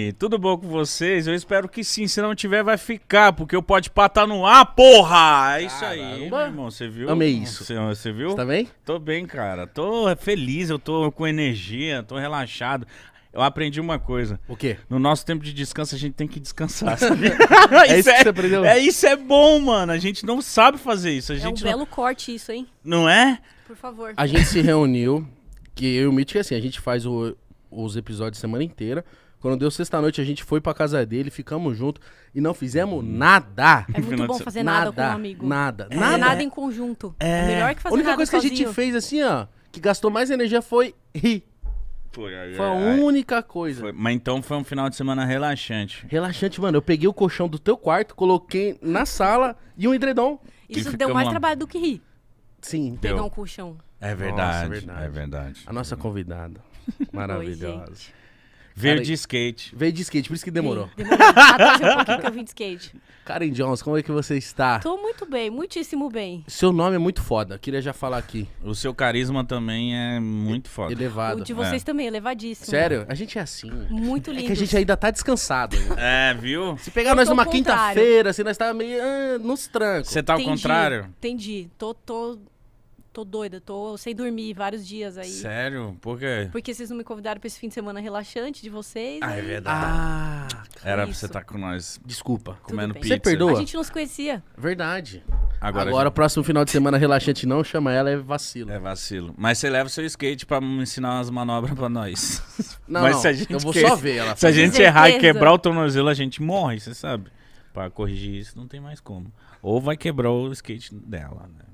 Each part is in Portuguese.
gente, tudo bom com vocês? Eu espero que sim, se não tiver vai ficar, porque o Pode patar tá no ar, porra! É isso aí, meu irmão, você viu? Amei isso. Você, você viu? Você tá bem? Tô bem, cara, tô feliz, eu tô com energia, tô relaxado. Eu aprendi uma coisa. O quê? No nosso tempo de descanso, a gente tem que descansar. é isso, é, que você é aprendeu? É, isso é bom, mano. A gente não sabe fazer isso. A é gente é um belo não... corte isso, hein? Não é? Por favor. A gente se reuniu, que eu e o Mitch, assim, a gente faz o, os episódios semana inteira. Quando deu sexta-noite, a gente foi pra casa dele, ficamos junto e não fizemos hum. nada. É muito bom fazer nada, com um amigo. Nada. É. Nada, nada em conjunto. É. é, melhor que fazer nada A única nada coisa sozinho. que a gente fez, assim, ó, que gastou mais energia foi rir. É, foi, a única coisa. Foi. Mas então foi um final de semana relaxante. Relaxante, mano. Eu peguei o colchão do teu quarto, coloquei na sala e um edredom. Isso deu mais lá. trabalho do que rir. Sim. Pegar um colchão. É verdade, Nossa, é verdade, É verdade. A nossa convidada. Maravilhosa. Oi, Veio de skate. Veio de skate, por isso que demorou. Demorou. Atrás um pouquinho que eu vim de skate. Karen Jones, como é que você está? Tô muito bem, muitíssimo bem. Seu nome é muito foda, queria já falar aqui. O seu carisma também é muito foda. Elevado. O de vocês é. também, é elevadíssimo. Sério? A gente é assim. Muito lindo. É que a gente ainda tá descansado. Né? É, viu? Se pegar eu nós numa quinta-feira, assim, nós estávamos meio ah, nos trancos. Você tá ao entendi, contrário? Entendi. Tô, tô tô doida, tô sem dormir vários dias aí. Sério? Por quê? Porque vocês não me convidaram pra esse fim de semana relaxante de vocês. Ah, é né? verdade. Ah, Era pra você isso. Tá estar com nós desculpa. comendo bem. pizza. Você perdoa? A gente não se conhecia. Verdade. Agora, Agora, o próximo final de semana relaxante não chama ela, é vacilo. É vacilo. Mas você leva seu skate pra ensinar umas manobras pra nós. Não, Mas não, se a gente eu vou que- só ver ela. Se a gente errar e quebrar o tornozelo, a gente morre, você sabe. Pra corrigir isso, não tem mais como. Ou vai quebrar o skate dela, né?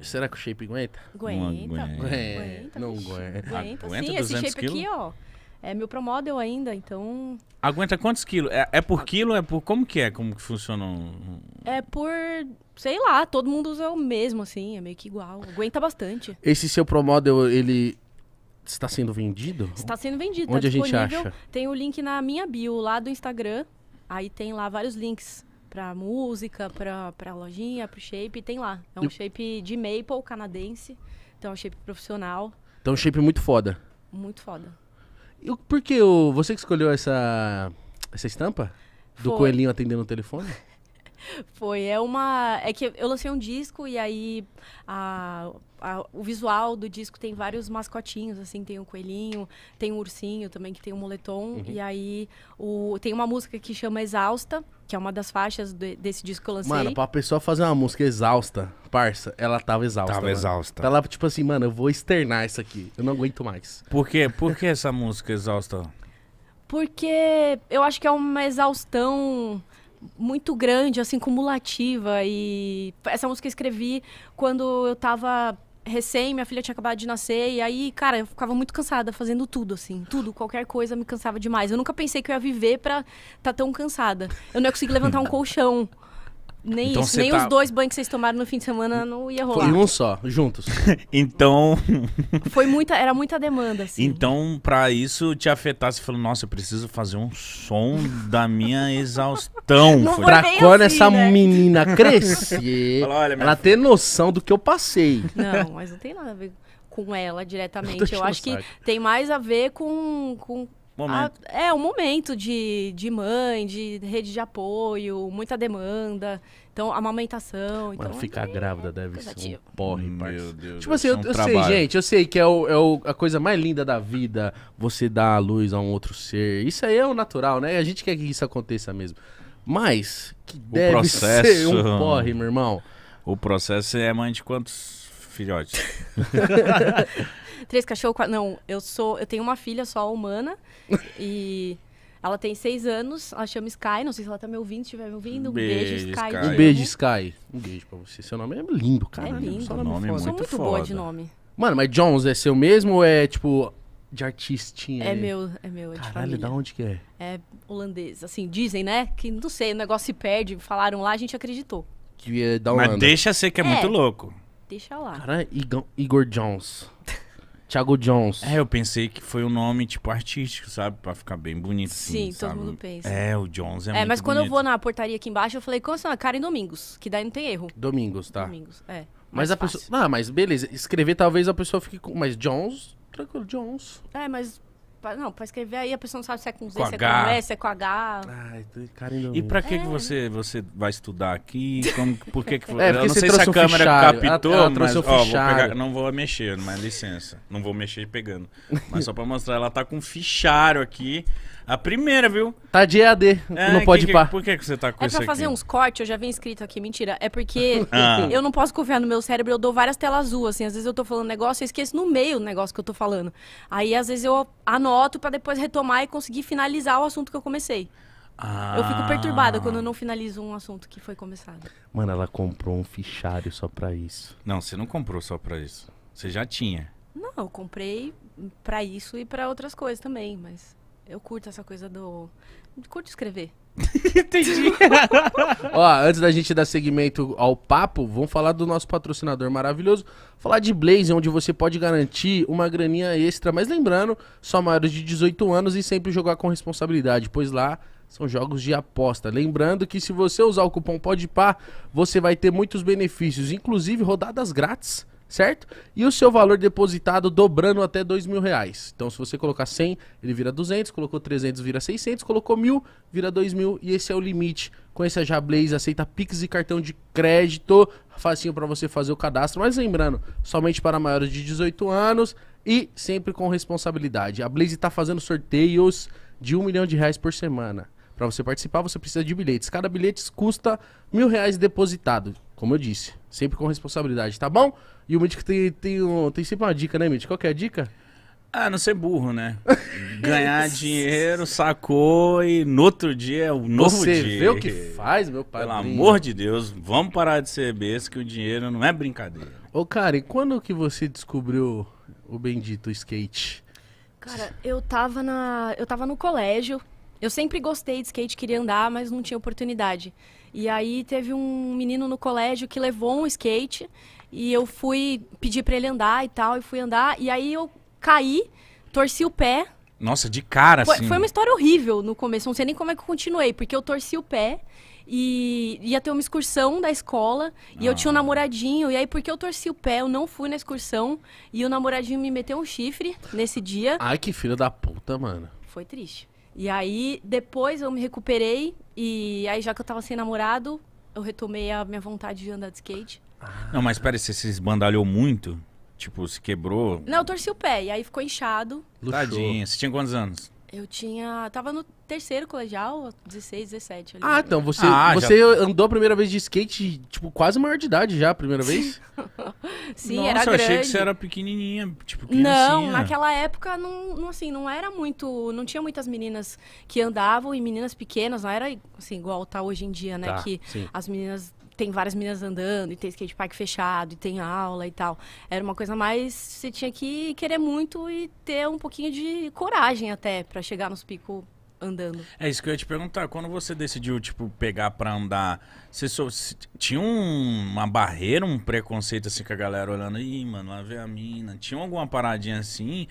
Será que o shape aguenta? Aguenta. Aguenta. Não aguenta. Aguenta, aguenta sim. Esse shape aqui, ó. É meu promodel ainda, então. Aguenta quantos quilos? É, é por quilo? É por. Como que é? Como que funciona? Um... É por. Sei lá, todo mundo usa o mesmo, assim, é meio que igual. Aguenta bastante. Esse seu promodel, ele. Está sendo vendido? Está sendo vendido. Tá Onde tá a gente acha? Tem o link na minha bio lá do Instagram. Aí tem lá vários links pra música, pra, pra lojinha, pro shape, tem lá. É um shape de maple canadense, então é um shape profissional. Então, um shape muito foda. Muito foda. E por que você que escolheu essa, essa estampa? Do Foi. coelhinho atendendo o telefone? Foi, é uma. É que eu lancei um disco e aí a a, o visual do disco tem vários mascotinhos, assim, tem um coelhinho, tem um ursinho também que tem um moletom. Uhum. E aí o, tem uma música que chama Exausta, que é uma das faixas de, desse disco que eu lancei. Mano, pra pessoa fazer uma música exausta, parça, ela tava exausta. Tava mano. exausta. Ela, tipo assim, mano, eu vou externar isso aqui. Eu não aguento mais. Por quê? Por que essa música exausta? Porque eu acho que é uma exaustão muito grande, assim, cumulativa. E essa música eu escrevi quando eu tava recém, minha filha tinha acabado de nascer, e aí, cara, eu ficava muito cansada fazendo tudo, assim, tudo, qualquer coisa me cansava demais. Eu nunca pensei que eu ia viver pra estar tá tão cansada. Eu não ia conseguir levantar um colchão. Nem então isso, nem tá... os dois banhos que vocês tomaram no fim de semana não ia rolar. Foi um só, juntos. então. Foi muita, era muita demanda, assim. Então, pra isso te afetar, você falou, nossa, eu preciso fazer um som da minha exaustão. Não foi. Pra quando assim, essa né? menina crescer, Fala, Olha, ela ter noção do que eu passei. Não, mas não tem nada a ver com ela diretamente. Eu, eu acho que tem mais a ver com, com Momento. A, ah, é um momento de, de mãe, de rede de apoio, muita demanda. Então, amamentação. Mano, então, ficar é, grávida deve ser um porre, Meu parceiro. Deus. Tipo assim, eu, eu sei, gente, eu sei que é, o, é o, a coisa mais linda da vida, você dar a luz a um outro ser. Isso aí é o natural, né? A gente quer que isso aconteça mesmo. Mas, que deve processo, ser um porre, meu irmão. O processo é mãe de quantos filhotes? Três cachorros, quatro... Não, eu sou. Eu tenho uma filha só humana. e ela tem seis anos, ela chama Sky. Não sei se ela tá me ouvindo, se estiver me ouvindo. Um beijo, Sky. Um beijo, Sky. Um beijo pra você. Seu nome é lindo, cara. É lindo. Seu nome é muito, eu é sou muito foda. boa de nome. Mano, mas Jones é seu mesmo ou é tipo de artistinha? É aí? meu, é meu. É Caralho, da onde que é? É holandês. Assim, dizem, né? Que não sei, o negócio se perde. Falaram lá, a gente acreditou. Que é da Holanda. Mas deixa ser que é, é muito louco. Deixa lá. Cara, Igor, Igor Jones. Thiago Jones. É, eu pensei que foi um nome, tipo, artístico, sabe? Pra ficar bem bonito. Sim, assim, todo mundo pensa. É, o Jones é, é muito mas quando bonito. eu vou na portaria aqui embaixo, eu falei, como se Karen Domingos, que daí não tem erro. Domingos, tá. Domingos, é. Mas a fácil. pessoa. Ah, mas beleza. Escrever talvez a pessoa fique com. Mas Jones, tranquilo, Jones. É, mas não, pra escrever aí a pessoa não sabe se é com Z, com se é H. com S, se é com H. Ai, tô E pra que, que é. você, você vai estudar aqui? Como, por que que... É, eu não você sei se trouxe a um câmera fichário. captou, Ela- ela mas... Ó, vou pegar, não vou mexer, mas licença. Não vou mexer pegando. Mas só pra mostrar, ela tá com fichário aqui. A primeira, viu? Tá de EAD, É, não pode que- par. Por que, que você tá com É isso pra fazer uns cortes, eu já vi escrito aqui, mentira. É porque Ah. eu não posso confiar no meu cérebro, eu dou várias telas azul, assim. Às vezes eu tô falando negócio, eu esqueço no meio o negócio que eu tô falando. Aí, às vezes, eu anoto anoto para depois retomar e conseguir finalizar o assunto que eu comecei. Ah. Eu fico ah. perturbada quando eu não finalizo um assunto que foi começado. Mano, ela comprou um fichário só pra isso. Não, você não comprou só pra isso. Você já tinha. Não, eu comprei pra isso e pra outras coisas também, mas eu curto essa coisa do. Curto escrever. Entendi. Ó, antes da gente dar segmento ao papo, vamos falar do nosso patrocinador maravilhoso. Falar de Blaze, onde você pode garantir uma graninha extra. Mas lembrando, só maiores de 18 anos e sempre jogar com responsabilidade, pois lá são jogos de aposta. Lembrando que se você usar o cupom PODPAR, você vai ter muitos benefícios, inclusive rodadas grátis certo? E o seu valor depositado dobrando até dois mil reais. Então, se você colocar 100, ele vira 200, colocou 300, vira 600, colocou mil, vira dois mil e esse é o limite. Com esse Jablaze aceita Pix e cartão de crédito, facinho para você fazer o cadastro. Mas lembrando, somente para maiores de 18 anos e sempre com responsabilidade. A Blaze está fazendo sorteios de um milhão de reais por semana. Para você participar, você precisa de bilhetes. Cada bilhete custa mil reais depositado, como eu disse. Sempre com responsabilidade, tá bom? E o Mítico tem, tem, um, tem sempre uma dica, né, Mítico? Qual que é a dica? Ah, não ser burro, né? Ganhar dinheiro, sacou e no outro dia é o novo Você dia. Você vê o que faz, meu pai. Pelo amor de Deus, vamos parar de ser besta que o dinheiro não é brincadeira. Ô, cara, e quando que você descobriu o bendito skate? Cara, eu tava na, eu tava no colégio. Eu sempre gostei de skate, queria andar, mas não tinha oportunidade. E aí teve um menino no colégio que levou um skate e eu fui pedir para ele andar e tal, e fui andar, e aí eu caí, torci o pé. Nossa, de cara, foi, assim. Foi uma história horrível no começo, não sei nem como é que eu continuei, porque eu torci o pé e ia ter uma excursão da escola e eu tinha um ah. namoradinho. E aí, porque eu torci o pé, eu não fui na excursão e o namoradinho me meteu um chifre nesse dia. Ai, que filho da puta, mano. Foi triste. E aí, depois eu me recuperei. E aí, já que eu tava sem namorado, eu retomei a minha vontade de andar de skate. Ah. Não, mas peraí, você se esbandalhou muito? Tipo, se quebrou? Não, eu torci o pé. E aí ficou inchado. Luxou. Tadinha. Você tinha quantos anos? Eu tinha. Tava no terceiro colegial, 16, 17. Ali. Ah, então, você, ah, você já... andou a primeira vez de skate, tipo, quase maior de idade já, a primeira vez? Sim, Nossa, era grande. eu achei que você era pequenininha, tipo, Não, naquela época, não, não, assim, não era muito... Não tinha muitas meninas que andavam e meninas pequenas, não era, assim, igual tá hoje em dia, né? Tá, que sim. as meninas tem várias meninas andando, e tem skate park fechado, e tem aula e tal. Era uma coisa mais. Você tinha que querer muito e ter um pouquinho de coragem até para chegar nos picos andando. É isso que eu ia te perguntar. Quando você decidiu, tipo, pegar pra andar, você só, tinha um, uma barreira, um preconceito, assim, com a galera olhando, ih, mano, lá vem a mina. Tinha alguma paradinha assim?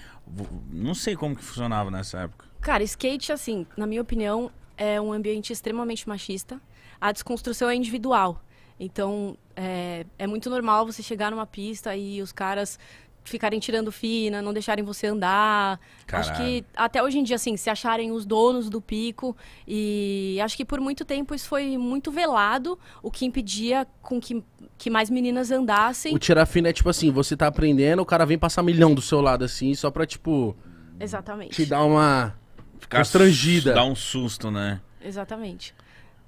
Não sei como que funcionava nessa época. Cara, skate, assim, na minha opinião, é um ambiente extremamente machista. A desconstrução é individual. Então, é, é muito normal você chegar numa pista e os caras ficarem tirando fina, não deixarem você andar. Caralho. Acho que até hoje em dia, assim, se acharem os donos do pico. E acho que por muito tempo isso foi muito velado, o que impedia com que, que mais meninas andassem. O tirar fina é tipo assim, você tá aprendendo, o cara vem passar milhão do seu lado, assim, só pra, tipo. Exatamente. Te dar uma. Ficar constrangida. Dar um susto, né? Exatamente.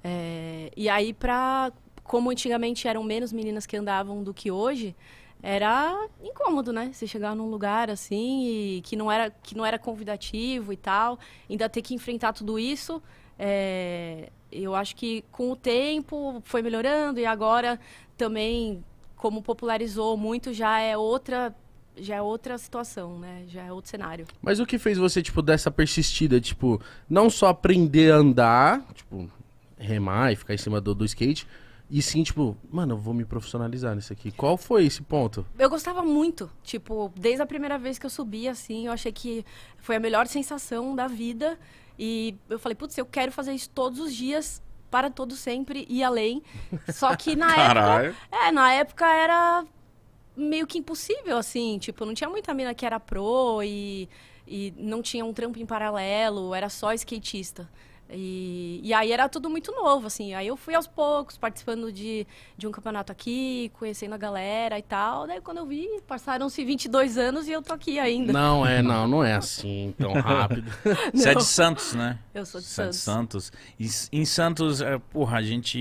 É... E aí, pra, como antigamente eram menos meninas que andavam do que hoje, era incômodo, né? Você chegar num lugar assim que não era que não era convidativo e tal, ainda ter que enfrentar tudo isso. É, eu acho que com o tempo foi melhorando e agora também como popularizou muito já é outra já é outra situação, né? Já é outro cenário. Mas o que fez você tipo dessa persistida, tipo, não só aprender a andar, tipo, remar e ficar em cima do, do skate, e sim, tipo, mano, eu vou me profissionalizar nisso aqui. Qual foi esse ponto? Eu gostava muito. Tipo, desde a primeira vez que eu subi, assim, eu achei que foi a melhor sensação da vida. E eu falei, putz, eu quero fazer isso todos os dias, para todo sempre e além. Só que na época. É, na época era meio que impossível, assim. Tipo, não tinha muita mina que era pro e, e não tinha um trampo em paralelo, era só skatista. E, e aí era tudo muito novo, assim. Aí eu fui aos poucos, participando de, de um campeonato aqui, conhecendo a galera e tal. Daí quando eu vi, passaram-se 22 anos e eu tô aqui ainda. Não, é, não, não é assim tão rápido. Você é de Santos, né? Eu sou de é Santos. Santos. E, em Santos, é, porra, a gente.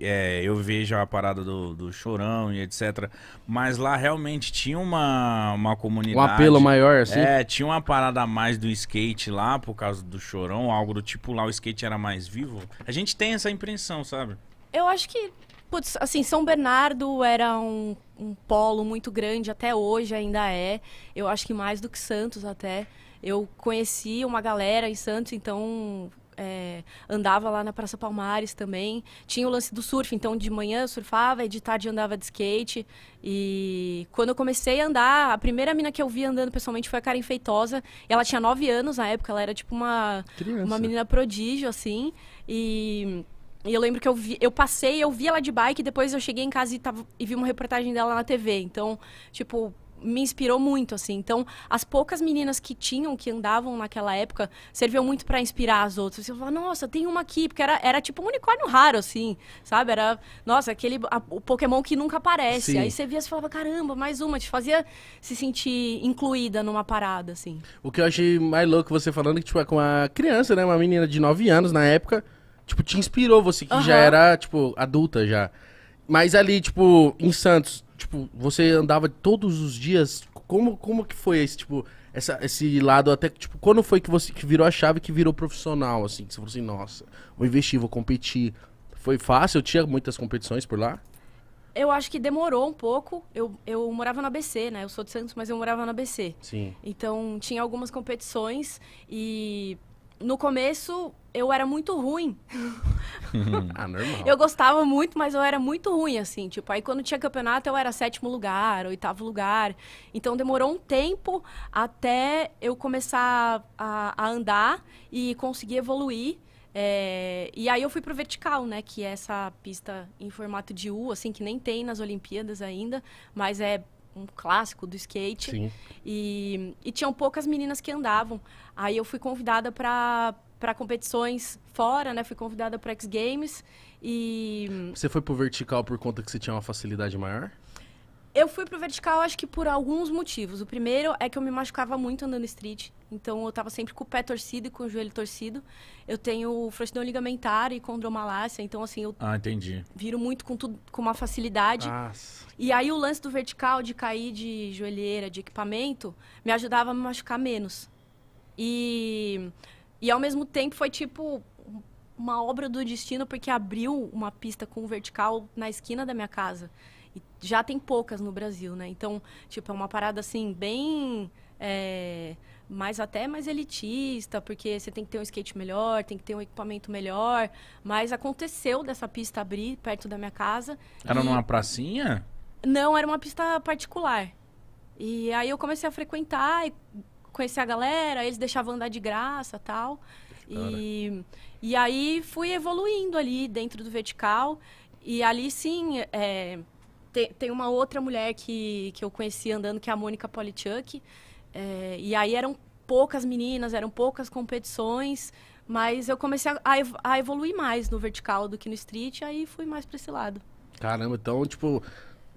É, eu vejo a parada do, do chorão e etc. Mas lá realmente tinha uma, uma comunidade. Um apelo maior, assim? É, tinha uma parada a mais do skate lá, por causa do chorão, algo do tipo lá, o skate skate era mais vivo? A gente tem essa impressão, sabe? Eu acho que, putz, assim, São Bernardo era um, um polo muito grande, até hoje ainda é. Eu acho que mais do que Santos até. Eu conheci uma galera em Santos, então é, andava lá na Praça Palmares também. Tinha o lance do surf, então de manhã surfava e de tarde andava de skate. E quando eu comecei a andar, a primeira mina que eu vi andando pessoalmente foi a Karen Feitosa. ela tinha 9 anos na época, ela era tipo uma, uma menina prodígio, assim. E. E eu lembro que eu, vi, eu passei, eu vi ela de bike, depois eu cheguei em casa e, tava, e vi uma reportagem dela na TV. Então, tipo, me inspirou muito, assim. Então, as poucas meninas que tinham, que andavam naquela época, serviu muito para inspirar as outras. Eu falava, nossa, tem uma aqui, porque era, era tipo um unicórnio raro, assim, sabe? Era, nossa, aquele a, o Pokémon que nunca aparece. Sim. Aí você via e falava, caramba, mais uma. Te fazia se sentir incluída numa parada, assim. O que eu achei mais louco você falando que, tipo, é com uma criança, né? Uma menina de 9 anos na época, tipo, te inspirou você, que uhum. já era, tipo, adulta já. Mas ali, tipo, em Santos, tipo, você andava todos os dias. Como, como que foi esse, tipo, essa, esse lado até, tipo, quando foi que você que virou a chave que virou profissional, assim? Que você falou assim, nossa, vou investir, vou competir. Foi fácil? Eu tinha muitas competições por lá? Eu acho que demorou um pouco. Eu, eu morava no ABC, né? Eu sou de Santos, mas eu morava no ABC. Sim. Então, tinha algumas competições e no começo eu era muito ruim. ah, normal. Eu gostava muito, mas eu era muito ruim, assim. Tipo, aí quando tinha campeonato eu era sétimo lugar, oitavo lugar. Então demorou um tempo até eu começar a, a andar e conseguir evoluir. É, e aí eu fui pro vertical, né? Que é essa pista em formato de U, assim, que nem tem nas Olimpíadas ainda, mas é um clássico do skate. Sim. E, e tinham poucas meninas que andavam. Aí eu fui convidada para para competições fora, né? Fui convidada para X Games e Você foi pro vertical por conta que você tinha uma facilidade maior? Eu fui pro vertical, acho que por alguns motivos. O primeiro é que eu me machucava muito andando street. Então, eu tava sempre com o pé torcido e com o joelho torcido. Eu tenho frouxidão ligamentar e condromalácia. Então, assim, eu... Ah, entendi. Viro muito com, tudo, com uma facilidade. Nossa. E aí, o lance do vertical, de cair de joelheira, de equipamento, me ajudava a me machucar menos. E... E, ao mesmo tempo, foi tipo uma obra do destino, porque abriu uma pista com o vertical na esquina da minha casa já tem poucas no Brasil, né? Então, tipo, é uma parada assim, bem. É, mais até mais elitista, porque você tem que ter um skate melhor, tem que ter um equipamento melhor. Mas aconteceu dessa pista abrir perto da minha casa. Era e... numa pracinha? Não, era uma pista particular. E aí eu comecei a frequentar e conhecer a galera, eles deixavam andar de graça tal. Cara. E, e aí fui evoluindo ali dentro do vertical. E ali sim, é, tem, tem uma outra mulher que, que eu conheci andando, que é a Mônica Polichuk. É, e aí eram poucas meninas, eram poucas competições, mas eu comecei a, a evoluir mais no vertical do que no street, aí fui mais para esse lado. Caramba, então, tipo,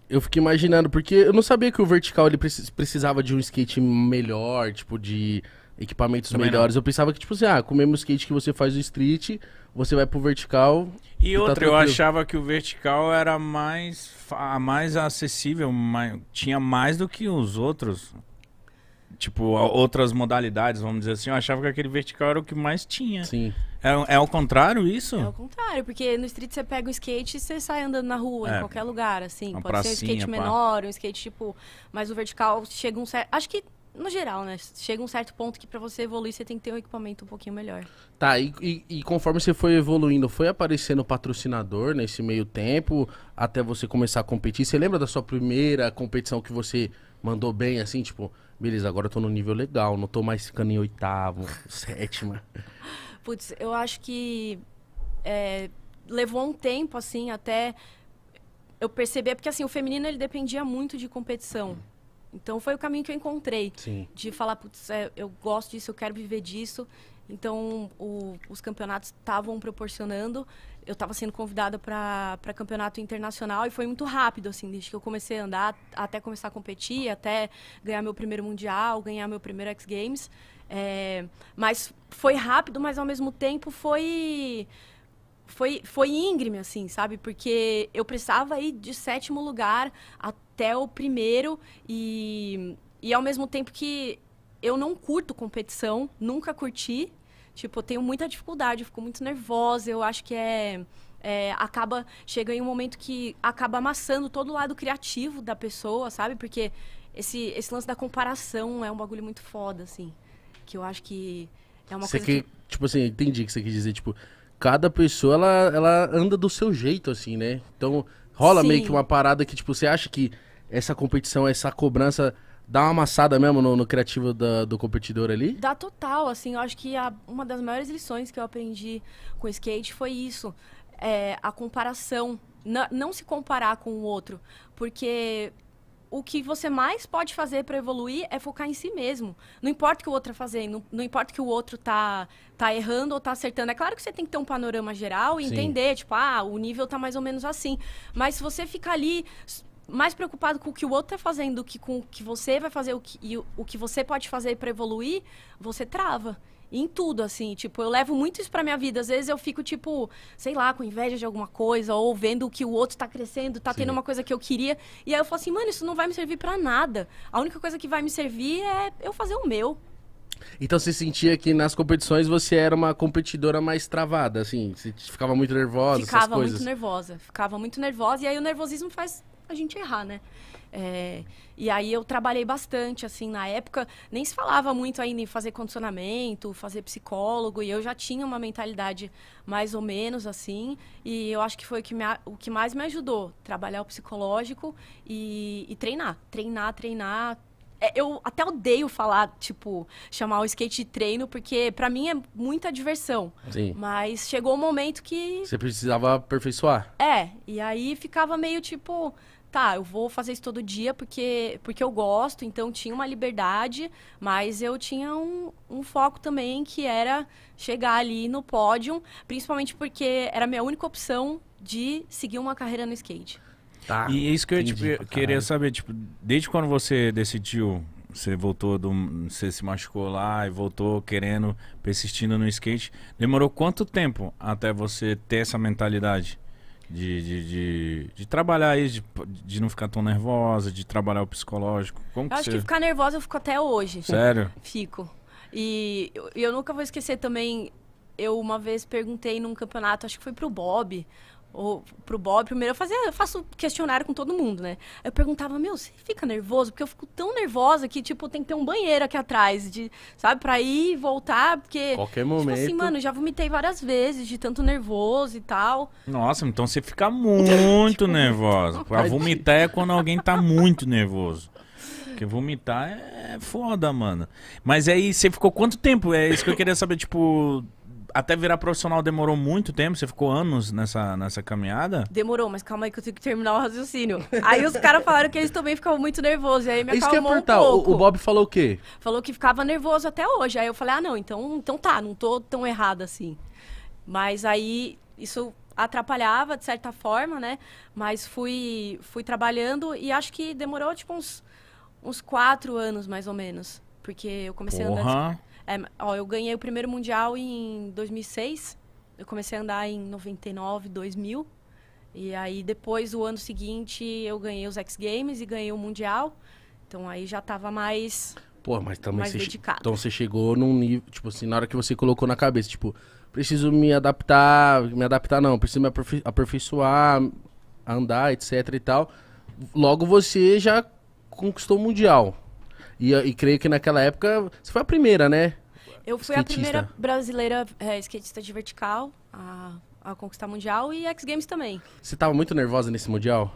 eu fiquei imaginando, porque eu não sabia que o vertical ele precisava de um skate melhor, tipo, de equipamentos Também melhores. Não. Eu pensava que, tipo assim, ah, com o mesmo skate que você faz o street, você vai pro vertical. E, e tá outra, tá eu achava que o vertical era mais, mais acessível, mais, tinha mais do que os outros. Tipo, outras modalidades, vamos dizer assim. Eu achava que aquele vertical era o que mais tinha. Sim. É, é ao contrário isso? É ao contrário, porque no street você pega o skate e você sai andando na rua, é, em qualquer lugar, assim. Pode pracinha, ser um skate menor, pá. um skate tipo. Mas o vertical chega um certo. Acho que no geral, né? Chega um certo ponto que para você evoluir, você tem que ter um equipamento um pouquinho melhor. Tá, e, e, e, conforme você foi evoluindo, foi aparecendo patrocinador nesse meio tempo, até você começar a competir. Você lembra da sua primeira competição que você mandou bem, assim, tipo, beleza, agora eu tô no nível legal, não tô mais ficando em oitavo, sétima. Putz, eu acho que é, levou um tempo, assim, até eu perceber, porque assim, o feminino ele dependia muito de competição. Hum então foi o caminho que eu encontrei. Sim. De falar, putz, é, eu gosto disso, eu quero viver disso. Então o, os campeonatos estavam proporcionando. Eu estava sendo convidada para campeonato internacional e foi muito rápido, assim, desde que eu comecei a andar, até começar a competir, até ganhar meu primeiro Mundial, ganhar meu primeiro X Games. É, mas foi rápido, mas ao mesmo tempo foi foi, foi íngreme, assim, sabe? Porque eu precisava ir de sétimo lugar até o primeiro e, e ao mesmo tempo que eu não curto competição, nunca curti. Tipo, eu tenho muita dificuldade, eu fico muito nervosa, eu acho que é... É, acaba chega em um momento que acaba amassando todo o lado criativo da pessoa, sabe? Porque esse, esse lance da comparação é um bagulho muito foda, assim. Que eu acho que é uma você coisa. Que, que... Tipo assim, entendi o que você quis dizer. Tipo, cada pessoa ela, ela anda do seu jeito, assim, né? Então rola Sim. meio que uma parada que, tipo, você acha que essa competição, essa cobrança dá uma amassada mesmo no, no criativo da, do competidor ali? Dá total, assim. Eu acho que a, uma das maiores lições que eu aprendi com o skate foi isso. É, a comparação. não não se comparar com o outro. Porque o que você mais pode fazer para evoluir é focar em si mesmo. Não importa o que o outro está fazendo, não, não importa que o outro está tá errando ou está acertando. É claro que você tem que ter um panorama geral e Sim. entender, tipo, ah, o nível está mais ou menos assim. Mas se você ficar ali mais preocupado com o que o outro está fazendo do que com o que você vai fazer o que, e o, o que você pode fazer para evoluir, você trava em tudo, assim. Tipo, eu levo muito isso pra minha vida. Às vezes eu fico, tipo, sei lá, com inveja de alguma coisa, ou vendo que o outro tá crescendo, tá Sim. tendo uma coisa que eu queria. E aí eu falo assim, mano, isso não vai me servir para nada. A única coisa que vai me servir é eu fazer o meu. Então você sentia que nas competições você era uma competidora mais travada, assim, você ficava muito nervosa, ficava essas coisas. Ficava muito nervosa, ficava muito nervosa e aí o nervosismo faz a gente errar, né? É, e aí eu trabalhei bastante, assim, na época nem se falava muito ainda em fazer condicionamento, fazer psicólogo, e eu já tinha uma mentalidade mais ou menos assim, e eu acho que foi o que, me, o que mais me ajudou, trabalhar o psicológico e, e treinar, treinar, treinar, é, eu até odeio falar, tipo, chamar o skate de treino, porque para mim é muita diversão. Sim. Mas chegou o um momento que. Você precisava aperfeiçoar. É, e aí ficava meio tipo, tá, eu vou fazer isso todo dia porque, porque eu gosto, então tinha uma liberdade, mas eu tinha um, um foco também que era chegar ali no pódio, principalmente porque era a minha única opção de seguir uma carreira no skate. Tá, e é isso que eu tipo, queria saber, tipo, desde quando você decidiu, você voltou do, você se machucou lá e voltou querendo, persistindo no skate, demorou quanto tempo até você ter essa mentalidade? de, de, de, de trabalhar isso, de, de, não ficar tão nervosa, de trabalhar o psicológico? Como eu que acho você... que ficar nervosa eu fico até hoje. Sério? Fico. E eu, eu nunca vou esquecer também eu uma vez perguntei num campeonato, acho que foi pro Bob, ou pro Bob primeiro, eu fazia, eu faço questionário com todo mundo, né? Eu perguntava, meu, você fica nervoso? Porque eu fico tão nervosa que, tipo, tem que ter um banheiro aqui atrás, de, sabe, pra ir e voltar, porque. Qualquer momento. Tipo assim, mano, já vomitei várias vezes de tanto nervoso e tal. Nossa, então você fica muito tipo, nervosa. Pra vomitar é quando alguém tá muito nervoso. Porque vomitar é foda, mano. Mas aí você ficou quanto tempo? É isso que eu queria saber, tipo até virar profissional demorou muito tempo? Você ficou anos nessa, nessa caminhada? Demorou, mas calma aí que eu tenho que terminar o raciocínio. aí os caras falaram que eles também ficavam muito nervosos. Aí me acalmou Isso que é portal. um O, o Bob falou o quê? Falou que ficava nervoso até hoje. Aí eu falei, ah, não, então, então tá, não tô tão errada assim. Mas aí isso atrapalhava de certa forma, né? Mas fui, fui trabalhando e acho que demorou tipo uns, uns quatro anos mais ou menos. Porque eu comecei Porra. a andar. É, ó, eu ganhei o primeiro mundial em 2006. Eu comecei a andar em 99, 2000. E aí depois, o ano seguinte, eu ganhei os X Games e ganhei o mundial. Então aí já estava mais Pô, mas também mais você dedicado. Então você chegou num nível, tipo assim, na hora que você colocou na cabeça, tipo, preciso me adaptar, me adaptar não, preciso me aperfei aperfeiçoar, andar, etc e tal. Logo você já conquistou o mundial. E, e creio que naquela época, você foi a primeira, né? Eu fui skatista. a primeira brasileira é, skatista de vertical a, a conquistar mundial e X Games também. Você estava muito nervosa nesse mundial?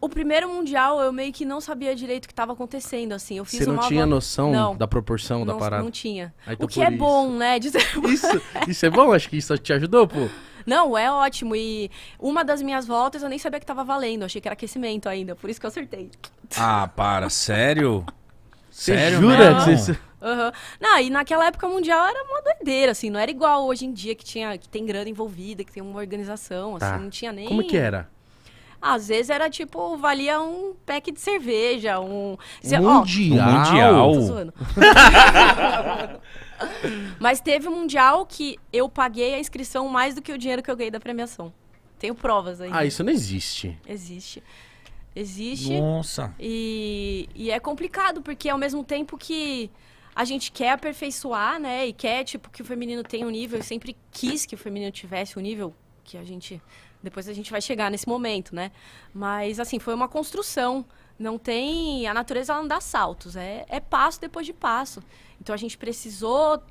O primeiro mundial eu meio que não sabia direito o que estava acontecendo, assim. Eu fiz Você não uma tinha noção não, da proporção não, da parada? Não tinha. Aí, então o que é isso. bom, né? Dizer... Isso, isso é bom, acho que isso te ajudou, pô. Não, é ótimo. E uma das minhas voltas eu nem sabia que estava valendo. Achei que era aquecimento ainda, por isso que eu acertei. Ah, para, sério? Sério? Você jura? Não. Você... Uhum. Não, e naquela época mundial era uma doideira, assim, não era igual hoje em dia que, tinha, que tem grana envolvida, que tem uma organização, assim, tá. não tinha nem. Como que era? Às vezes era tipo, valia um pack de cerveja, um. mundial. Oh, mundial. Tô zoando. Mas teve um mundial que eu paguei a inscrição mais do que o dinheiro que eu ganhei da premiação. Tenho provas aí. Ah, isso não existe. Existe. Existe. Nossa. E, e é complicado, porque ao mesmo tempo que a gente quer aperfeiçoar, né? E quer, tipo, que o feminino tenha um nível. Eu sempre quis que o feminino tivesse um nível que a gente... Depois a gente vai chegar nesse momento, né? Mas, assim, foi uma construção. Não tem... A natureza, ela não dá saltos. É, é passo depois de passo. Então, a gente precisou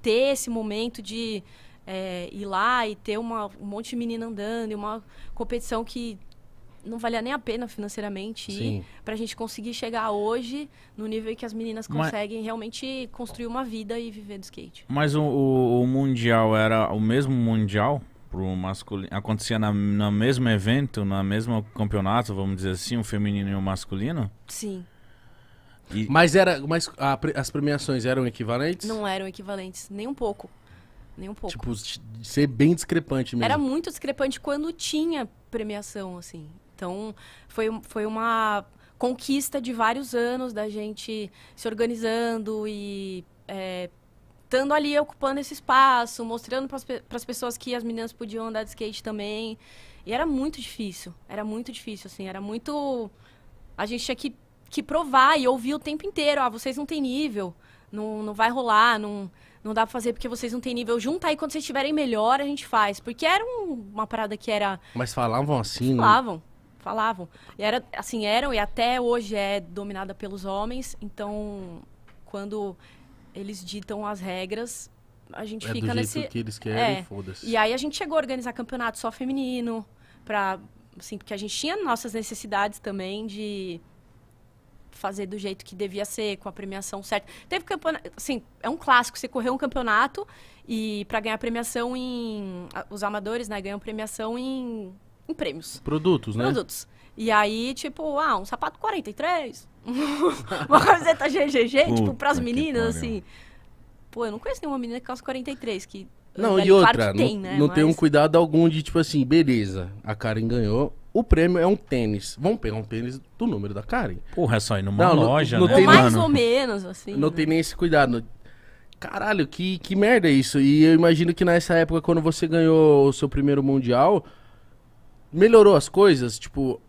ter esse momento de... É, ir lá e ter uma, um monte de menina andando, e uma competição que não valia nem a pena financeiramente Sim. ir pra gente conseguir chegar hoje no nível em que as meninas conseguem Mas... realmente construir uma vida e viver do skate. Mas o, o, o Mundial era o mesmo Mundial? o masculino acontecia na, no mesmo evento, na mesmo campeonato, vamos dizer assim, o feminino e o masculino? Sim. E... Mas era, mas a, as premiações eram equivalentes? Não eram equivalentes, nem um pouco. Nem um pouco. Tipo, ser bem discrepante mesmo. Era muito discrepante quando tinha premiação, assim. Então, foi, foi uma conquista de vários anos da gente se organizando e é, estando ali ocupando esse espaço, mostrando para as pessoas que as meninas podiam andar de skate também. E era muito difícil, era muito difícil, assim, era muito. A gente tinha que, que provar e ouvir o tempo inteiro: ah, vocês não têm nível, não, não vai rolar, não, não dá pra fazer porque vocês não têm nível. Junta aí, quando vocês estiverem melhor, a gente faz. Porque era um, uma parada que era. Mas falavam assim, falavam. né? Falavam. Falavam. E era, assim, eram e até hoje é dominada pelos homens. Então, quando eles ditam as regras, a gente é fica nesse. que eles querem, é. foda-se. E aí a gente chegou a organizar campeonato só feminino, para assim, porque a gente tinha nossas necessidades também de fazer do jeito que devia ser, com a premiação certa. Teve campeonato, assim, é um clássico, você correu um campeonato e para ganhar premiação em os amadores, né, ganham premiação em em prêmios. Produtos, né? Produtos. E aí, tipo, ah, um sapato 43, uma camiseta GGG, tipo, pras meninas, assim. Pô, eu não conheço nenhuma menina que calça 43, que... Não, e outra, não, tem, né? não Mas... tem um cuidado algum de, tipo assim, beleza, a Karen ganhou, o prêmio é um tênis. Vamos pegar um tênis do número da Karen. Porra, é só ir numa não, loja, não, não né? mais mano. ou menos, assim. Não né? tem nem esse cuidado. Caralho, que, que merda é isso. E eu imagino que nessa época, quando você ganhou o seu primeiro Mundial, melhorou as coisas, tipo,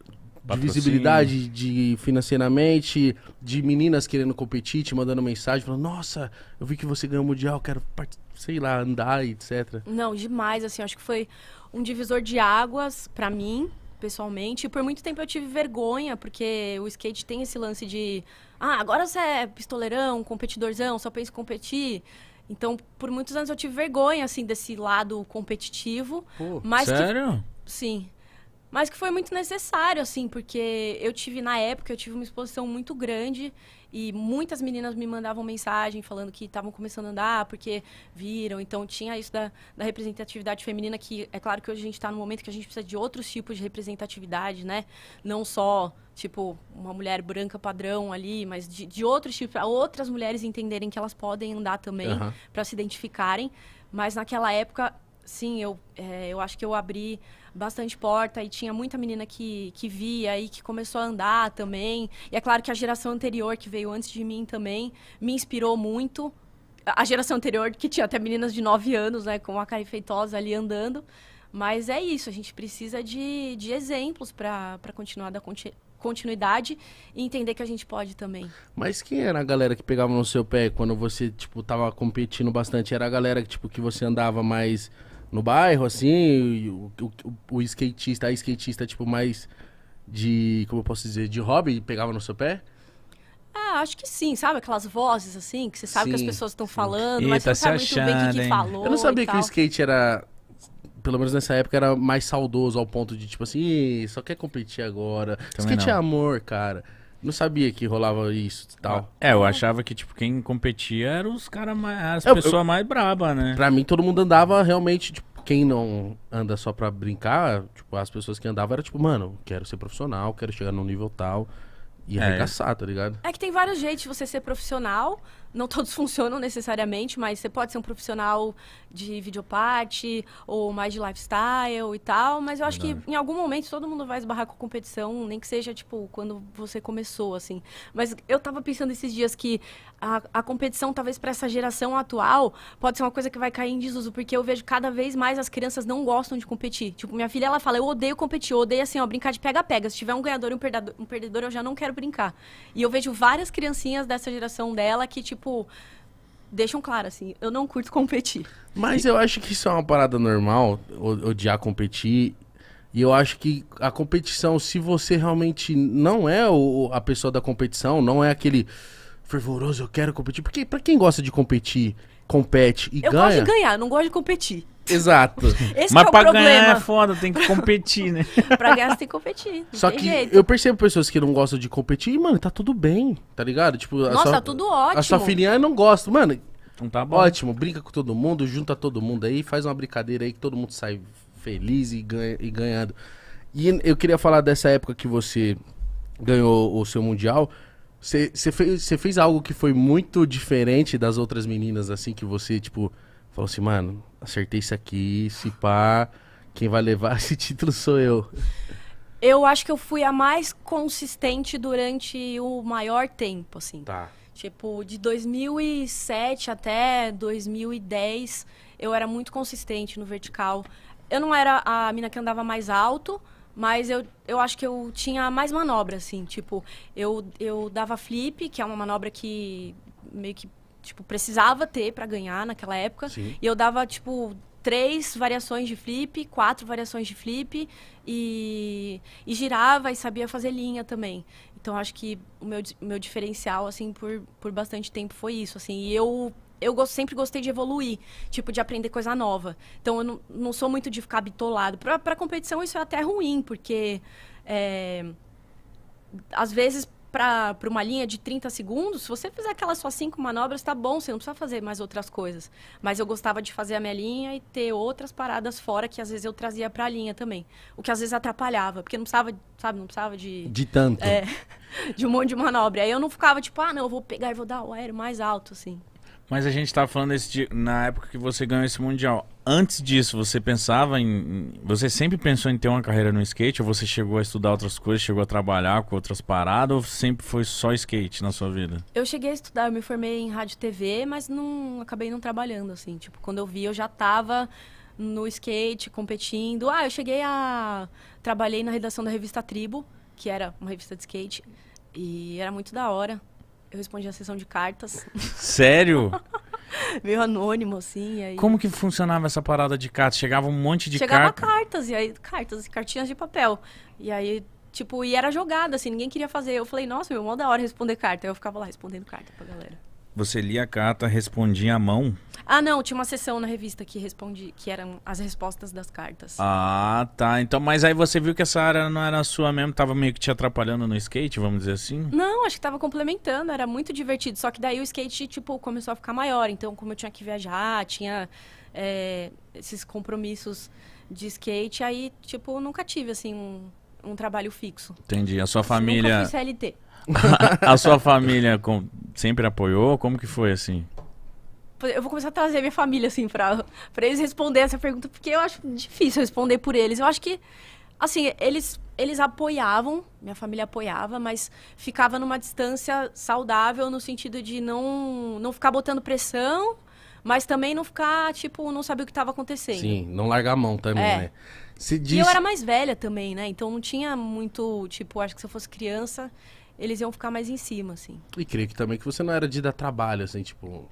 de visibilidade, de financeiramente, de meninas querendo competir, te mandando mensagem, falando, nossa, eu vi que você ganhou o Mundial, quero, sei lá, andar, etc. Não, demais, assim, acho que foi um divisor de águas para mim, pessoalmente. E por muito tempo eu tive vergonha, porque o skate tem esse lance de, ah, agora você é pistoleirão, competidorzão, só pensa em competir. Então, por muitos anos eu tive vergonha, assim, desse lado competitivo. Pô, mas sério? Que... Sim. Mas que foi muito necessário, assim, porque eu tive, na época, eu tive uma exposição muito grande e muitas meninas me mandavam mensagem falando que estavam começando a andar porque viram. Então tinha isso da, da representatividade feminina, que é claro que hoje a gente está num momento que a gente precisa de outros tipos de representatividade, né? Não só, tipo, uma mulher branca padrão ali, mas de, de outros tipos, para outras mulheres entenderem que elas podem andar também, uhum. para se identificarem. Mas naquela época Sim, eu, é, eu acho que eu abri bastante porta e tinha muita menina que, que via e que começou a andar também. E é claro que a geração anterior, que veio antes de mim também, me inspirou muito. A geração anterior, que tinha até meninas de 9 anos, né, com a cara feitosa ali andando. Mas é isso, a gente precisa de, de exemplos para continuar da continuidade e entender que a gente pode também. Mas quem era a galera que pegava no seu pé quando você, tipo, tava competindo bastante? Era a galera tipo, que você andava mais no bairro, assim, o, o, o, o skatista, a skatista, tipo, mais de, como eu posso dizer, de hobby, pegava no seu pé? Ah, acho que sim, sabe? Aquelas vozes, assim, que você sabe Sim. que as pessoas estão falando, Ih, mas tá você não sabe se muito bem o achando, que, que falou. Eu não sabia que o skate era, pelo menos nessa época, era mais saudoso ao ponto de, tipo assim, só quer competir agora. Também skate é amor, cara. Não sabia que rolava isso e tal. É, eu achava que, tipo, quem competia eram os caras mais. as Eu- eu- pessoas mais braba né? Pra mim, todo mundo andava realmente, tipo, quem não anda só pra brincar, tipo, as pessoas que andavam era tipo, mano, quero ser profissional, quero chegar num nível tal e É. arregaçar, tá ligado? É que tem vários jeitos de você ser profissional não todos funcionam necessariamente, mas você pode ser um profissional de videoparte ou mais de lifestyle e tal, mas eu acho Verdade. que em algum momento todo mundo vai esbarrar com competição, nem que seja tipo quando você começou assim. Mas eu tava pensando esses dias que a, a competição, talvez para essa geração atual, pode ser uma coisa que vai cair em desuso, porque eu vejo cada vez mais as crianças não gostam de competir. Tipo, minha filha, ela fala, eu odeio competir, eu odeio assim, ó, brincar de pega-pega. Se tiver um ganhador e um perdedor, um perdedor, eu já não quero brincar. E eu vejo várias criancinhas dessa geração dela que, tipo, deixam claro, assim, eu não curto competir. Mas eu acho que isso é uma parada normal, odiar competir. E eu acho que a competição, se você realmente não é o, a pessoa da competição, não é aquele fervoroso, eu quero competir. Porque pra quem gosta de competir, compete e eu ganha. Eu gosto de ganhar, não gosto de competir. Exato. Esse Mas é pra problema. ganhar é foda, tem que competir, né? pra ganhar você tem que competir. Só que jeito. eu percebo pessoas que não gostam de competir e, mano, tá tudo bem, tá ligado? Tipo, Nossa, sua, tá tudo ótimo. A sua filhinha não gosta. Mano, então tá bom. ótimo, brinca com todo mundo, junta todo mundo aí, faz uma brincadeira aí que todo mundo sai feliz e, ganha, e ganhando. E eu queria falar dessa época que você ganhou o seu Mundial. Você fez, fez algo que foi muito diferente das outras meninas, assim, que você, tipo, falou assim, mano, acertei isso aqui, se pá, quem vai levar esse título sou eu. Eu acho que eu fui a mais consistente durante o maior tempo, assim. Tá. Tipo, de 2007 até 2010, eu era muito consistente no vertical. Eu não era a mina que andava mais alto, mas eu, eu acho que eu tinha mais manobra, assim. Tipo, eu, eu dava flip, que é uma manobra que meio que, tipo, precisava ter para ganhar naquela época. Sim. E eu dava, tipo, três variações de flip, quatro variações de flip. E, e girava e sabia fazer linha também. Então, acho que o meu, meu diferencial, assim, por, por bastante tempo foi isso, assim. E eu eu gosto, sempre gostei de evoluir, tipo, de aprender coisa nova. Então eu não, não sou muito de ficar bitolado. Pra, pra competição isso é até ruim, porque é, às vezes para uma linha de 30 segundos, se você fizer aquelas suas cinco manobras, tá bom, você não precisa fazer mais outras coisas. Mas eu gostava de fazer a minha linha e ter outras paradas fora que às vezes eu trazia para a linha também. O que às vezes atrapalhava, porque não precisava, sabe, não precisava de. De tanto. É, de um monte de manobra. Aí eu não ficava tipo, ah, não, eu vou pegar e vou dar o aéreo mais alto, assim. Mas a gente tava tá falando esse na época que você ganhou esse mundial. Antes disso, você pensava em, você sempre pensou em ter uma carreira no skate? Ou você chegou a estudar outras coisas, chegou a trabalhar com outras paradas? Ou sempre foi só skate na sua vida? Eu cheguei a estudar, eu me formei em rádio, e TV, mas não acabei não trabalhando assim. Tipo, quando eu vi, eu já tava no skate, competindo. Ah, eu cheguei a. Trabalhei na redação da revista Tribo, que era uma revista de skate. E era muito da hora. Eu respondi a sessão de cartas. Sério? Meio anônimo, assim. Aí... Como que funcionava essa parada de cartas? Chegava um monte de cartas? Chegava cartas, e aí cartas, cartinhas de papel. E aí, tipo, e era jogada, assim, ninguém queria fazer. Eu falei, nossa, meu, mó da hora responder carta. Aí eu ficava lá respondendo carta pra galera. Você lia a carta, respondia à mão? Ah, não, tinha uma sessão na revista que responde, que eram as respostas das cartas. Ah, tá. Então, mas aí você viu que essa área não era sua mesmo, tava meio que te atrapalhando no skate, vamos dizer assim? Não, acho que tava complementando, era muito divertido. Só que daí o skate, tipo, começou a ficar maior. Então, como eu tinha que viajar, tinha é, esses compromissos de skate, aí, tipo, nunca tive, assim, um, um trabalho fixo. Entendi. A sua família. Nunca fui CLT. a, sua família com, sempre apoiou? Como que foi assim? eu vou começar a trazer minha família, assim, pra, pra eles responder essa pergunta, porque eu acho difícil responder por eles. Eu acho que, assim, eles, eles apoiavam, minha família apoiava, mas ficava numa distância saudável no sentido de não, não ficar botando pressão, mas também não ficar, tipo, não saber o que estava acontecendo. Sim, não largar a mão também, é. né? Se diz... E eu era mais velha também, né? Então não tinha muito, tipo, acho que se eu fosse criança, eles iam ficar mais em cima, assim. E creio que também que você não era de dar trabalho, assim, tipo.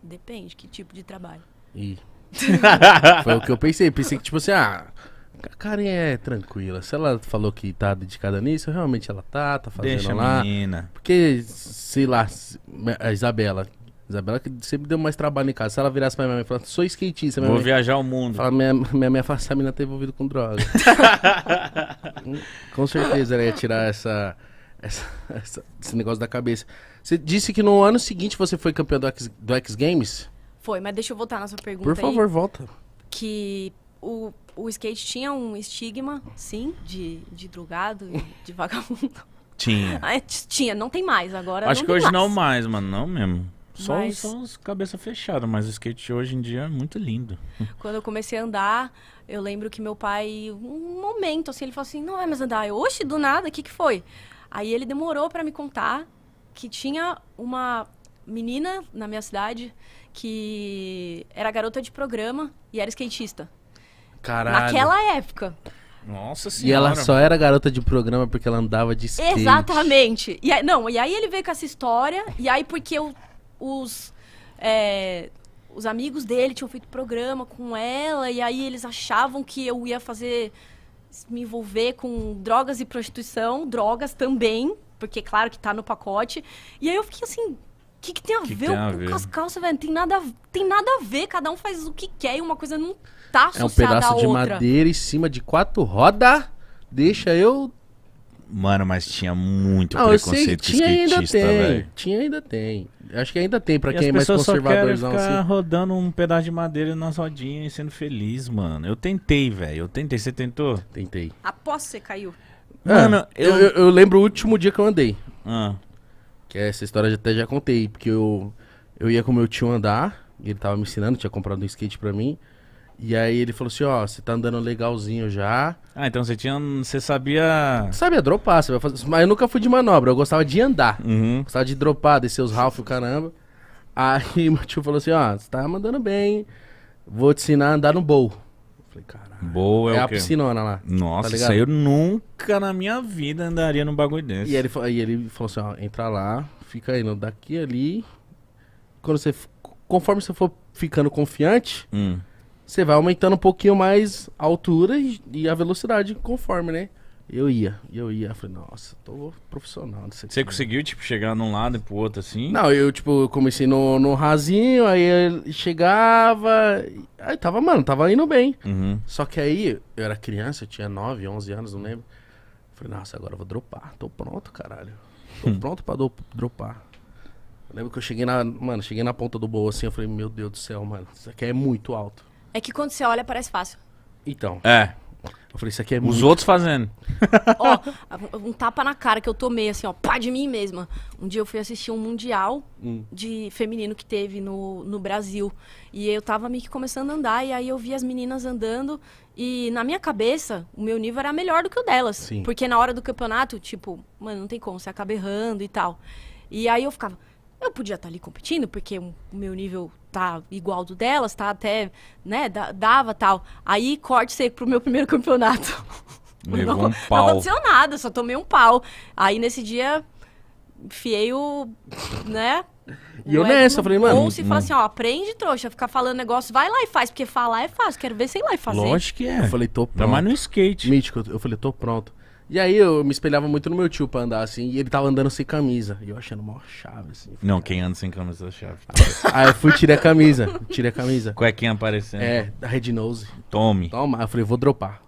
Depende, que tipo de trabalho. E... Foi o que eu pensei. Pensei que, tipo assim, ah. A Karen é tranquila. Se ela falou que tá dedicada nisso, realmente ela tá, tá fazendo Deixa lá. menina. Porque, sei lá, a Isabela. Isabela que sempre deu mais trabalho em casa. Se ela virasse pra minha mãe e falasse, sou skatista. Vou mãe, viajar o mundo. Fala, minha, minha mãe fala, essa menina tá envolvida com droga. com certeza ela ia tirar essa essa, essa, esse negócio da cabeça. Você disse que no ano seguinte você foi campeão do X, do X Games? Foi, mas deixa eu voltar na sua pergunta. Por favor, aí, volta. Que o, o skate tinha um estigma, sim, de, de drogado, de vagabundo. Tinha. Ah, tinha, não tem mais agora. Acho que hoje mais. não mais, mano, não mesmo. Só, mas... só os cabeça fechada, mas o skate hoje em dia é muito lindo. Quando eu comecei a andar, eu lembro que meu pai, um momento, assim, ele falou assim, não vai mais andar. Eu, oxe, do nada, o que que foi? Aí ele demorou para me contar que tinha uma menina na minha cidade que era garota de programa e era skatista. Caralho. Naquela época. Nossa senhora. E ela só era garota de programa porque ela andava de skate. Exatamente. E aí, não, e aí ele veio com essa história, e aí porque os, é, os amigos dele tinham feito programa com ela, e aí eles achavam que eu ia fazer me envolver com drogas e prostituição, drogas também, porque claro que tá no pacote. E aí eu fiquei assim, o que, que tem a que ver tem a com as calças, velho? Tem nada, tem nada a ver, cada um faz o que quer e uma coisa não tá associada à outra. É um pedaço de madeira em cima de quatro rodas, deixa eu Mano, mas tinha muito ah, preconceito sei, tinha skatista, velho. Tinha ainda tem. Acho que ainda tem, pra e quem é mais conservadorzão só ficar assim. rodando um pedaço de madeira nas rodinhas e sendo feliz, mano. Eu tentei, velho. Eu tentei. Você tentou? Tentei. Após você caiu. Mano, ah, eu... eu... Eu, lembro o último dia que eu andei. Ah. Que essa história eu até já contei. Porque eu, eu ia com meu tio andar, ele tava me ensinando, tinha comprado um skate pra mim. E aí ele falou assim, ó, você tá andando legalzinho já. Ah, então você tinha. Você sabia. Sabia dropar, sabia fazer. Mas eu nunca fui de manobra, eu gostava de andar. Uhum. Gostava de dropar, descer os Ralph o caramba. Aí o tio falou assim, ó, você tá mandando bem, vou te ensinar a andar no bowl. Eu falei, caralho. Bowl é, é o a quê? piscinona lá. Tá Nossa, tá isso aí eu nunca na minha vida andaria num bagulho desse. E ele, e ele falou assim, ó, entra lá, fica indo daqui ali. Quando você. Conforme você for ficando confiante. Hum você vai aumentando um pouquinho mais a altura e, e a velocidade conforme, né? Eu ia, eu ia. Eu falei, nossa, tô profissional. Você aqui, né? conseguiu, tipo, chegar num lado e pro outro assim? Não, eu, tipo, comecei no, no rasinho, aí eu chegava. Aí tava, mano, tava indo bem. Uhum. Só que aí, eu era criança, eu tinha 9, 11 anos, não lembro. falei, nossa, agora eu vou dropar. Tô pronto, caralho. Tô hum. pronto pra do, dropar. Eu lembro que eu cheguei na. Mano, cheguei na ponta do bolso, assim, eu falei, meu Deus do céu, mano, isso aqui é muito alto. É que quando você olha parece fácil. Então. É. Eu falei, isso aqui é Os muito... outros fazendo. Ó, um tapa na cara que eu tomei, assim, ó, pá de mim mesma. Um dia eu fui assistir um mundial hum. de feminino que teve no, no Brasil. E eu tava meio que começando a andar, e aí eu vi as meninas andando. E na minha cabeça, o meu nível era melhor do que o delas. Sim. Porque na hora do campeonato, tipo, mano, não tem como, você acaba errando e tal. E aí eu ficava, eu podia estar tá ali competindo, porque o meu nível tá igual do delas, tá até, né, dava tal. Aí corte seco pro meu primeiro campeonato. Levou não, um pau. não aconteceu nada, só tomei um pau. Aí nesse dia, fiei o, né, e eu nessa, eu falei, mano. Ou se fala assim, ó, aprende, trouxa, ficar falando negócio, vai lá e faz, porque falar é fácil, quero ver sem lá e fazer. Lógico que é. Eu falei, tô pronto. Mas no skate. Mítico, eu falei, tô pronto. E aí eu me espelhava muito no meu tio pra andar, assim, e ele tava andando sem camisa. E eu achando mó chave, assim. Não, quem anda sem camisa é chave. aí eu fui, tirei a camisa, tirei a camisa. qual é quem aparecendo. É, da Red Nose. Tome. Toma. Eu falei, vou dropar.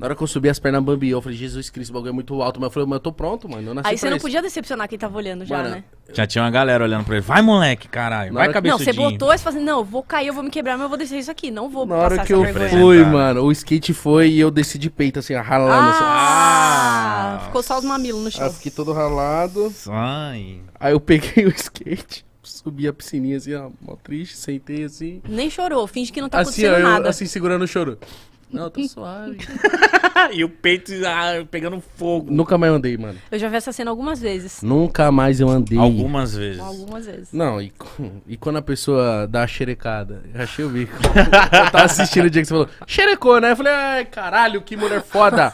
Na hora que eu subi as pernas bambiou, eu falei, Jesus Cristo, o bagulho é muito alto. Mas eu falei, mas eu tô pronto, mano. Eu Aí você não isso. podia decepcionar quem tava olhando já, Mano, né? Já tinha uma galera olhando pra ele. Vai, moleque, caralho. Vai, cabeça Não, você botou e você falou assim, não, eu vou cair, eu vou me quebrar, mas eu vou descer isso aqui. Não vou Na passar hora que essa eu vergonha. fui, mano, o skate foi e eu desci de peito, assim, ó, ralando. assim, ah, ah, ficou só os mamilos no chão. Aí fiquei todo ralado. Ai. Aí eu peguei o skate, subi a piscininha, assim, ó, mó triste, sentei, assim. Nem chorou, finge que não tá assim, ó, acontecendo eu, nada. assim, segurando o choro. Não, tá suave. e o peito ah, pegando fogo. Nunca mais andei, mano. Eu já vi essa cena algumas vezes. Nunca mais eu andei. Algumas vezes. Algumas vezes. Não, e, e quando a pessoa dá a xerecada? Eu achei o bico. eu tava assistindo o dia que você falou, xerecou, né? Eu falei, ai, caralho, que mulher foda.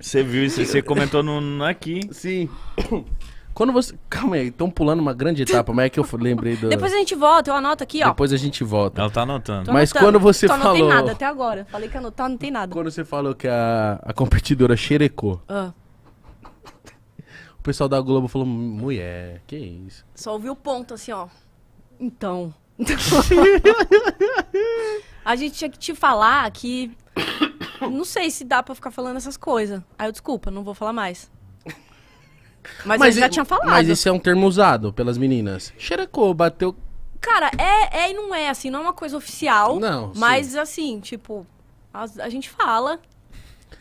Você viu isso, você comentou no, no aqui. Sim. Quando você. Calma aí, estão pulando uma grande etapa, mas é que eu lembrei do. Depois a gente volta, eu anoto aqui, ó. Depois a gente volta. Ela tá anotando. Tô mas anotando. quando você falou. Não tem nada até agora. Falei que anotar, não tem nada. Quando você falou que a, a competidora xerecou. Ah. O pessoal da Globo falou, mulher, que isso? Só ouviu o ponto assim, ó. Então. a gente tinha que te falar que. Não sei se dá pra ficar falando essas coisas. Aí eu desculpa, não vou falar mais. Mas, mas já tinha falado. Mas esse é um termo usado pelas meninas. Xerecou, bateu. Cara, é, é e não é, assim, não é uma coisa oficial. Não. Mas sim. assim, tipo, a, a, gente fala.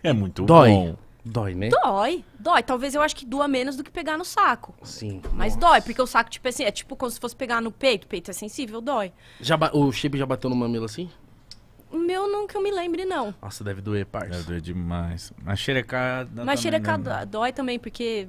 É muito Dói. bom. Dói, né? Dói, dói. Talvez eu acho que doa menos do que pegar no saco. Sim. Mas nossa. dói, porque o saco, tipo assim, é tipo como se fosse pegar no peito. O peito é sensível, dói. Já O chip já bateu no mamilo assim? meu não que eu me lembre, não. Nossa, deve doer, parça. Deve doer demais. Mas xerecar. Mas xerecar né? dói também, porque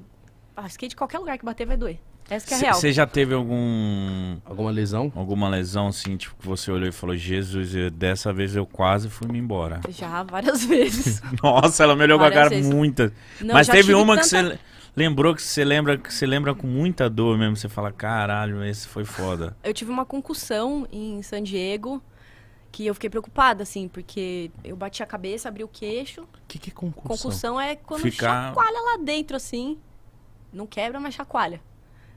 que ah, skate, qualquer lugar que bater vai doer. Essa que é a real. Você já teve algum. Alguma lesão? Alguma lesão, assim, tipo, que você olhou e falou, Jesus, eu- dessa vez eu quase fui-me embora. Já, várias vezes. Nossa, ela me olhou com a cara vezes. Não, Mas teve uma que você lembrou que você lembra que você lembra com muita dor mesmo. Você fala, caralho, esse foi foda. Eu tive uma concussão em San Diego que eu fiquei preocupada, assim, porque eu bati a cabeça, abri o queixo. O que, que é concussão? Concussão é quando Ficar- chacoalha lá dentro, assim. Não quebra, mas chacoalha.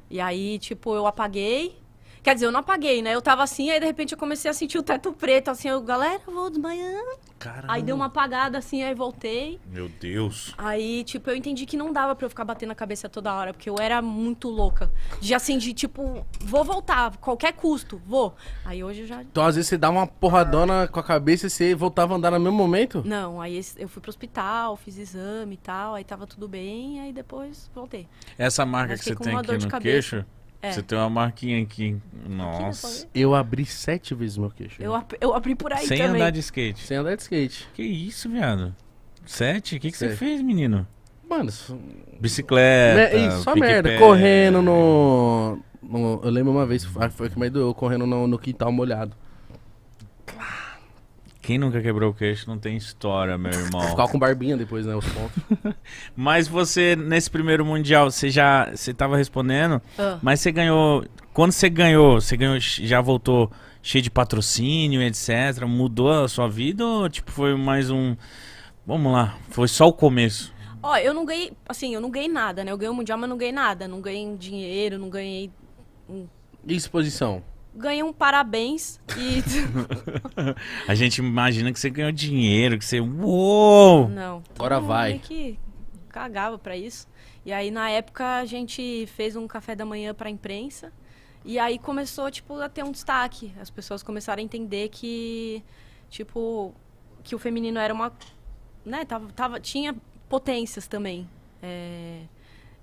E aí, tipo, eu apaguei, Quer dizer, eu não apaguei, né? Eu tava assim, aí de repente eu comecei a sentir o teto preto, assim, eu, galera, vou desmaiando. Caramba. Aí deu uma apagada, assim, aí voltei. Meu Deus. Aí, tipo, eu entendi que não dava pra eu ficar batendo a cabeça toda hora, porque eu era muito louca. De assim, de tipo, vou voltar, qualquer custo, vou. Aí hoje eu já. Então, às vezes, você dá uma porradona com a cabeça e você voltava a andar no mesmo momento? Não, aí eu fui pro hospital, fiz exame e tal, aí tava tudo bem, aí depois voltei. Essa marca Mas que você tem aqui no queixo? É. Você tem uma marquinha aqui. Nossa. eu abri sete vezes meu queixo. Eu, né? ab eu abri por aí Sem também. andar de skate. Sem andar de skate. Que isso, viado? Sete? O que, que você fez, menino? Mano, isso... bicicleta. Me... Né, isso, só merda. Pé. Correndo no... no, Eu lembro uma vez, foi que mais doeu, correndo no, no quintal molhado. Claro. Quem nunca quebrou o queixo não tem história, meu irmão. Ficar com barbinha depois, né? Os pontos. mas você, nesse primeiro mundial, você já. Você tava respondendo, ah. mas você ganhou. Quando você ganhou, você ganhou, já voltou cheio de patrocínio, etc. Mudou a sua vida ou tipo, foi mais um. Vamos lá, foi só o começo? Ó, eu não ganhei, assim, eu não ganhei nada, né? Eu ganhei o Mundial, mas não ganhei nada. Não ganhei dinheiro, não ganhei. E exposição? ganha um parabéns e. a gente imagina que você ganhou dinheiro, que você. Uou! Não. Agora vai. que cagava para isso. E aí, na época, a gente fez um café da manhã pra imprensa. E aí começou, tipo, a ter um destaque. As pessoas começaram a entender que, tipo, que o feminino era uma... Né, tava, tava, tinha potências também. É...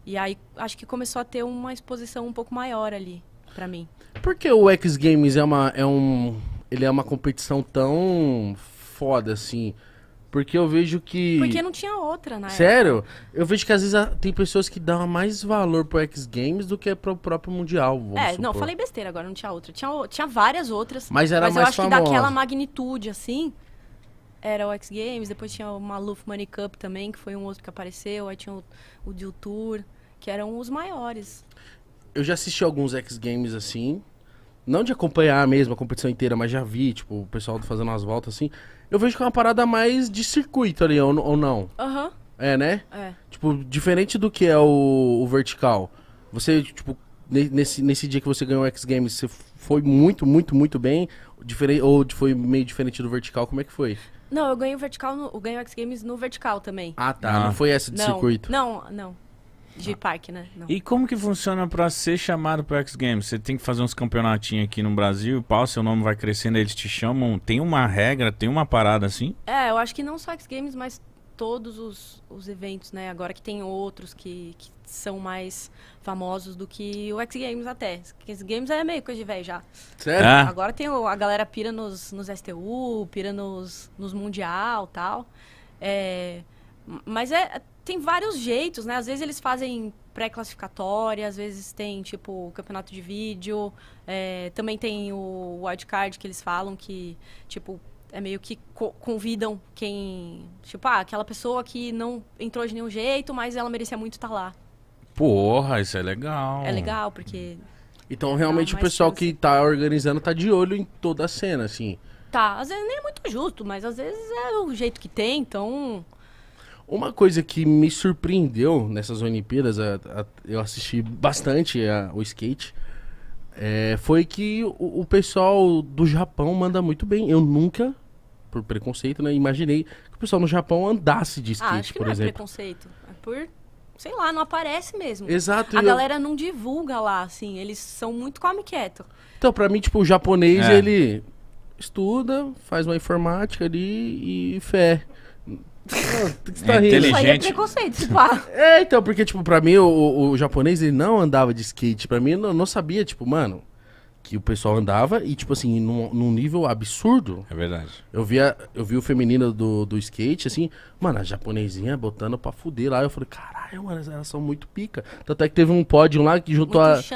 E aí acho que começou a ter uma exposição um pouco maior ali para mim. Por que o X Games é uma, é, um, ele é uma competição tão foda assim? Porque eu vejo que. Porque não tinha outra, né? Sério? Eu vejo que às vezes tem pessoas que dão mais valor pro X Games do que pro próprio Mundial. é, supor. não, falei besteira agora, não tinha outra. Tinha, tinha várias outras. Mas era mas mais eu acho famosa. que daquela magnitude, assim, era o X Games, depois tinha o Maluf Money Cup também, que foi um outro que apareceu, aí tinha o, o Deal Tour, que eram os maiores eu já assisti alguns X Games assim. Não de acompanhar mesmo a competição inteira, mas já vi, tipo, o pessoal fazendo umas voltas assim. Eu vejo que é uma parada mais de circuito ali, ou, ou não. Aham. Uhum. É, né? É. Tipo, diferente do que é o, o vertical. Você, tipo, nesse, nesse dia que você ganhou o X Games, você foi muito, muito, muito bem? Diferente, ou foi meio diferente do vertical? Como é que foi? Não, eu ganhei o vertical, no, eu ganhei o X Games no vertical também. Ah, tá. Não, não ah. foi essa de não, circuito? Não, não. De tá. parque, né? Não. E como que funciona para ser chamado pro X Games? Você tem que fazer uns campeonatinhos aqui no Brasil, pau, seu nome vai crescendo, eles te chamam. Tem uma regra, tem uma parada assim? É, eu acho que não só X Games, mas todos os, os eventos, né? Agora que tem outros que, que são mais famosos do que o X Games até. X Games é meio coisa de velho já. certo é. Agora tem a galera pira nos, nos STU, pira nos, nos Mundial tal. É, mas é, tem vários jeitos, né? Às vezes eles fazem pré-classificatória, às vezes tem, tipo, campeonato de vídeo, é, também tem o wildcard que eles falam que, tipo, é meio que co convidam quem. Tipo, ah, aquela pessoa que não entrou de nenhum jeito, mas ela merecia muito estar tá lá. Porra, isso é legal. É legal, porque. Então, realmente, o pessoal chance. que tá organizando tá de olho em toda a cena, assim. Tá, às vezes nem é muito justo, mas às vezes é o jeito que tem, então. Uma coisa que me surpreendeu nessas Olimpíadas, a, a, eu assisti bastante a, o skate, é, foi que o, o, pessoal do Japão manda muito bem. Eu nunca, por preconceito, né, imaginei que o pessoal no Japão andasse de ah, skate, ah, acho que por não é exemplo. É preconceito. É por. Sei lá, não aparece mesmo. Exato. A galera eu... não divulga lá, assim. Eles são muito come quieto. Então, pra mim, tipo, o japonês, é. ele estuda, faz uma informática ali e fé que você tá é rindo? Isso aí é preconceito, pá. É, então, porque, tipo, pra mim, o, o- o japonês, ele não andava de skate. Pra mim, eu não- não sabia, tipo, mano, que o pessoal andava e, tipo assim, num, num nível absurdo. É verdade. Eu via, eu vi o feminino do, do skate, assim, mano, a japonesinha botando pra fuder lá. Eu falei, caralho, mano, elas são muito pica. Tanto é que teve um pódio lá que juntou a.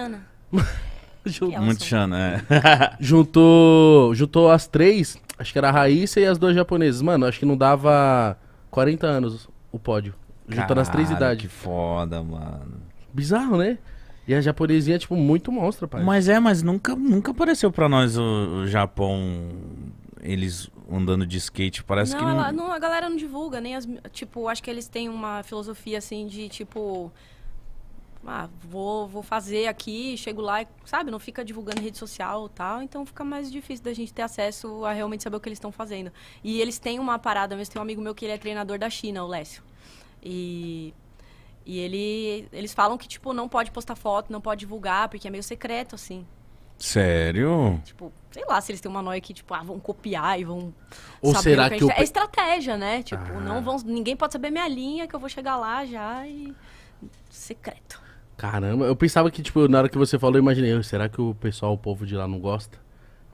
É muito Xana. Muito chana, é. Juntou. Juntou as três, acho que era a Raíssa e as duas japonesas. Mano, acho que não dava 40 anos o pódio. Juntando as três idades. Que foda, mano. Bizarro, né? E a japonesinha é, tipo, muito monstra, pai. Mas é, mas nunca, nunca apareceu pra nós o, o Japão, eles andando de skate. Parece não, que não... não. A galera não divulga, nem as. Tipo, acho que eles têm uma filosofia assim de tipo ah, vou, vou fazer aqui, chego lá, e, sabe? Não fica divulgando rede social e tal, então fica mais difícil da gente ter acesso a realmente saber o que eles estão fazendo. E eles têm uma parada, mas tem um amigo meu que ele é treinador da China, o Lécio. E, e ele, eles falam que, tipo, não pode postar foto, não pode divulgar, porque é meio secreto, assim. Sério? Tipo, sei lá se eles têm uma noia que, tipo, ah, vão copiar e vão. Ou será que. que É estratégia, né? Tipo, ah. não vão. Ninguém pode saber minha linha, que eu vou chegar lá já e. Secreto. Caramba, eu pensava que, tipo, na hora que você falou, eu imaginei, será que o pessoal, o povo de lá não gosta?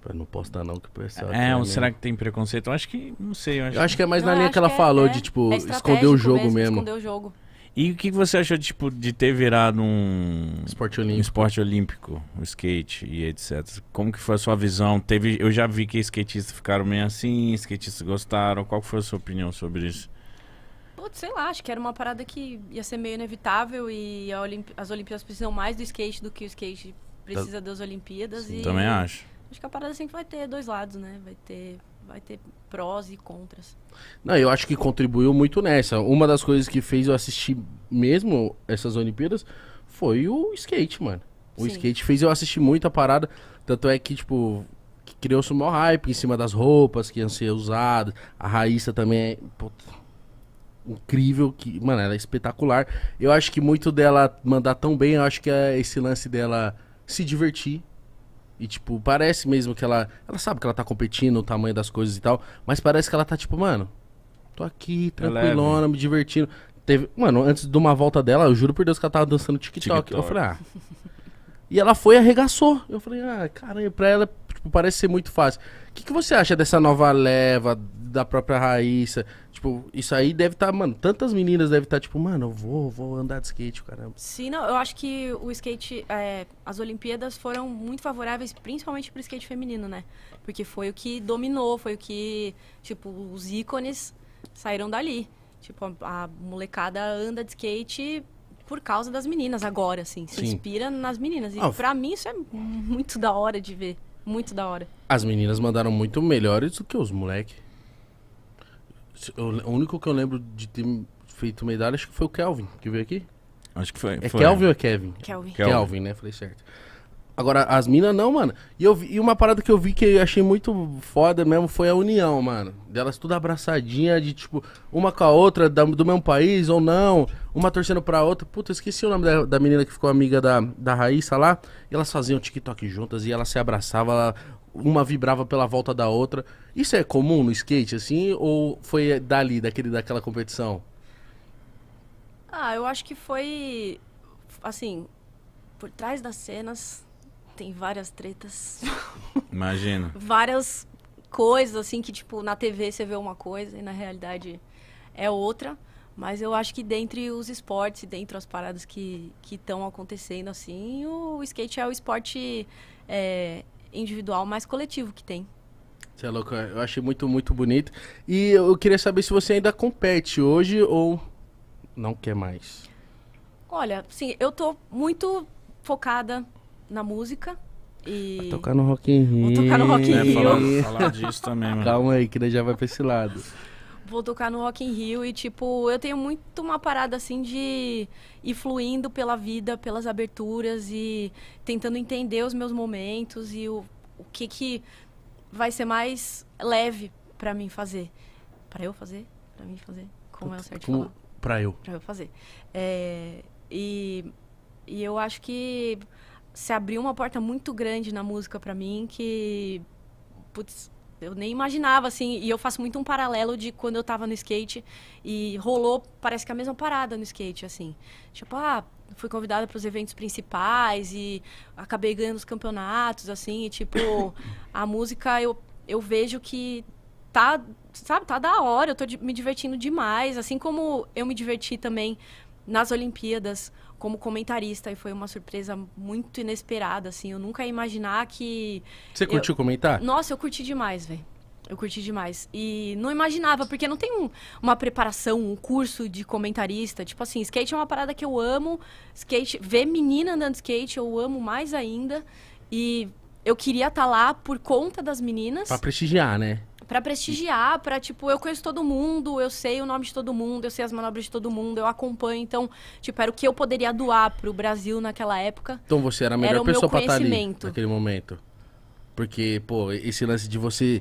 Eu não posta não, que o pessoal. É, tá ou será que tem preconceito? Eu acho que. Não sei. Eu acho, eu acho que é mais não, na linha que, ela é falou, é, de, tipo, é esconder o jogo mesmo, mesmo. Esconder o jogo. E o que você achou, tipo, de ter virado um esporte olímpico, um esporte olímpico o skate e etc? Como que foi a sua visão? Teve, eu já vi que skatistas ficaram meio assim, skatistas gostaram. Qual foi a sua opinião sobre isso? Putz, sei lá, acho que era uma parada que ia ser meio inevitável e Olimp... as Olimpíadas precisam mais do skate do que o skate precisa tá. das Olimpíadas. Sim, e... Também acho. Acho que a parada sempre vai ter dois lados, né? Vai ter, vai ter prós e contras. Não, eu acho que contribuiu muito nessa. Uma das coisas que fez eu assistir mesmo essas Olimpíadas foi o skate, mano. O Sim. skate fez eu assistir muito a parada. Tanto é que, tipo, criou-se um maior hype em cima das roupas que iam ser usadas. A Raíssa também. É, Puta incrível, que, mano, ela é espetacular. Eu acho que muito dela mandar tão bem, eu acho que é esse lance dela se divertir. E, tipo, parece mesmo que ela. Ela sabe que ela tá competindo, o tamanho das coisas e tal. Mas parece que ela tá, tipo, mano, tô aqui, é tranquilona, me divertindo. Teve, mano, antes de uma volta dela, eu juro por Deus que ela tava dançando TikTok. TikTok. Eu falei, ah. E ela foi e arregaçou. Eu falei, ah, caramba pra ela tipo, parece ser muito fácil. O que, que você acha dessa nova leva da própria Raíssa? Tipo, isso aí deve estar, tá, mano, tantas meninas devem estar, tá, tipo, mano, eu vou, vou andar de skate, caramba. Sim, não, eu acho que o skate, é, as Olimpíadas foram muito favoráveis, principalmente pro skate feminino, né? Porque foi o que dominou, foi o que, tipo, os ícones saíram dali. Tipo, a, a molecada anda de skate por causa das meninas agora, assim. Se Sim. inspira nas meninas. E ah, pra mim isso é muito da hora de ver. Muito da hora. As meninas mandaram muito melhores do que os moleques. Eu, o único que eu lembro de ter feito medalha acho que foi o Kelvin, que veio aqui. Acho que foi. É foi. Kelvin ou é Kevin? Kelvin. Kelvin, Kelvin né? Falei certo. Agora, as minas não, mano. E, eu vi, e uma parada que eu vi que eu achei muito foda mesmo foi a união, mano. Delas tudo abraçadinha, de tipo, uma com a outra, da, do mesmo país ou não. Uma torcendo pra outra. Puta, esqueci o nome da, da menina que ficou amiga da, da Raíssa lá. E elas faziam TikTok juntas e elas se abraçavam uma vibrava pela volta da outra. Isso é comum no skate, assim? Ou foi dali, daquele, daquela competição? Ah, eu acho que foi. Assim, por trás das cenas tem várias tretas. Imagina. várias coisas, assim, que, tipo, na TV você vê uma coisa e na realidade é outra. Mas eu acho que dentre os esportes, dentro as paradas que estão acontecendo, assim, o skate é o esporte é, individual, mas coletivo que tem. Você é louco, eu achei muito, muito bonito. E eu queria saber se você ainda compete hoje ou não quer mais. Olha, sim, eu tô muito focada na música, e... tocar no Rock in Rio. Vou tocar no Rock in Rio. É, falar, falar disso também, mano. Calma aí, que daí já vai pra esse lado vou tocar no Rock in Rio e, tipo, eu tenho muito uma parada assim de ir fluindo pela vida, pelas aberturas e tentando entender os meus momentos e o, o que que vai ser mais leve para mim fazer. para eu fazer? para mim fazer? Como é o certo para Pra eu. Pra eu fazer. É, e, e eu acho que se abriu uma porta muito grande na música para mim que. Putz, eu nem imaginava, assim. E eu faço muito um paralelo de quando eu tava no skate e rolou, parece que a mesma parada no skate, assim. Tipo, ah, fui convidada para os eventos principais e acabei ganhando os campeonatos, assim. E, tipo, a música eu, eu vejo que tá, sabe, tá da hora. Eu tô me divertindo demais. Assim como eu me diverti também nas Olimpíadas como comentarista e foi uma surpresa muito inesperada, assim. Eu nunca ia imaginar que. Você curtiu eu... comentar? Nossa, eu curti demais, velho. Eu curti demais. E não imaginava, porque não tem um, uma preparação, um curso de comentarista. Tipo assim, skate é uma parada que eu amo. Skate, ver menina andando skate, eu amo mais ainda. E eu queria estar tá lá por conta das meninas. Pra prestigiar, né? para prestigiar, para tipo, eu conheço todo mundo, eu sei o nome de todo mundo, eu sei as manobras de todo mundo, eu acompanho, então, tipo, era o que eu poderia doar pro Brasil naquela época. Então você era a melhor era pessoa para estar tá ali naquele momento. Porque, pô, esse lance de você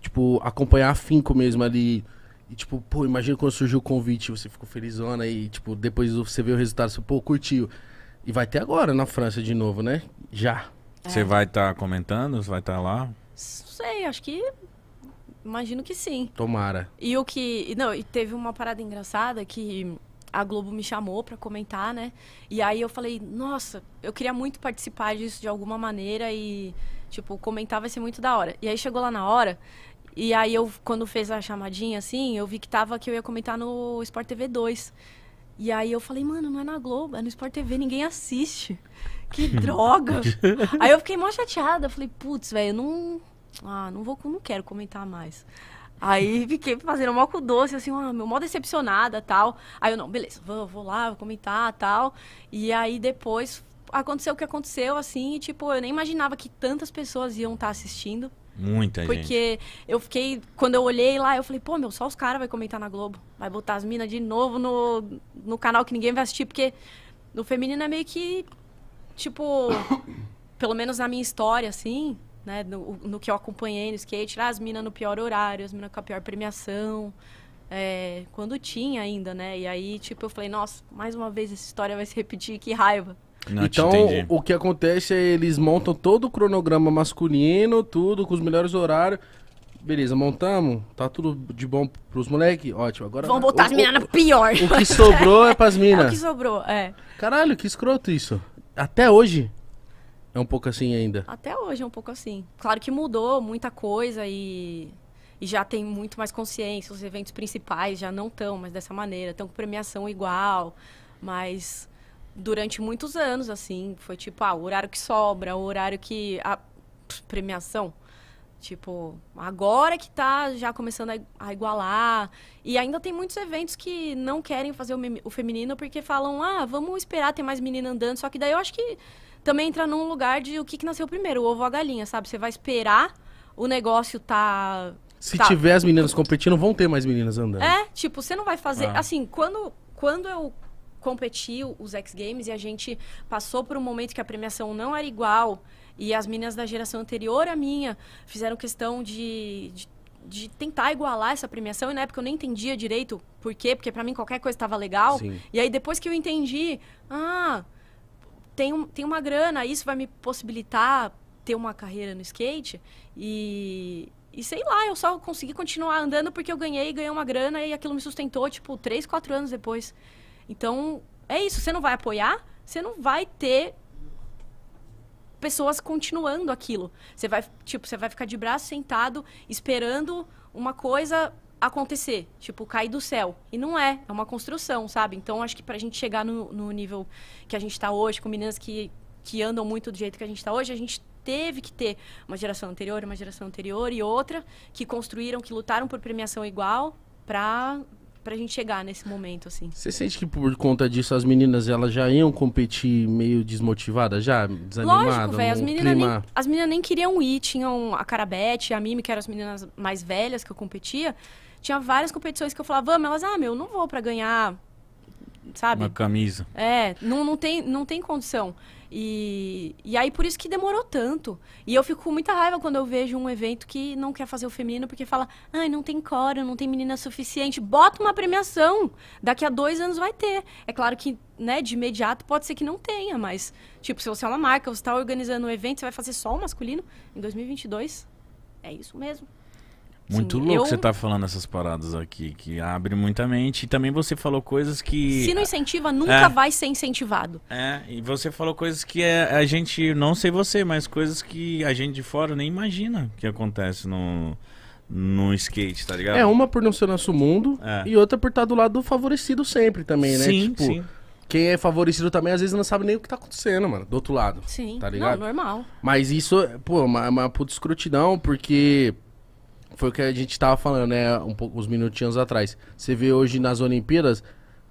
tipo acompanhar afinco mesmo ali, e, tipo, pô, imagina quando surgiu o convite, você ficou felizona e tipo, depois você vê o resultado, você, pô, curtiu. E vai ter agora na França de novo, né? Já. Você é. vai estar tá comentando? Você vai estar tá lá? sei, acho que Imagino que sim. Tomara. E o que. Não, e teve uma parada engraçada que a Globo me chamou para comentar, né? E aí eu falei, nossa, eu queria muito participar disso de alguma maneira e, tipo, comentar vai ser muito da hora. E aí chegou lá na hora, e aí eu, quando fez a chamadinha, assim, eu vi que tava que eu ia comentar no Sport TV 2. E aí eu falei, mano, não é na Globo, é no Sport TV, ninguém assiste. Que droga! aí eu fiquei mó chateada, falei, putz, velho, não ah, não vou, não quero comentar mais. Aí fiquei fazendo mó com doce, assim, ah, meu mó decepcionada tal. Aí eu, não, beleza, vou, vou lá, vou comentar tal. E aí depois aconteceu o que aconteceu, assim, e, tipo, eu nem imaginava que tantas pessoas iam estar tá assistindo. Muita porque gente. Porque eu fiquei, quando eu olhei lá, eu falei, pô, meu, só os caras vai comentar na Globo. Vai botar as minas de novo no, no canal que ninguém vai assistir, porque no feminino é meio que, tipo, pelo menos na minha história, assim, né, no, no que eu acompanhei no skate, ah, as minas no pior horário, as minas com a pior premiação. É, quando tinha ainda, né? E aí, tipo, eu falei, nossa, mais uma vez essa história vai se repetir, que raiva. Não, então, o que acontece é eles montam todo o cronograma masculino, tudo, com os melhores horários. Beleza, montamos, tá tudo de bom pros moleques, ótimo. Agora vamos botar o, as meninas pior. O que sobrou é pras minas. É o que sobrou, é. Caralho, que escroto isso. Até hoje. É um pouco assim ainda? Até hoje é um pouco assim. Claro que mudou muita coisa e, e já tem muito mais consciência. Os eventos principais já não estão mais dessa maneira, estão com premiação igual, mas durante muitos anos, assim, foi tipo, ah, o horário que sobra, o horário que. A premiação. Tipo, agora que tá já começando a, igualar. E ainda tem muitos eventos que não querem fazer o, o, feminino porque falam, ah, vamos esperar ter mais menina andando. Só que daí eu acho que também entra num lugar de o que, que nasceu primeiro, o ovo ou a galinha, sabe? Você vai esperar o negócio tá. Se tá... tiver as meninas competindo, vão ter mais meninas andando. É, tipo, você não vai fazer. Ah. Assim, quando, quando eu competi os X Games e a gente passou por um momento que a premiação não era igual e as meninas da geração anterior à minha fizeram questão de, de de tentar igualar essa premiação. E na época eu nem entendia direito por quê, porque para mim qualquer coisa estava legal. Sim. E aí depois que eu entendi, ah, tem, um, tem uma grana, isso vai me possibilitar ter uma carreira no skate. E, e sei lá, eu só consegui continuar andando porque eu ganhei, ganhei uma grana e aquilo me sustentou, tipo, três, quatro anos depois. Então, é isso. Você não vai apoiar, você não vai ter pessoas continuando aquilo. Você vai, tipo, você vai ficar de braço sentado esperando uma coisa acontecer, tipo, cair do céu. E não é, é uma construção, sabe? Então, acho que pra gente chegar no, no nível que a gente tá hoje, com meninas que, que andam muito do jeito que a gente tá hoje, a gente teve que ter uma geração anterior, uma geração anterior e outra, que construíram, que lutaram por premiação igual pra, pra gente chegar nesse momento, assim. Você sente que por conta disso as meninas, elas já iam competir meio desmotivadas, já? Desanimadas? Lógico, velho. As meninas nem, as nem queriam ir. Tinham a Carabete, a Mimi, que eram as meninas mais velhas que eu competia tinha várias competições que eu falava, vamos, elas, ah, meu, não vou para ganhar, sabe? Uma camisa. É, não, não, tem, não tem condição. E, e aí por isso que demorou tanto. E eu fico com muita raiva quando eu vejo um evento que não quer fazer o feminino, porque fala, ai, não tem coro não tem menina suficiente. Bota uma premiação. Daqui a dois anos vai ter. É claro que, né, de imediato pode ser que não tenha, mas, tipo, se você é uma marca, você está organizando um evento, você vai fazer só o masculino em 2022. É isso mesmo. Muito Sim, louco eu... você tá falando essas paradas aqui, que abre muita mente. E também você falou coisas que. Se não incentiva, nunca é. vai ser incentivado. É, e você falou coisas que é, a gente, não sei você, mas coisas que a gente de fora nem imagina que acontece no, no skate, tá ligado? É, uma por não ser nosso mundo é. e outra por estar tá do lado do favorecido sempre também, né? Sim, tipo, sim. quem é favorecido também às vezes não sabe nem o que tá acontecendo, mano, do outro lado. Sim, tá ligado? Não, normal. Mas isso, pô, é uma, é uma puta escrotidão, porque. Foi o que a gente estava falando, né? Um pouco, uns minutinhos atrás. Você vê hoje nas Olimpíadas,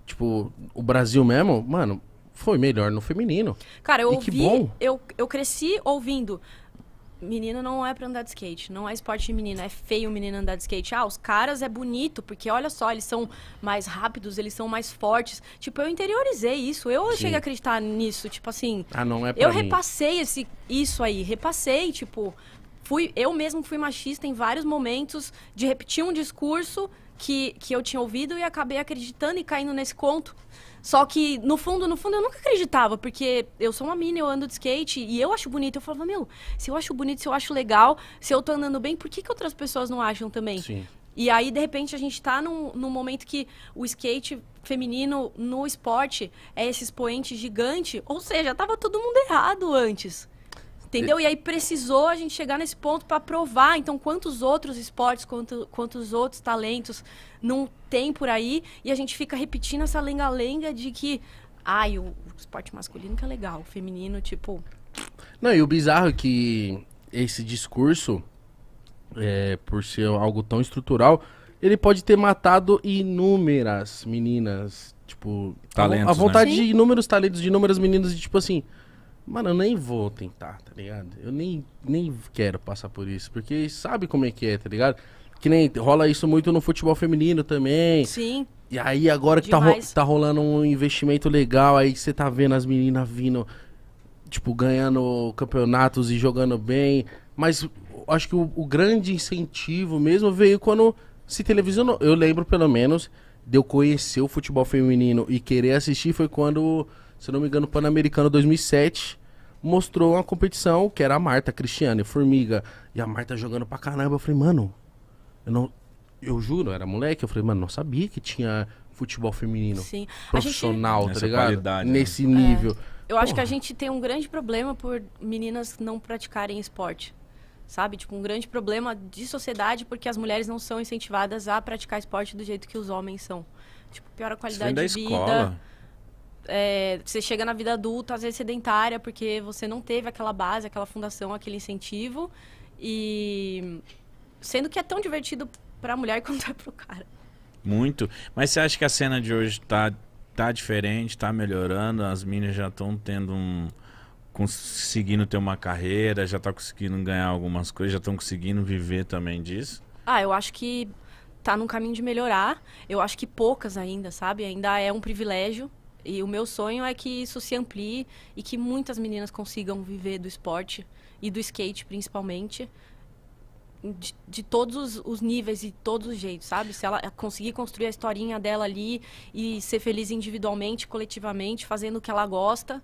tipo, o Brasil mesmo, mano, foi melhor no feminino. Cara, eu e ouvi, Eu, eu cresci ouvindo. Menino não é pra andar de skate, não é esporte de menina é feio o menino andar de skate. Ah, os caras é bonito, porque olha só, eles são mais rápidos, eles são mais fortes. Tipo, eu interiorizei isso, eu Sim. cheguei a acreditar nisso, tipo assim. Ah, não é pra Eu mim. repassei esse, isso aí, repassei, tipo, fui eu mesmo fui machista em vários momentos de repetir um discurso que, que eu tinha ouvido e acabei acreditando e caindo nesse conto. Só que, no fundo, no fundo, eu nunca acreditava, porque eu sou uma mina, eu ando de skate e eu acho bonito. Eu falava, meu, se eu acho bonito, se eu acho legal, se eu tô andando bem, por que, que outras pessoas não acham também? Sim. E aí, de repente, a gente está num, num momento que o skate feminino no esporte é esse expoente gigante. Ou seja, tava todo mundo errado antes. Entendeu? E aí precisou a gente chegar nesse ponto para provar. Então, quantos outros esportes, quanto, quantos outros talentos não tem por aí? E a gente fica repetindo essa lenga-lenga de que, ai, o, o esporte masculino que é legal, o feminino, tipo. Não, e o bizarro é que esse discurso, é, por ser algo tão estrutural, ele pode ter matado inúmeras meninas. Tipo, talentos, a, né? a vontade né? de inúmeros talentos, de inúmeras meninas, de tipo assim. Mano, eu nem vou tentar, tá ligado? Eu nem, nem quero passar por isso, porque sabe como é que é, tá ligado? Que nem rola isso muito no futebol feminino também. Sim. E aí agora que tá, ro tá, rolando um investimento legal, aí você tá vendo as meninas vindo, tipo, ganhando campeonatos e jogando bem. Mas acho que o, o grande incentivo mesmo veio quando se televisionou. Eu lembro, pelo menos, de eu conhecer o futebol feminino e querer assistir foi quando se não me engano, Pan-Americano 2007, mostrou uma competição que era a Marta, a Cristiane, Formiga. E a Marta jogando pra caramba. Eu falei, mano, eu não. Eu juro, eu era moleque. Eu falei, mano, não sabia que tinha futebol feminino Sim. profissional, gente... tá Nessa ligado? Qualidade, né? Nesse né? nível. É. Eu Porra. acho que a gente tem um grande problema por meninas não praticarem esporte. Sabe? Tipo, um grande problema de sociedade porque as mulheres não são incentivadas a praticar esporte do jeito que os homens são. Tipo, piora a qualidade de vida. Escola é, você chega na vida adulta, às vezes sedentária, porque você não teve aquela base, aquela fundação, aquele incentivo. E sendo que é tão divertido para a mulher quanto é para o cara. Muito. Mas você acha que a cena de hoje está tá diferente, tá melhorando, as meninas já estão tendo um. conseguindo ter uma carreira, já tá conseguindo ganhar algumas coisas, já estão conseguindo viver também disso? Ah, eu acho que tá num caminho de melhorar. Eu acho que poucas ainda, sabe? Ainda é um privilégio e o meu sonho é que isso se amplie e que muitas meninas consigam viver do esporte e do skate principalmente. De, de, todos os, os, níveis e todos os jeitos, sabe? Se ela conseguir construir a historinha dela ali e ser feliz individualmente, coletivamente, fazendo o que ela gosta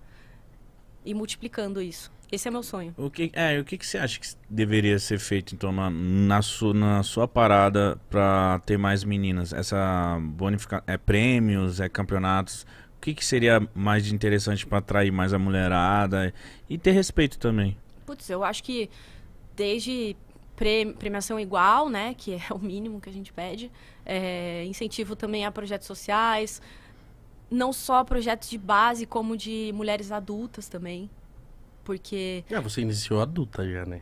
e multiplicando isso. Esse é meu sonho. O que, é, o que, que você acha que deveria ser feito, então, na, na, su, na sua parada para ter mais meninas? Essa bonificação. É prêmios, é campeonatos? que, que seria mais interessante para atrair mais a mulherada e ter respeito também? Putz, eu acho que desde premiação igual, né, que é o mínimo que a gente pede, é, incentivo também a projetos sociais, não só projetos de base, como de mulheres adultas também, porque... É, você iniciou adulta já, né?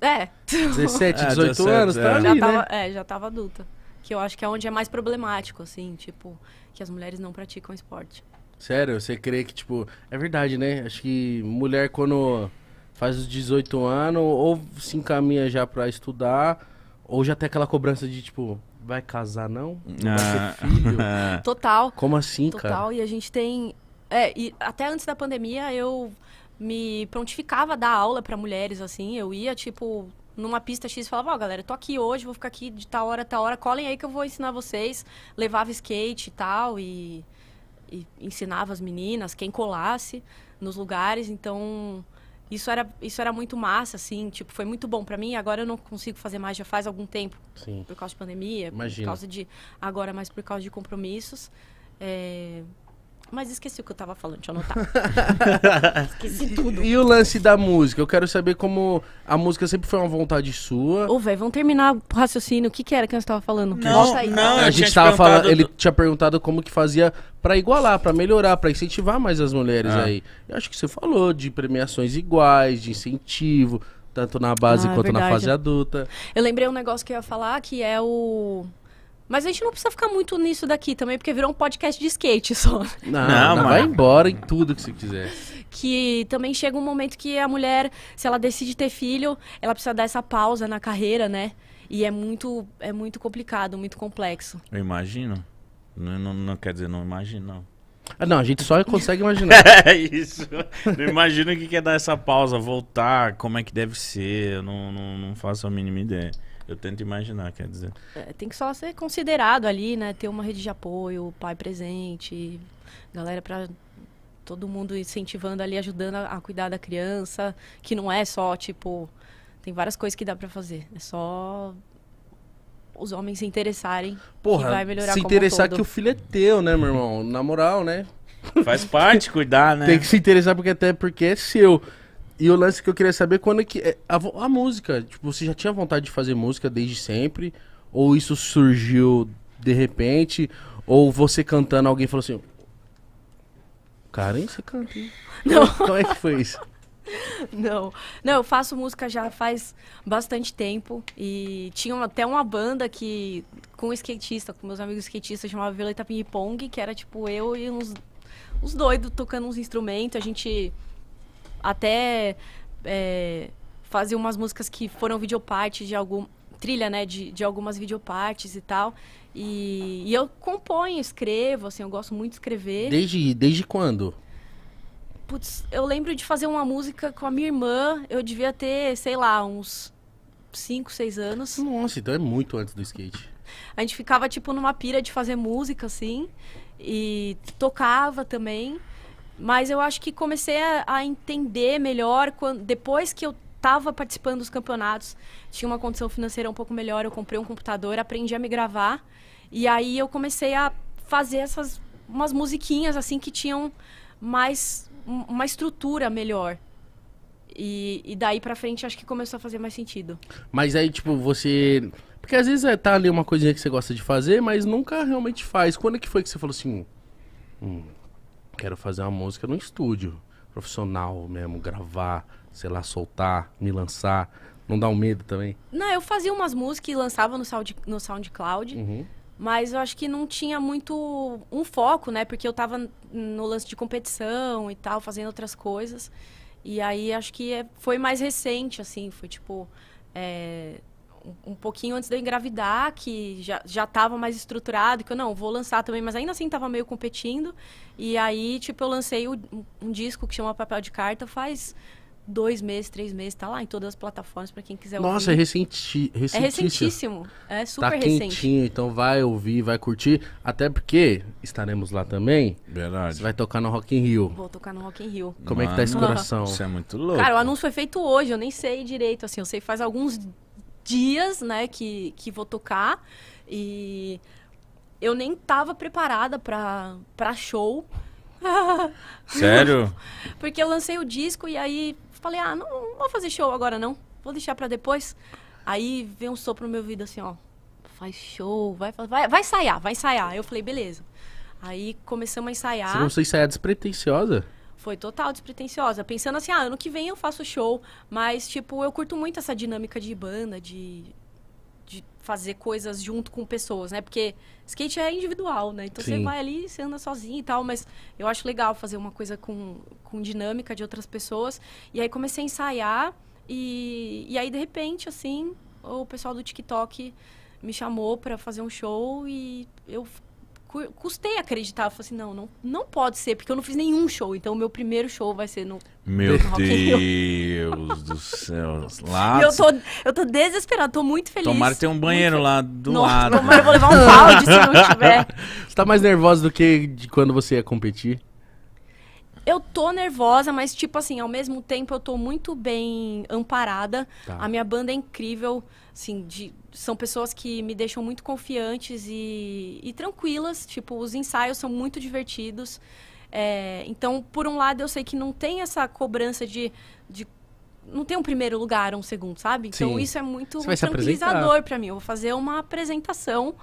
É. 17, 18 é, anos, tá é. tá ali, já né? tava, né? É, já tava adulta. Que eu acho que é onde é mais problemático, assim, tipo, que as mulheres não praticam esporte. Sério, você crê que, tipo, é verdade, né? Acho que mulher quando faz os 18 anos, ou se encaminha já pra estudar, ou já tem aquela cobrança de, tipo, vai casar não? não ah. Vai ser filho? Total. Como assim, Total. cara? Total, e a gente tem... É, e até antes da pandemia eu me prontificava a dar aula para mulheres, assim. Eu ia, tipo, numa pista X e falava, ó, oh, galera, tô aqui hoje, vou ficar aqui de tal hora, tal hora, colhem aí que eu vou ensinar vocês. Levava skate e tal, e e ensinava as meninas, quem colasse nos lugares, então isso era isso era muito massa assim, tipo, foi muito bom para mim, agora eu não consigo fazer mais já faz algum tempo. Sim. Por causa de pandemia, Imagina. por causa de agora mais por causa de compromissos. É, mas esqueci o que eu tava falando, deixa eu anotar. esqueci tudo. E o lance da música? Eu quero saber como a música sempre foi uma vontade sua. Ô, velho, vamos terminar o raciocínio. O que que era que você tava falando? Não, Volta aí. não, a gente te tava falando, do- ele tinha perguntado como que fazia pra igualar, pra melhorar, pra incentivar mais as mulheres Ah. aí. Eu acho que você falou de premiações iguais, de incentivo, tanto na base Ah, é quanto na fase adulta. Eu lembrei um negócio que eu ia falar, que é o... Mas a gente não precisa ficar muito nisso daqui também, porque virou um podcast de skate só. Não, não, vai embora em tudo que você quiser. Que também chega um momento que a mulher, se ela decide ter filho, ela precisa dar essa pausa na carreira, né? E é muito, é muito complicado, muito complexo. Eu imagino. Não, não, não quer dizer, não imagino, não. Ah, não, a gente só consegue imaginar. é isso. Não imagino o que quer é dar essa pausa, voltar, como é que deve ser. Eu não, não, não faço a mínima ideia. Eu tento imaginar, quer dizer. É, tem que só ser considerado ali, né? Ter uma rede de apoio, pai presente, galera para todo mundo incentivando ali, ajudando a, a, cuidar da criança, que não é só tipo tem várias coisas que dá para fazer. É só os homens se interessarem. Porra, vai melhorar se interessar que o filho é teu, né, meu irmão? Na moral, né? Faz parte cuidar, né? Tem que se interessar porque até porque é seu. E o lance que eu queria saber é quando é que. A, a, música, tipo, você já tinha vontade de fazer música desde sempre? Ou isso surgiu de repente? Ou você cantando, alguém falou assim. Karen, você canta, hein? Não. Como é que foi isso? Não, não, eu faço música já faz bastante tempo e tinha até uma banda que com um skatista, com meus amigos skatistas, chamava Violeta Ping Pong, que era tipo eu e uns, uns doidos tocando uns instrumentos. A gente até é, fazia umas músicas que foram videoparte de algum trilha, né, de, de algumas videopartes e tal. E, e, eu componho, escrevo, assim, eu gosto muito de escrever. Desde, desde quando? Putz, eu lembro de fazer uma música com a minha irmã, eu devia ter, sei lá, uns 5, 6 anos. Nossa, então é muito antes do skate. A gente ficava, tipo, numa pira de fazer música, assim, e tocava também. Mas eu acho que comecei a, a entender melhor quando, depois que eu estava participando dos campeonatos, tinha uma condição financeira um pouco melhor, eu comprei um computador, aprendi a me gravar. E aí eu comecei a fazer essas umas musiquinhas assim que tinham mais uma estrutura melhor. E, e daí pra frente acho que começou a fazer mais sentido. Mas aí, tipo, você. Porque às vezes é, tá ali uma coisinha que você gosta de fazer, mas nunca realmente faz. Quando é que foi que você falou assim. Hum, hum quero fazer uma música no estúdio, profissional mesmo, gravar, sei lá, soltar, me lançar. Não dá um medo também? Não, eu fazia umas músicas e lançava no, Sound, no SoundCloud. Uhum. Mas eu acho que não tinha muito um foco, né? Porque eu tava no lance de competição e tal, fazendo outras coisas. E aí acho que é, foi mais recente, assim. Foi tipo. É um pouquinho antes de eu engravidar, que já, já tava mais estruturado, que eu não, vou lançar também, mas ainda assim tava meio competindo. E aí, tipo, eu lancei o, um disco que chama Papel de Carta faz dois meses, três meses, tá lá em todas as plataformas para quem quiser ouvir. Nossa, é recenti, é recentíssimo. É recentíssimo. É super tá recente. quentinho, então vai ouvir, vai curtir. Até porque estaremos lá também. Verdade. Você vai tocar no Rock in Rio. Vou tocar no Rock in Rio. Como Mano, é que tá esse coração? Isso é muito louco. Cara, o anúncio foi feito hoje, eu nem sei direito, assim, eu sei faz alguns dias, né, que, que vou tocar. E eu nem tava preparada para show. Sério? Porque eu lancei o disco e aí falei, ah, não, não vou fazer show agora não. Vou deixar para depois. Aí veio um sopro no meu ouvido assim, ó. Faz show, vai, vai, vai ensaiar, vai ensaiar. Eu falei, beleza. Aí começamos a ensaiar. Você não sei ensaiar despretensiosa? Foi total despretensiosa. Pensando assim, ah, ano que vem eu faço show. Mas, tipo, eu curto muito essa dinâmica de banda, de, de fazer coisas junto com pessoas, né? Porque skate é individual, né? Então Sim. você vai ali, você anda sozinho e tal. Mas eu acho legal fazer uma coisa com, com dinâmica de outras pessoas. E aí comecei a ensaiar. E, e aí, de repente, assim, o pessoal do TikTok me chamou para fazer um show e eu custei acreditar. Eu falei assim, não, não, não pode ser, porque eu não fiz nenhum show. Então, o meu primeiro show vai ser no. Meu no Deus do céu. Lá. Eu tô, eu tô desesperada, tô muito feliz. Tomara que tenha um banheiro lá do Nossa, lado. Tomara, eu vou levar um balde se não tiver. Você tá mais nervosa do que de quando você ia competir? eu tô nervosa, mas, tipo assim, ao mesmo tempo eu tô muito bem amparada. Tá. A minha banda é incrível, assim, de, são pessoas que me deixam muito confiantes e, e tranquilas. Tipo, os ensaios são muito divertidos. É, então, por um lado, eu sei que não tem essa cobrança de, de não tem um primeiro lugar ou um segundo, sabe? Então isso é muito tranquilizador para mim. Eu vou fazer uma apresentação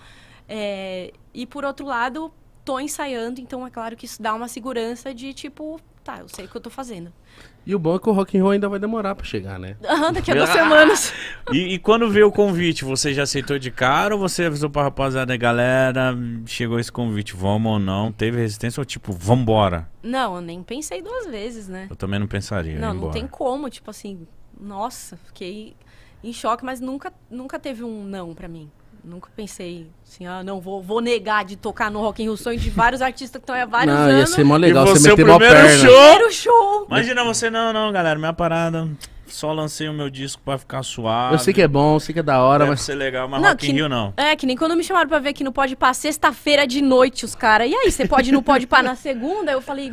é... e por outro lado tô ensaiando, então é claro que isso dá uma segurança de tipo, tá, eu sei o que eu tô fazendo. E o bom é que o rock and roll ainda vai demorar para chegar, né? Ah, daqui a duas ah, semanas. E, e, quando veio o convite, você já aceitou de cara ou você avisou pra rapaziada, galera, chegou esse convite, vamos ou não? Teve resistência ou tipo, vambora? Não, eu nem pensei duas vezes, né? Eu também não pensaria. Não, não tem como, tipo assim, nossa, fiquei em choque, mas nunca, nunca teve um não para mim. Nunca pensei assim, ah, não, vou, vou negar de tocar no Rock in Rio Sonho de vários artistas que estão há vários não, anos. ia ser mó legal você meter uma perna. Show. Primeiro show! Imagina você, não, não, galera, minha parada... Só lancei o meu disco pra ficar suave. Eu sei que é bom, eu sei que é da hora, Deve mas... ser legal, mas não, Rock que, in Rio não. É, que nem quando me chamaram pra ver que não pode ir sexta-feira de noite os caras. E aí, você pode ir no Pode Pá na segunda? Eu falei,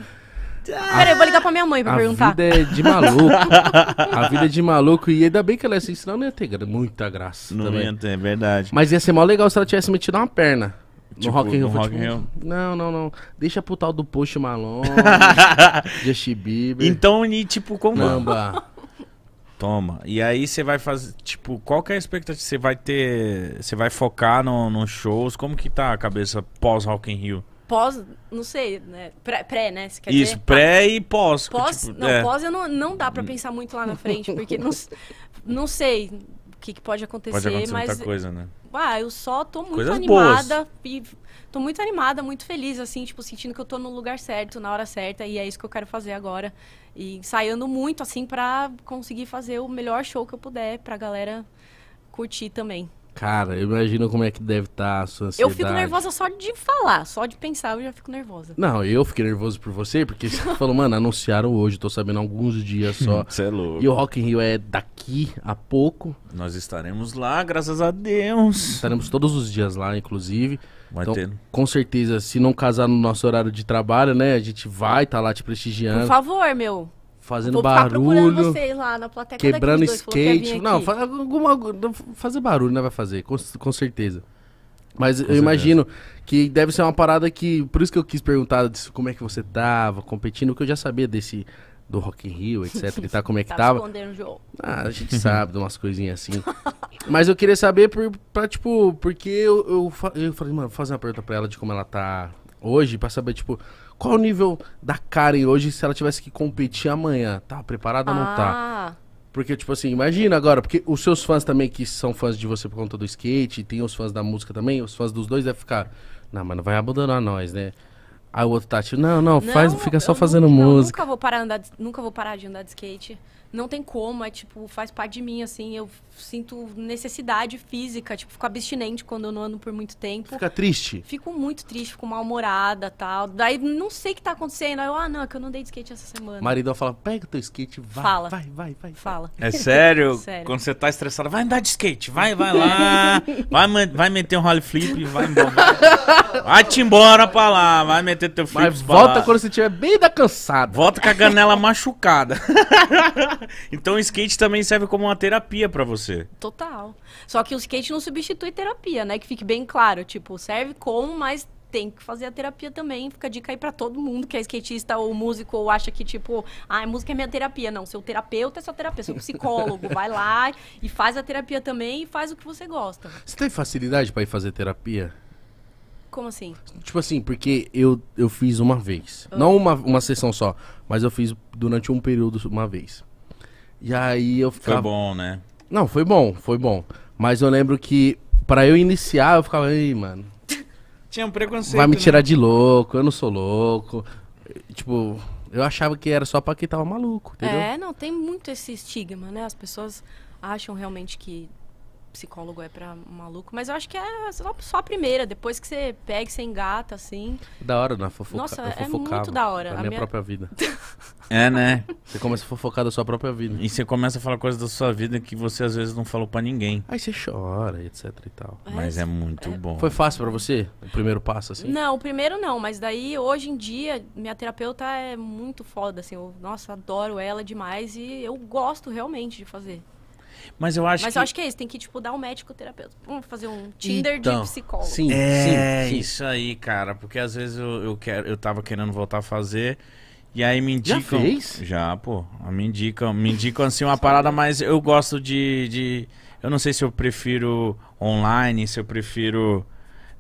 ah, Peraí, eu vou ligar pra minha mãe pra a perguntar. A vida é de maluco. a vida é de maluco. E ainda bem que ela é assim, senão não ia ter muita graça. Não também. ia ter, é verdade. Mas ia ser mal legal se ela tivesse metido uma perna. No tipo, Rock in Rio. Rock tipo, Não, não, não. Deixa pro tal do Post Malone, Justin Bieber. Então, e tipo, como... Toma. E aí você vai fazer, tipo, qual que é a expectativa? Você vai ter, você vai focar nos no shows? Como que tá a cabeça pós Rock in Rio? pós, não sei, né? Pré, pré né? quer Isso, dizer? pré e pós. Pós, tipo, não, é. pós eu não, não dá para pensar muito lá na frente, porque não, não sei o que, que pode acontecer, pode acontecer mas. Muita coisa, né? Ah, eu só tô muito Coisas animada boas. e tô muito animada, muito feliz, assim, tipo, sentindo que eu tô no lugar certo, na hora certa, e é isso que eu quero fazer agora. E ensaiando muito, assim, para conseguir fazer o melhor show que eu puder pra galera curtir também. Cara, eu imagino como é que deve estar tá a sua ansiedade. Eu fico nervosa só de falar, só de pensar eu já fico nervosa. Não, eu fiquei nervoso por você, porque você falou, mano, anunciaram hoje, tô sabendo alguns dias só. Você é louco. E o Rock in Rio é daqui a pouco. Nós estaremos lá, graças a Deus. Estaremos todos os dias lá, inclusive. Vai então, ter. Com certeza, se não casar no nosso horário de trabalho, né, a gente vai estar tá lá te prestigiando. Por favor, meu fazendo Vou barulho. vocês lá na plateia. É quebrando dois, skate. Que não, faz, alguma, fazer barulho, não né, Vai fazer, com, com certeza. Mas com eu certeza. imagino que deve ser uma parada que. Por isso que eu quis perguntar disso, como é que você tava competindo, que eu já sabia desse. Do Rock in Rio, etc. e tá, como é que tava? Escondendo o jogo. Ah, a gente sabe de umas coisinhas assim. Mas eu queria saber, por, pra, tipo, porque eu, eu, eu falei, mano, vou fazer uma pergunta pra ela de como ela tá hoje, pra saber, tipo, qual o nível da Karen hoje se ela tivesse que competir amanhã? Tá preparada ou ah. não tá? Ah. Porque, tipo assim, imagina agora, porque os seus fãs também, que são fãs de você por conta do skate, tem os fãs da música também, os fãs dos dois devem é ficar. Não, mas não vai abandonar nós, né? Aí o outro tá tipo, não, não, faz, fica só fazendo música. nunca, vou parar andar, nunca vou parar de andar de skate não tem como, é tipo, faz parte de mim, assim, eu sinto necessidade física, tipo, fico abstinente quando eu não ando por muito tempo. Fica triste? Fico muito triste, fico mal-humorada tal. Daí não sei o que tá acontecendo. Aí eu, ah, não, é que eu não dei de skate essa semana. marido marido fala, pega teu skate, vai. Fala. Vai, vai, vai. Fala. É sério? sério? Quando você tá estressada, vai andar de skate, vai, vai lá. vai, vai meter um rally flip, vai embora. Vai-te embora pra lá, vai meter teu flip. Mas volta lá. quando você tiver bem da cansada. Volta com a canela machucada. então o skate também serve como uma terapia para você. Total. Só que o skate não substitui terapia, né? Que fique bem claro. Tipo, serve como, mas tem que fazer a terapia também. Fica a dica aí pra todo mundo que é skatista ou músico ou acha que, tipo, ah, música é minha terapia. Não, seu terapeuta é sua terapia, seu psicólogo. vai lá e faz a terapia também e faz o que você gosta. Você tem facilidade para ir fazer terapia? Como assim? Tipo assim, porque eu, eu fiz uma vez. Não uma, uma sessão só, mas eu fiz durante um período uma vez. E aí eu ficava. Foi bom, né? Não, foi bom, foi bom. Mas eu lembro que para eu iniciar, eu ficava, aí, mano. Tinha um preconceito. Vai me né? tirar né? de louco, eu não sou louco. Tipo, eu achava que era só pra quem tava maluco, entendeu? É, não, tem muito esse estigma, né? As pessoas acham realmente que psicólogo é pra maluco. Mas eu acho que é só, só a primeira. Depois que você pega e você engata, assim. Da hora, né? Fofoca... Nossa, é muito da hora. Da minha, minha, própria vida. é, né? Você começa a fofocar da sua própria vida. E você começa a falar coisas da sua vida que você às vezes não falou pra ninguém. Aí você chora, etc e tal. É, mas, mas é, é muito é... bom. Foi fácil pra você? O primeiro passo, assim? Não, o primeiro não. Mas daí, hoje em dia, minha terapeuta é muito foda, assim. Eu, nossa, adoro ela demais e eu gosto realmente de fazer. Mas eu acho Mas que... eu acho que é isso, tem que, tipo, dar um médico terapeuta. Vamos fazer um então, Tinder então, de psicólogo. Sim, é, sim, sim, isso aí, cara. Porque às vezes eu, eu, quero, eu tava querendo voltar a fazer. E aí me indicam. Já fez? Já, pô. Me indicam, me indicam assim uma parada, mas eu gosto de, de. Eu não sei se eu prefiro online, se eu prefiro.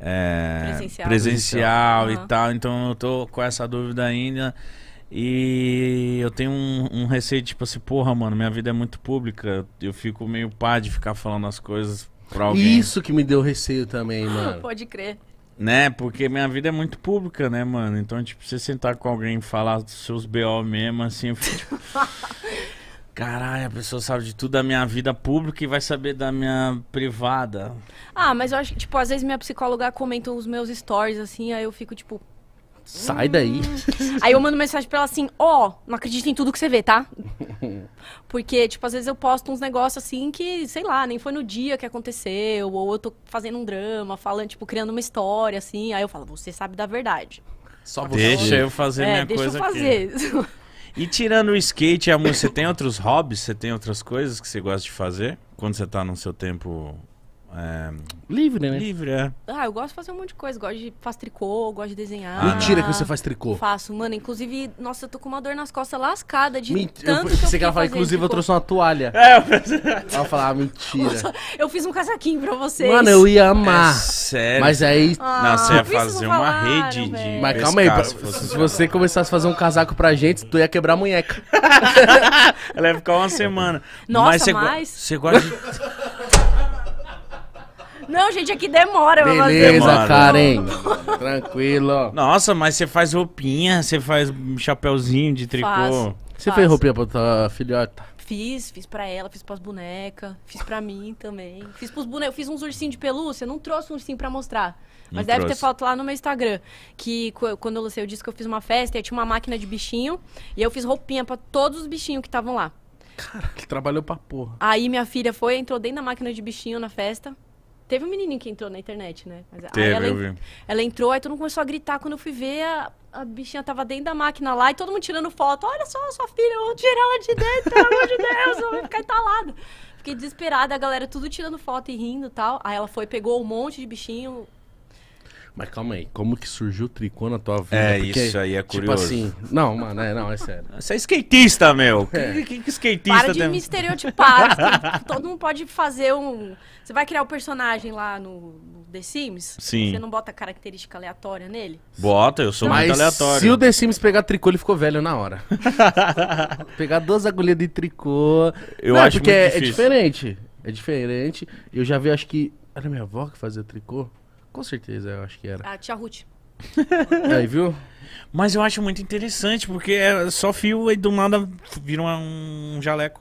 É, presencial, presencial, e tal, então eu tô com essa dúvida ainda. E eu tenho um, um receio, tipo assim, porra, mano, minha vida é muito pública. Eu fico meio pá de ficar falando as coisas pra alguém. Isso que me deu receio também, mano. Pode crer. Né? Porque minha vida é muito pública, né, mano? Então, tipo, você sentar com alguém e falar dos seus BO mesmo, assim, eu fico, tipo... Caralho, a pessoa sabe de tudo da minha vida pública e vai saber da minha privada. Ah, mas eu acho que, tipo, às vezes minha psicóloga comenta os meus stories, assim, aí eu fico, tipo, Sai daí. Hum. Aí eu mando mensagem pra ela assim, ó, oh, não acredito em tudo que você vê, tá? Porque, tipo, às vezes eu posto uns negócios assim que, sei lá, nem foi no dia que aconteceu, ou eu tô fazendo um drama, falando, tipo, criando uma história, assim. Aí eu falo, você sabe da verdade. Só você. Deixa eu fazer é, minha deixa coisa. Deixa eu fazer. e tirando o skate e a música, você tem outros hobbies? Você tem outras coisas que você gosta de fazer? Quando você tá no seu tempo é... Livre, né? Livre, é. Ah, eu gosto de fazer um monte de coisa. Gosto de fazer tricô, gosto de desenhar. Mentira que você faz tricô. Faço, mano. Inclusive, nossa, eu tô com uma dor nas costas lascada de Ment... tanto eu, que Você quer falar, inclusive, tricô. eu trouxe uma toalha. É, eu pensei... Ela falar, ah, mentira. Nossa, eu fiz um casaquinho pra vocês. Mano, eu ia amar. É sério? Mas aí... Ah, não, você ia fazer uma falaram, rede de Mas calma aí, se, você, se você começasse a fazer um casaco pra gente, tu ia quebrar a munheca. Ela ia ficar uma semana. Nossa, mas... Você, mas... Go... você gosta de... Não, gente, aqui demora. Beleza, fazer. Karen. Tranquilo. Nossa, mas você faz roupinha, você faz chapéuzinho de tricô. Faço, você fez roupinha pra tua filhota? Fiz, fiz pra ela, fiz pras bonecas, fiz pra mim também. Fiz pros bonecos, fiz uns ursinhos de pelúcia, não trouxe um ursinho pra mostrar. Mas não deve trouxe. ter foto lá no meu Instagram. Que quando eu lancei o disco, eu fiz uma festa e tinha uma máquina de bichinho. E eu fiz roupinha pra todos os bichinhos que estavam lá. Cara, que trabalhou pra porra. Aí minha filha foi, entrou dentro da máquina de bichinho na festa. Teve um menininho que entrou na internet, né? Mas, Teve, ela, eu vi. ela entrou, aí todo mundo começou a gritar. Quando eu fui ver, a, a bichinha tava dentro da máquina lá e todo mundo tirando foto. Olha só, sua filha, eu vou tirar ela de dentro, pelo amor de Deus, eu vou ficar entalado. Fiquei desesperada, a galera tudo tirando foto e rindo e tal. Aí ela foi, pegou um monte de bichinho, mas calma aí, como que surgiu o tricô na tua vida? É, Porque, isso aí é tipo curioso. Tipo assim, não, mano, é, não, é sério. Você é skatista, meu. É. Que, que, que skatista Para de tem... me estereotipar. todo mundo pode fazer um... Você vai criar o um personagem lá no, The Sims? Sim. Você não bota característica aleatória nele? Bota, eu sou então, muito aleatório. se o The Sims pegar tricô, ele ficou velho na hora. pegar duas agulhas de tricô... Eu não, é acho porque é, é diferente. É diferente. Eu já vi, acho que... Era minha avó que fazia tricô? Com certeza, eu acho que era. A ah, tia Ruth. Aí, viu? Mas eu acho muito interessante, porque é só fio e do nada vira uma- um jaleco.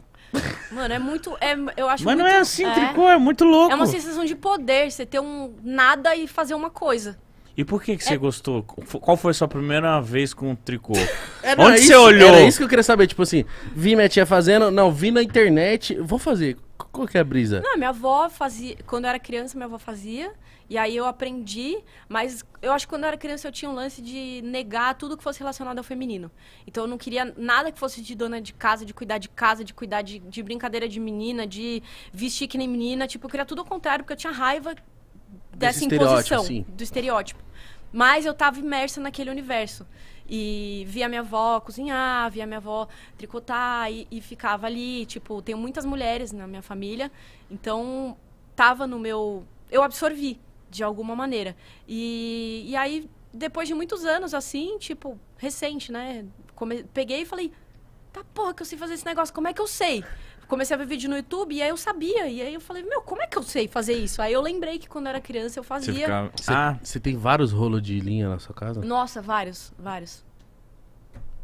Mano, é muito. É, eu acho Mas não muito- é assim, é. tricô, é muito louco. É uma sensação de poder, você ter um nada e fazer uma coisa. E por que, que você é. gostou? Qual foi a sua primeira vez com o tricô? Onde você olhou? é isso que eu queria saber. Tipo assim, vi minha tia fazendo. Não, vi na internet. Vou fazer. Qual que é a brisa? Não, minha avó fazia. Quando eu era criança, minha avó fazia. E aí eu aprendi. Mas eu acho que quando eu era criança eu tinha um lance de negar tudo que fosse relacionado ao feminino. Então eu não queria nada que fosse de dona de casa, de cuidar de casa, de cuidar de, de brincadeira de menina, de vestir que nem menina. Tipo, eu queria tudo ao contrário, porque eu tinha raiva dessa imposição, sim. do estereótipo. Mas eu tava imersa naquele universo. E via minha avó cozinhar, via minha avó tricotar e, e ficava ali. Tipo, tenho muitas mulheres na minha família, então tava no meu. Eu absorvi de alguma maneira. E, e aí, depois de muitos anos assim, tipo, recente, né? Come... Peguei e falei: tá porra que eu sei fazer esse negócio, como é que eu sei? comecei a ver vídeo no YouTube e aí eu sabia. E aí eu falei, meu, como é que eu sei fazer isso? Aí eu lembrei que quando eu era criança eu fazia. Você ah, você tem vários rolos de linha na sua casa? Nossa, vários, vários.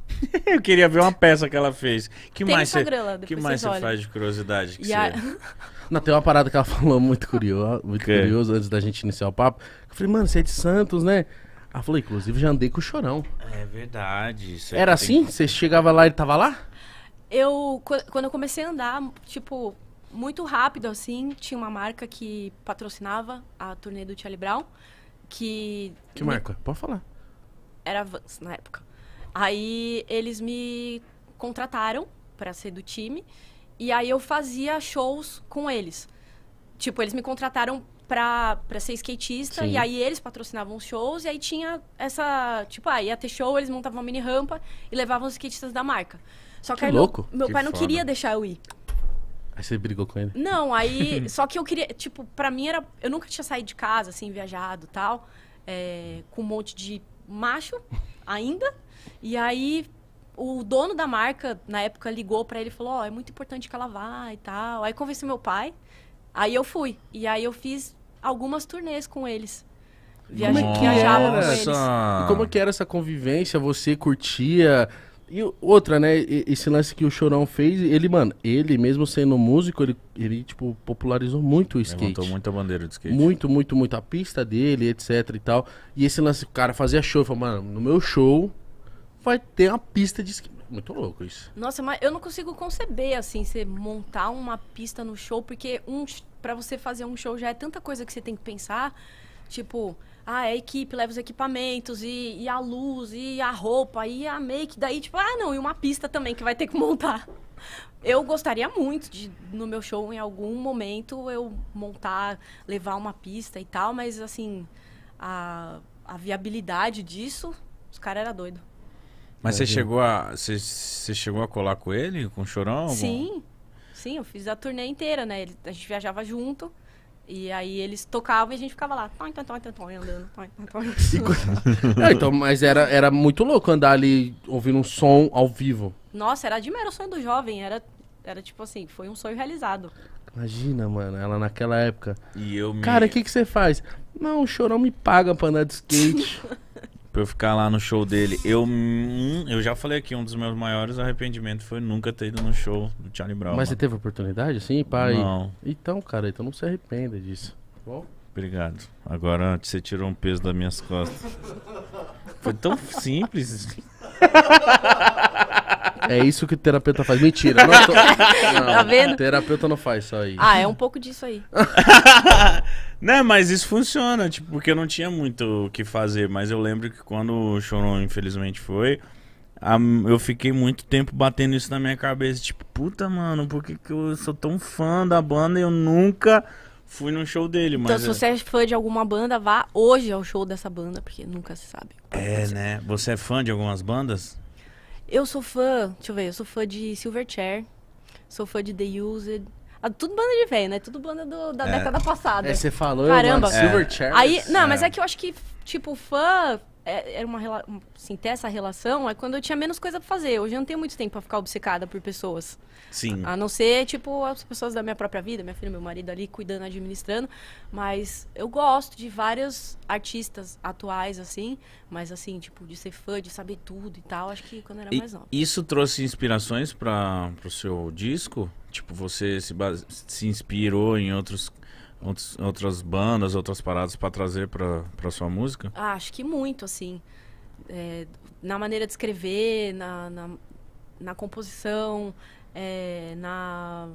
eu queria ver uma peça que ela fez. Que tem mais você que mais você faz de curiosidade? Que a... você... Não, tem uma parada que ela falou muito curiosa, muito curioso antes da gente iniciar o papo. Eu falei, mano, você é de Santos, né? Ela falou, inclusive já andei com o chorão. É verdade. É era assim? Tem... Você chegava lá e ele tava lá? eu, quando eu comecei a andar, tipo, muito rápido, assim, tinha uma marca que patrocinava a turnê do Charlie Brown, que... Que me... marca? Pode falar. Era Vans, na época. Aí, eles me contrataram para ser do time, e aí eu fazia shows com eles. Tipo, eles me contrataram para ser skatista, Sim. e aí eles patrocinavam os shows, e aí tinha essa... Tipo, ah, ia ter show, eles montavam uma mini rampa e levavam os skatistas da marca. Só que, que aí louco. meu, meu que pai não queria deixar eu ir. Aí você brigou com ele? Não, aí. só que eu queria. Tipo, pra mim era. Eu nunca tinha saído de casa, assim, viajado tal. É, com um monte de macho ainda. E aí o dono da marca, na época, ligou para ele e falou: Ó, oh, é muito importante que ela vá e tal. Aí convenceu meu pai. Aí eu fui. E aí eu fiz algumas turnês com eles. É Viaja... Como viajava com eles. E como é que era essa convivência? Você curtia? E outra, né? Esse lance que o Chorão fez, ele, mano, ele mesmo sendo músico, ele, ele tipo, popularizou muito o skate. Levantou muita bandeira de skate. Muito, muito, muito. A pista dele, etc e tal. E esse lance, o cara fazia show e falou, mano, no meu show vai ter uma pista de skate. Muito louco isso. Nossa, mas eu não consigo conceber, assim, você montar uma pista no show, porque um, para você fazer um show já é tanta coisa que você tem que pensar. Tipo, ah, é a equipe leva os equipamentos e, e, a luz e a roupa e a make. Daí, tipo, ah, não, e uma pista também que vai ter que montar. Eu gostaria muito de, no meu show, em algum momento, eu montar, levar uma pista e tal, mas, assim, a, a viabilidade disso, os caras eram doidos. Mas você chegou a. Você, você chegou a colar com ele, com o chorão? Sim. Algum? Sim, eu fiz a turnê inteira, né? Ele, a gente viajava junto. E aí eles tocavam e a gente ficava lá, tom, tom, tom, tom, tom, andando, tom, tom, tom. é, então, mas era, era muito louco andar ali ouvindo um som ao vivo. Nossa, era demais, era o sonho do jovem, era, era tipo assim, foi um sonho realizado. Imagina, mano, ela naquela época. E eu me... Cara, o que, que você faz? Não, o chorão me paga pra andar de skate. pra eu ficar lá no show dele. Eu, hum, eu já falei aqui, um dos meus maiores arrependimentos foi nunca ter ido no show do Charlie Brown. Mas você teve oportunidade, assim, pai? Não. Então, cara, então não se arrependa disso. Tá bom? Obrigado. Agora você tirou um peso das minhas costas. Foi tão simples. É isso que o terapeuta faz. Mentira. Não, tô... É não, tá vendo? O terapeuta não faz só isso. Ah, é um pouco disso aí. Né, mas isso funciona, tipo, porque eu não tinha muito o que fazer. Mas eu lembro que quando o Choron, infelizmente, foi, a, eu fiquei muito tempo batendo isso na minha cabeça. Tipo, puta, mano, por que, que eu sou tão fã da banda e eu nunca fui num show dele, então, mas. Então, se você é fã de alguma banda, vá hoje ao show dessa banda, porque nunca se sabe. É, né? Você é fã de algumas bandas? Eu sou fã, deixa eu ver, eu sou fã de Silverchair, sou fã de The Used, ah, tudo banda de velho, né? Tudo banda do, da é. década passada. É, você falou, Caramba. Mano, Silverchair. É. Aí, não, mas é. é que eu acho que, tipo, fã é, era uma assim, ter essa relação é quando eu tinha menos coisa para fazer. Hoje eu não tenho muito tempo para ficar obcecada por pessoas. Sim. A, não ser, tipo, as pessoas da minha própria vida, minha filha, meu marido ali cuidando, administrando. Mas eu gosto de vários artistas atuais, assim, mas assim, tipo, de ser fã, de saber tudo e tal. Acho que quando eu era e mais nova. Isso trouxe inspirações para o seu disco? Tipo, você se, base... se inspirou em outros outros, outras bandas, outras paradas para trazer para sua música? Ah, acho que muito, assim. É, na maneira de escrever, na, na, na composição, é, na,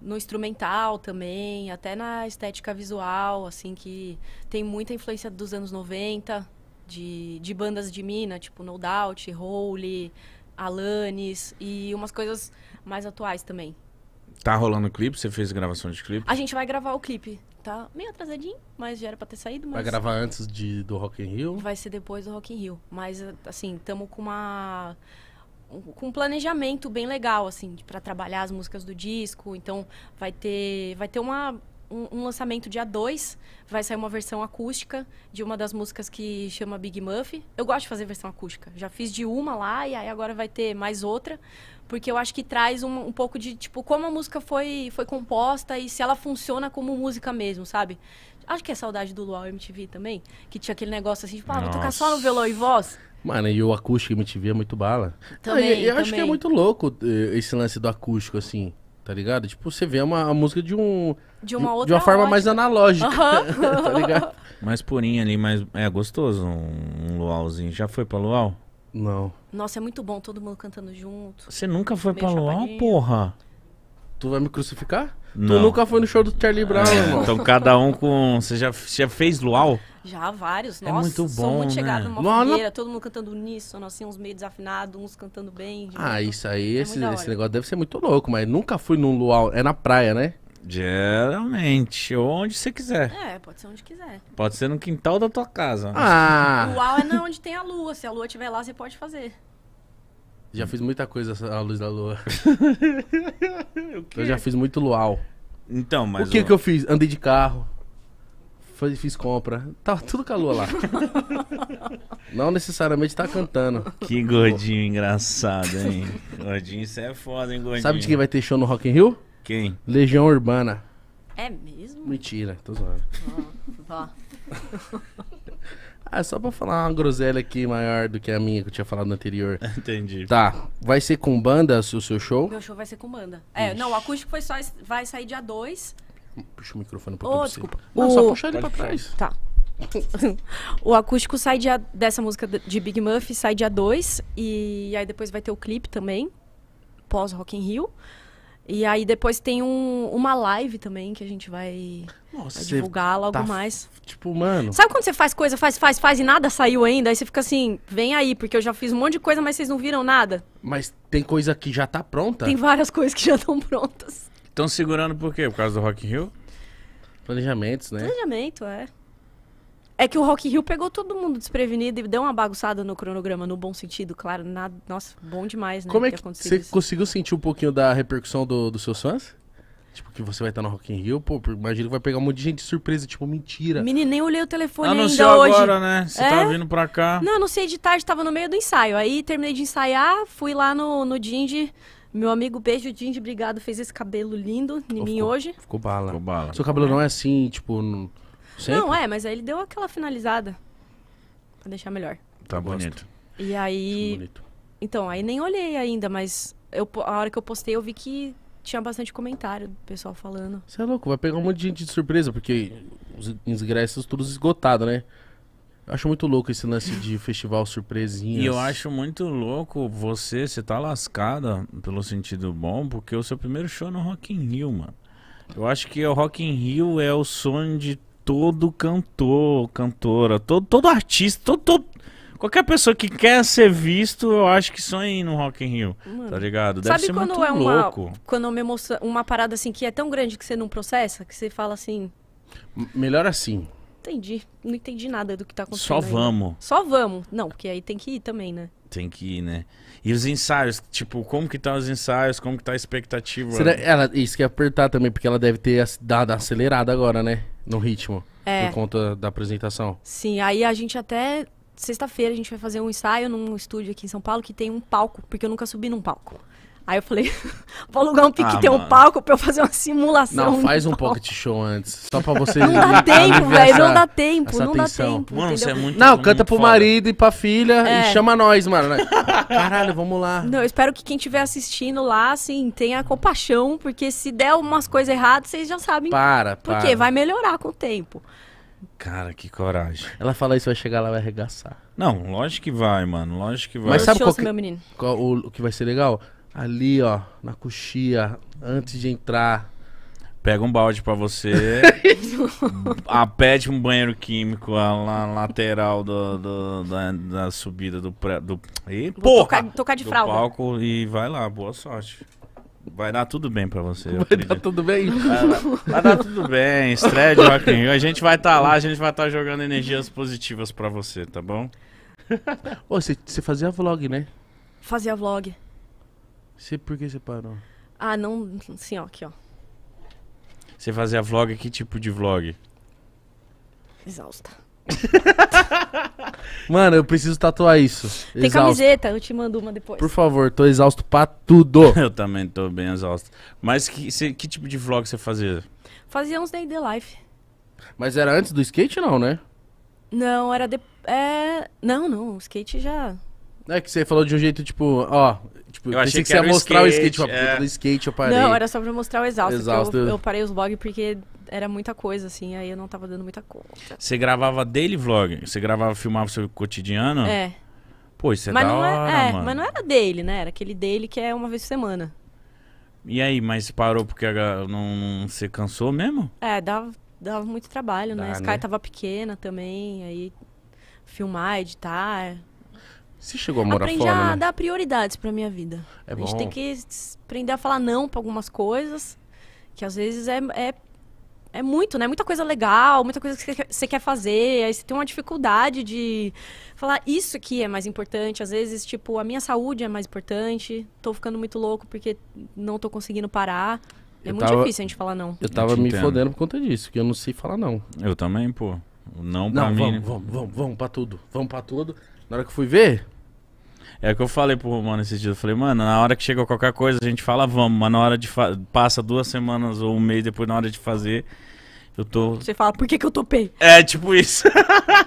no instrumental também, até na estética visual, assim, que tem muita influência dos anos 90, de, de bandas de mina, tipo No Doubt, holy Alanis, e umas coisas mais atuais também. Tá rolando clipe? Você fez gravação de clipe? A gente vai gravar o clipe tá meio atrasadinho, mas já era pra ter saído. Mas... Vai gravar antes de, do Rock in Rio? Vai ser depois do Rock in Rio. Mas, assim, estamos com uma com um planejamento bem legal assim para trabalhar as músicas do disco então vai ter vai ter uma um, um, lançamento dia 2, vai sair uma versão acústica de uma das músicas que chama Big Muff. Eu gosto de fazer versão acústica. Já fiz de uma lá e aí agora vai ter mais outra porque eu acho que traz um, um, pouco de, tipo, como a música foi, foi composta e se ela funciona como música mesmo, sabe? Acho que é saudade do Luau MTV também, que tinha aquele negócio assim, tipo, ah, vou tocar só no violão e voz. Mano, e o acústico MTV é muito bala. Também, ah, eu, também. acho que é muito louco eh, esse lance do acústico, assim, tá ligado? Tipo, você vê uma, a música de um... De uma outra De uma forma lógica. mais analógica, uhum. tá ligado? Mais purinha ali, mais... É gostoso um, um luauzinho. Já foi pra luau? Não. Nossa, é muito bom todo mundo cantando junto. Você nunca foi pra Luau, porra? Tu vai me crucificar? Não. Tu nunca foi no show do Charlie Brown, é, irmão. então cada um com. Você já, já fez Luau? Já vários, É muito bom, Sou muito né? chegada numa Luau, fogueira, todo mundo cantando uníssono, assim, uns meio desafinados, uns cantando bem. Ah, isso aí, É esse, esse negócio deve ser muito louco, mas nunca fui num luau. É na praia, né? Geralmente, onde você quiser. É, pode ser onde quiser. Pode ser no quintal da tua casa. Ah! O uau é na onde tem a lua. Se a lua estiver lá, você pode fazer. Já fiz muita coisa à luz da lua. eu já fiz muito luau. Então, mas. O que, que eu fiz? Andei de carro. Fiz, compra. Tava tudo com a lua lá. Não necessariamente tá cantando. Que gordinho engraçado, hein? gordinho, isso é foda, hein, gordinho? Sabe de quem vai ter show no Rock in Rio? Quem? Legião Urbana. É mesmo? Mentira, tô zoando. Vó. vó. ah, só pra falar uma groselha aqui maior do que a minha que eu tinha falado no anterior. Entendi. Tá, vai ser com banda o seu, show? Meu show vai ser com banda. É, não, o acústico foi só, vai sair dia 2. Puxa o microfone um pouquinho. Oh, desculpa. Não, o... só puxar ele pra trás. Tá. o acústico sai dia, dessa música de Big Muff, sai dia 2. E aí depois vai ter o clipe também, pós Rock in Rio. E aí depois tem um, uma live também que a gente vai, Nossa, vai divulgar logo tá mais. Tipo, mano. Sabe quando você faz coisa, faz, faz, faz e nada saiu ainda? Aí você fica assim, vem aí, porque eu já fiz um monte de coisa, mas vocês não viram nada. Mas tem coisa que já tá pronta? Tem várias coisas que já estão prontas. Estão segurando por quê? Por causa do Rock in Rio? Planejamentos, né? Planejamento, é. É que o Rock Hill pegou todo mundo desprevenido e deu uma bagunçada no cronograma, no bom sentido, claro. Na... Nossa, bom demais, né? Como é que, você conseguiu sentir um pouquinho da repercussão do, dos seus fãs? Tipo, que você vai estar no Rock in Rio, pô, imagina que vai pegar um monte de gente de surpresa, tipo, mentira. Menino, nem olhei o telefone Anunciou ah, ainda hoje. agora, né? Você tá é? tá vindo pra cá. Não, não sei de tarde, tava no meio do ensaio. Aí terminei de ensaiar, fui lá no, no Dindy. Meu amigo, beijo, Dindy, obrigado, fez esse cabelo lindo em oh, mim ficou, hoje. Ficou bala. Ficou bala. Seu cabelo não é assim, tipo... Não... Sempre? Não, é, mas aí ele deu aquela finalizada. Pra deixar melhor. Tá bonito. E aí. bonito. Então, aí nem olhei ainda, mas eu, a hora que eu postei eu vi que tinha bastante comentário do pessoal falando. Você é louco, vai pegar um monte de gente de surpresa, porque os ingressos todos esgotados, né? Acho muito louco esse lance de festival surpresinha. E eu acho muito louco você, você tá lascada pelo sentido bom, porque o seu primeiro show é no Rock in Rio, mano. Eu acho que o Rock in Rio é o sonho de todo cantor, cantora, todo, todo artista, todo, todo, qualquer pessoa que quer ser visto, eu acho que sonha no Rock in Rio, tá Mano. tá ligado? Deve Sabe ser quando muito é uma, louco. Quando me mostra uma parada assim que é tão grande que você não processa, que você fala assim... melhor assim. Entendi, não entendi nada do que tá acontecendo Só vamos. Aí. Só vamos. Não, porque aí tem que ir também, né? Tem que ir, né? E os ensaios, tipo, como que tá os ensaios, como que tá a expectativa? Será, ela, isso que ia apertar também, porque ela deve ter dado acelerada agora, né? No ritmo. É. Por conta da apresentação. Sim, aí a gente até. Sexta-feira a gente vai fazer um ensaio num estúdio aqui em São Paulo que tem um palco, porque eu nunca subi num palco. Aí eu falei, vou alugar um pique ah, um palco pra eu fazer uma simulação. Não, faz um então. pocket show antes. Só pra você. Não dá tempo, velho. Não dá tempo, não atenção. dá tempo. Mano, você é muito. Não, canta muito pro foda. marido e pra filha é. e chama nós, mano. Né? Caralho, vamos lá. Não, eu espero que quem estiver assistindo lá, assim, tenha compaixão, porque se der umas coisas erradas, vocês já sabem. Para, para. Porque vai melhorar com o tempo. Cara, que coragem. Ela fala isso, vai chegar lá e vai arregaçar. Não, lógico que vai, mano. Lógico que vai. Mas sabe qual que, meu menino. Qual, o, o que vai ser legal? ali, ó, na coxia, antes de entrar. Pega um balde para você, apete um banheiro químico na lateral do, do, da, da, subida do pré, do e, porra, tocar, tocar, de fralda. palco e vai lá, boa sorte. Vai dar tudo bem pra você. Vai dar tudo bem? Vai, vai, dar tudo bem. Estreia de Rock in Rio. A gente vai estar tá lá, a gente vai estar tá jogando energias positivas pra você, tá bom? Ô, você fazia vlog, né? Fazia vlog. Você, por que você parou? Ah, não. sim, ó, aqui, ó. Você fazia vlog, que tipo de vlog? Exausta. Mano, eu preciso tatuar isso. Exausto. Tem camiseta, eu te mando uma depois. Por favor, tô exausto pra tudo. eu também tô bem exausto. Mas que, cê, que tipo de vlog você fazia? Fazia uns Day The Life. Mas era antes do skate, não, né? Não, era de... É... Não, não, o skate já. É que você falou de um jeito, tipo, ó. Tipo, eu achei que, que você ia mostrar o skate, o skate tipo, é. do skate eu parei. Não, era só pra mostrar o exausto. exausto. Eu, eu, parei os vlogs porque era muita coisa, assim, aí eu não tava dando muita conta. Você gravava daily vlog? Você gravava, filmava seu cotidiano? É. Pô, isso é mas da é- hora, é, mano. Mas não era dele, né? Era aquele dele que é uma vez por semana. E aí, mas parou porque não você cansou mesmo? É, dava, dava muito trabalho, né? Dá, né? A Sky né? tava pequena também, aí filmar, editar, você chegou a morar Aprendi fora, a né? dar prioridades pra minha vida. É a gente tem que aprender a falar não pra algumas coisas, que às vezes é, é, é muito, né? Muita coisa legal, muita coisa que você quer fazer, aí você tem uma dificuldade de falar isso aqui é mais importante. Às vezes, tipo, a minha saúde é mais importante, tô ficando muito louco porque não tô conseguindo parar. É Eu muito tava- difícil a gente falar não. Eu tava me entendo. fodendo por conta disso, que eu não sei falar não. Eu também, pô. Não pra Não, mim. vamos, né? vamos, vamos, vamos pra tudo. Vamos pra tudo. Na hora que eu fui ver, é o que eu falei pro Romano esses dias. Eu falei, mano, na hora que chega qualquer coisa, a gente fala, vamos, mas na hora de. Passa duas semanas ou um mês depois, na hora de fazer. Eu tô. Você fala, por que, que eu topei? É, tipo isso.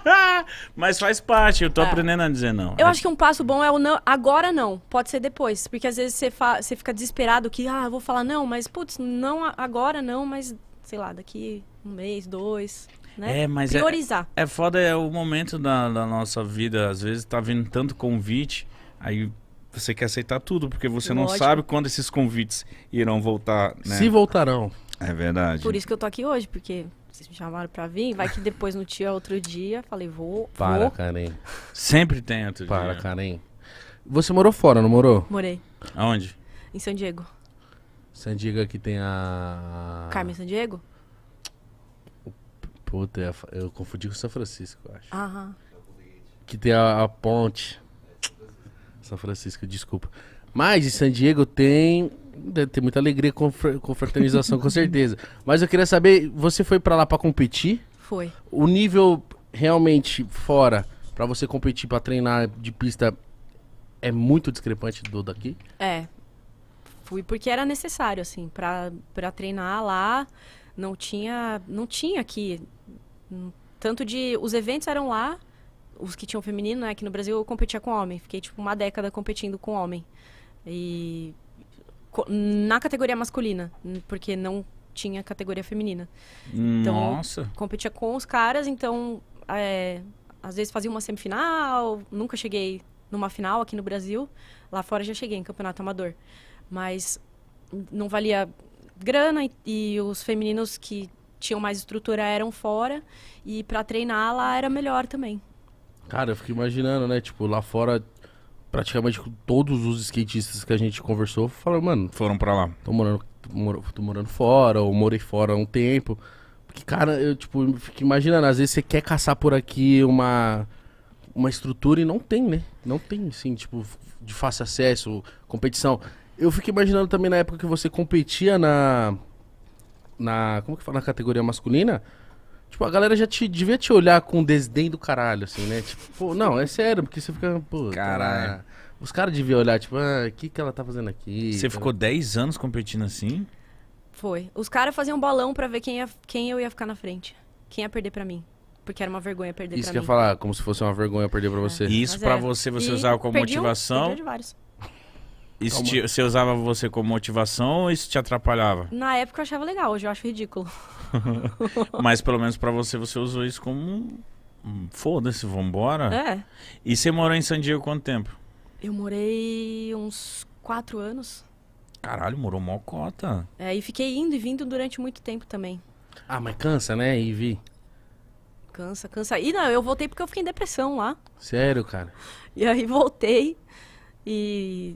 Mas faz parte, eu tô é. aprendendo a dizer não. Eu acho que um passo bom é o não. Agora não, pode ser depois. Porque às vezes você, fa... você fica desesperado que, ah, vou falar não, mas putz, não agora não, mas sei lá, daqui um mês, dois. Né? É, mas é- Priorizar. É, é foda, é o momento da, da nossa vida. Às vezes tá vindo tanto convite Aí você quer aceitar tudo, porque você Lógico. não sabe quando esses convites irão voltar. Né? Se voltarão. É verdade. Por isso que eu tô aqui hoje, porque vocês me chamaram pra vir. Vai que depois no tio outro dia, falei, vou. Para, vou. Karen. Sempre tem outro Para, dia. Karen. Você morou fora, não morou? Morei. Aonde? Em São Diego. San Diego que tem a. Carmen San Diego? Puta, eu confundi com São Francisco, eu acho. Aham. Que tem a, a ponte. São Francisco, desculpa. Mas em San Diego tem. Deve ter muita alegria, fraternização, com certeza. Mas eu queria saber, você foi para lá para competir? Foi. O nível realmente fora, para você competir, para treinar de pista, é muito discrepante do daqui? É. Fui porque era necessário, assim, para treinar lá. Não tinha, não tinha aqui. Tanto de. Os eventos eram lá, os que tinham feminino, né? Aqui no Brasil eu competia com homem. Fiquei, tipo, uma década competindo com homem. E... Na categoria masculina, porque não tinha categoria feminina. Então, Nossa. Então, competia com os caras, então... É, às vezes fazia uma semifinal, nunca cheguei numa final aqui no Brasil. Lá fora já cheguei em campeonato amador. Mas não valia grana e, e os femininos que tinham mais estrutura eram fora e para treinar lá era melhor também. Cara, eu fico imaginando, né? Tipo, lá fora, praticamente todos os skatistas que a gente conversou falaram, mano. Foram pra lá. Tô morando, morando, tô morando fora, ou morei fora há um tempo. Porque, cara, eu, tipo, fico imaginando, às vezes você quer caçar por aqui uma. Uma estrutura e não tem, né? Não tem, assim, tipo, de fácil acesso, competição. Eu fico imaginando também na época que você competia na. Na. Como que fala? Na categoria masculina. Tipo, a galera já te, devia te olhar com desdém do caralho, assim, né? Tipo, pô, não, é sério, porque você fica. Pô, tá caralho. Tá... Os caras deviam olhar, tipo, ah, o que, que ela tá fazendo aqui? Você ficou 10 anos competindo assim? Foi. Os caras faziam bolão balão para ver quem, ia, quem eu ia ficar na frente. Quem ia perder para mim. Porque era uma vergonha perder Isso pra que mim. Isso que eu ia falar, como se fosse uma vergonha perder pra é. você. É. Isso para pra é. você, você e usava como perdi motivação? Um, de vários. Isso te, você usava você como motivação ou isso te atrapalhava? Na época eu achava legal, hoje eu acho ridículo. Mas pelo menos para você, você usou isso como. Foda-se, vambora. É. E você morou em San Diego quanto tempo? Eu morei uns quatro anos. Caralho, morou mó cota. É, e fiquei indo e vindo durante muito tempo também. Ah, mas cansa, né, Ivi? Cansa, cansa. E não, eu voltei porque eu fiquei em depressão lá. Sério, cara? E aí voltei e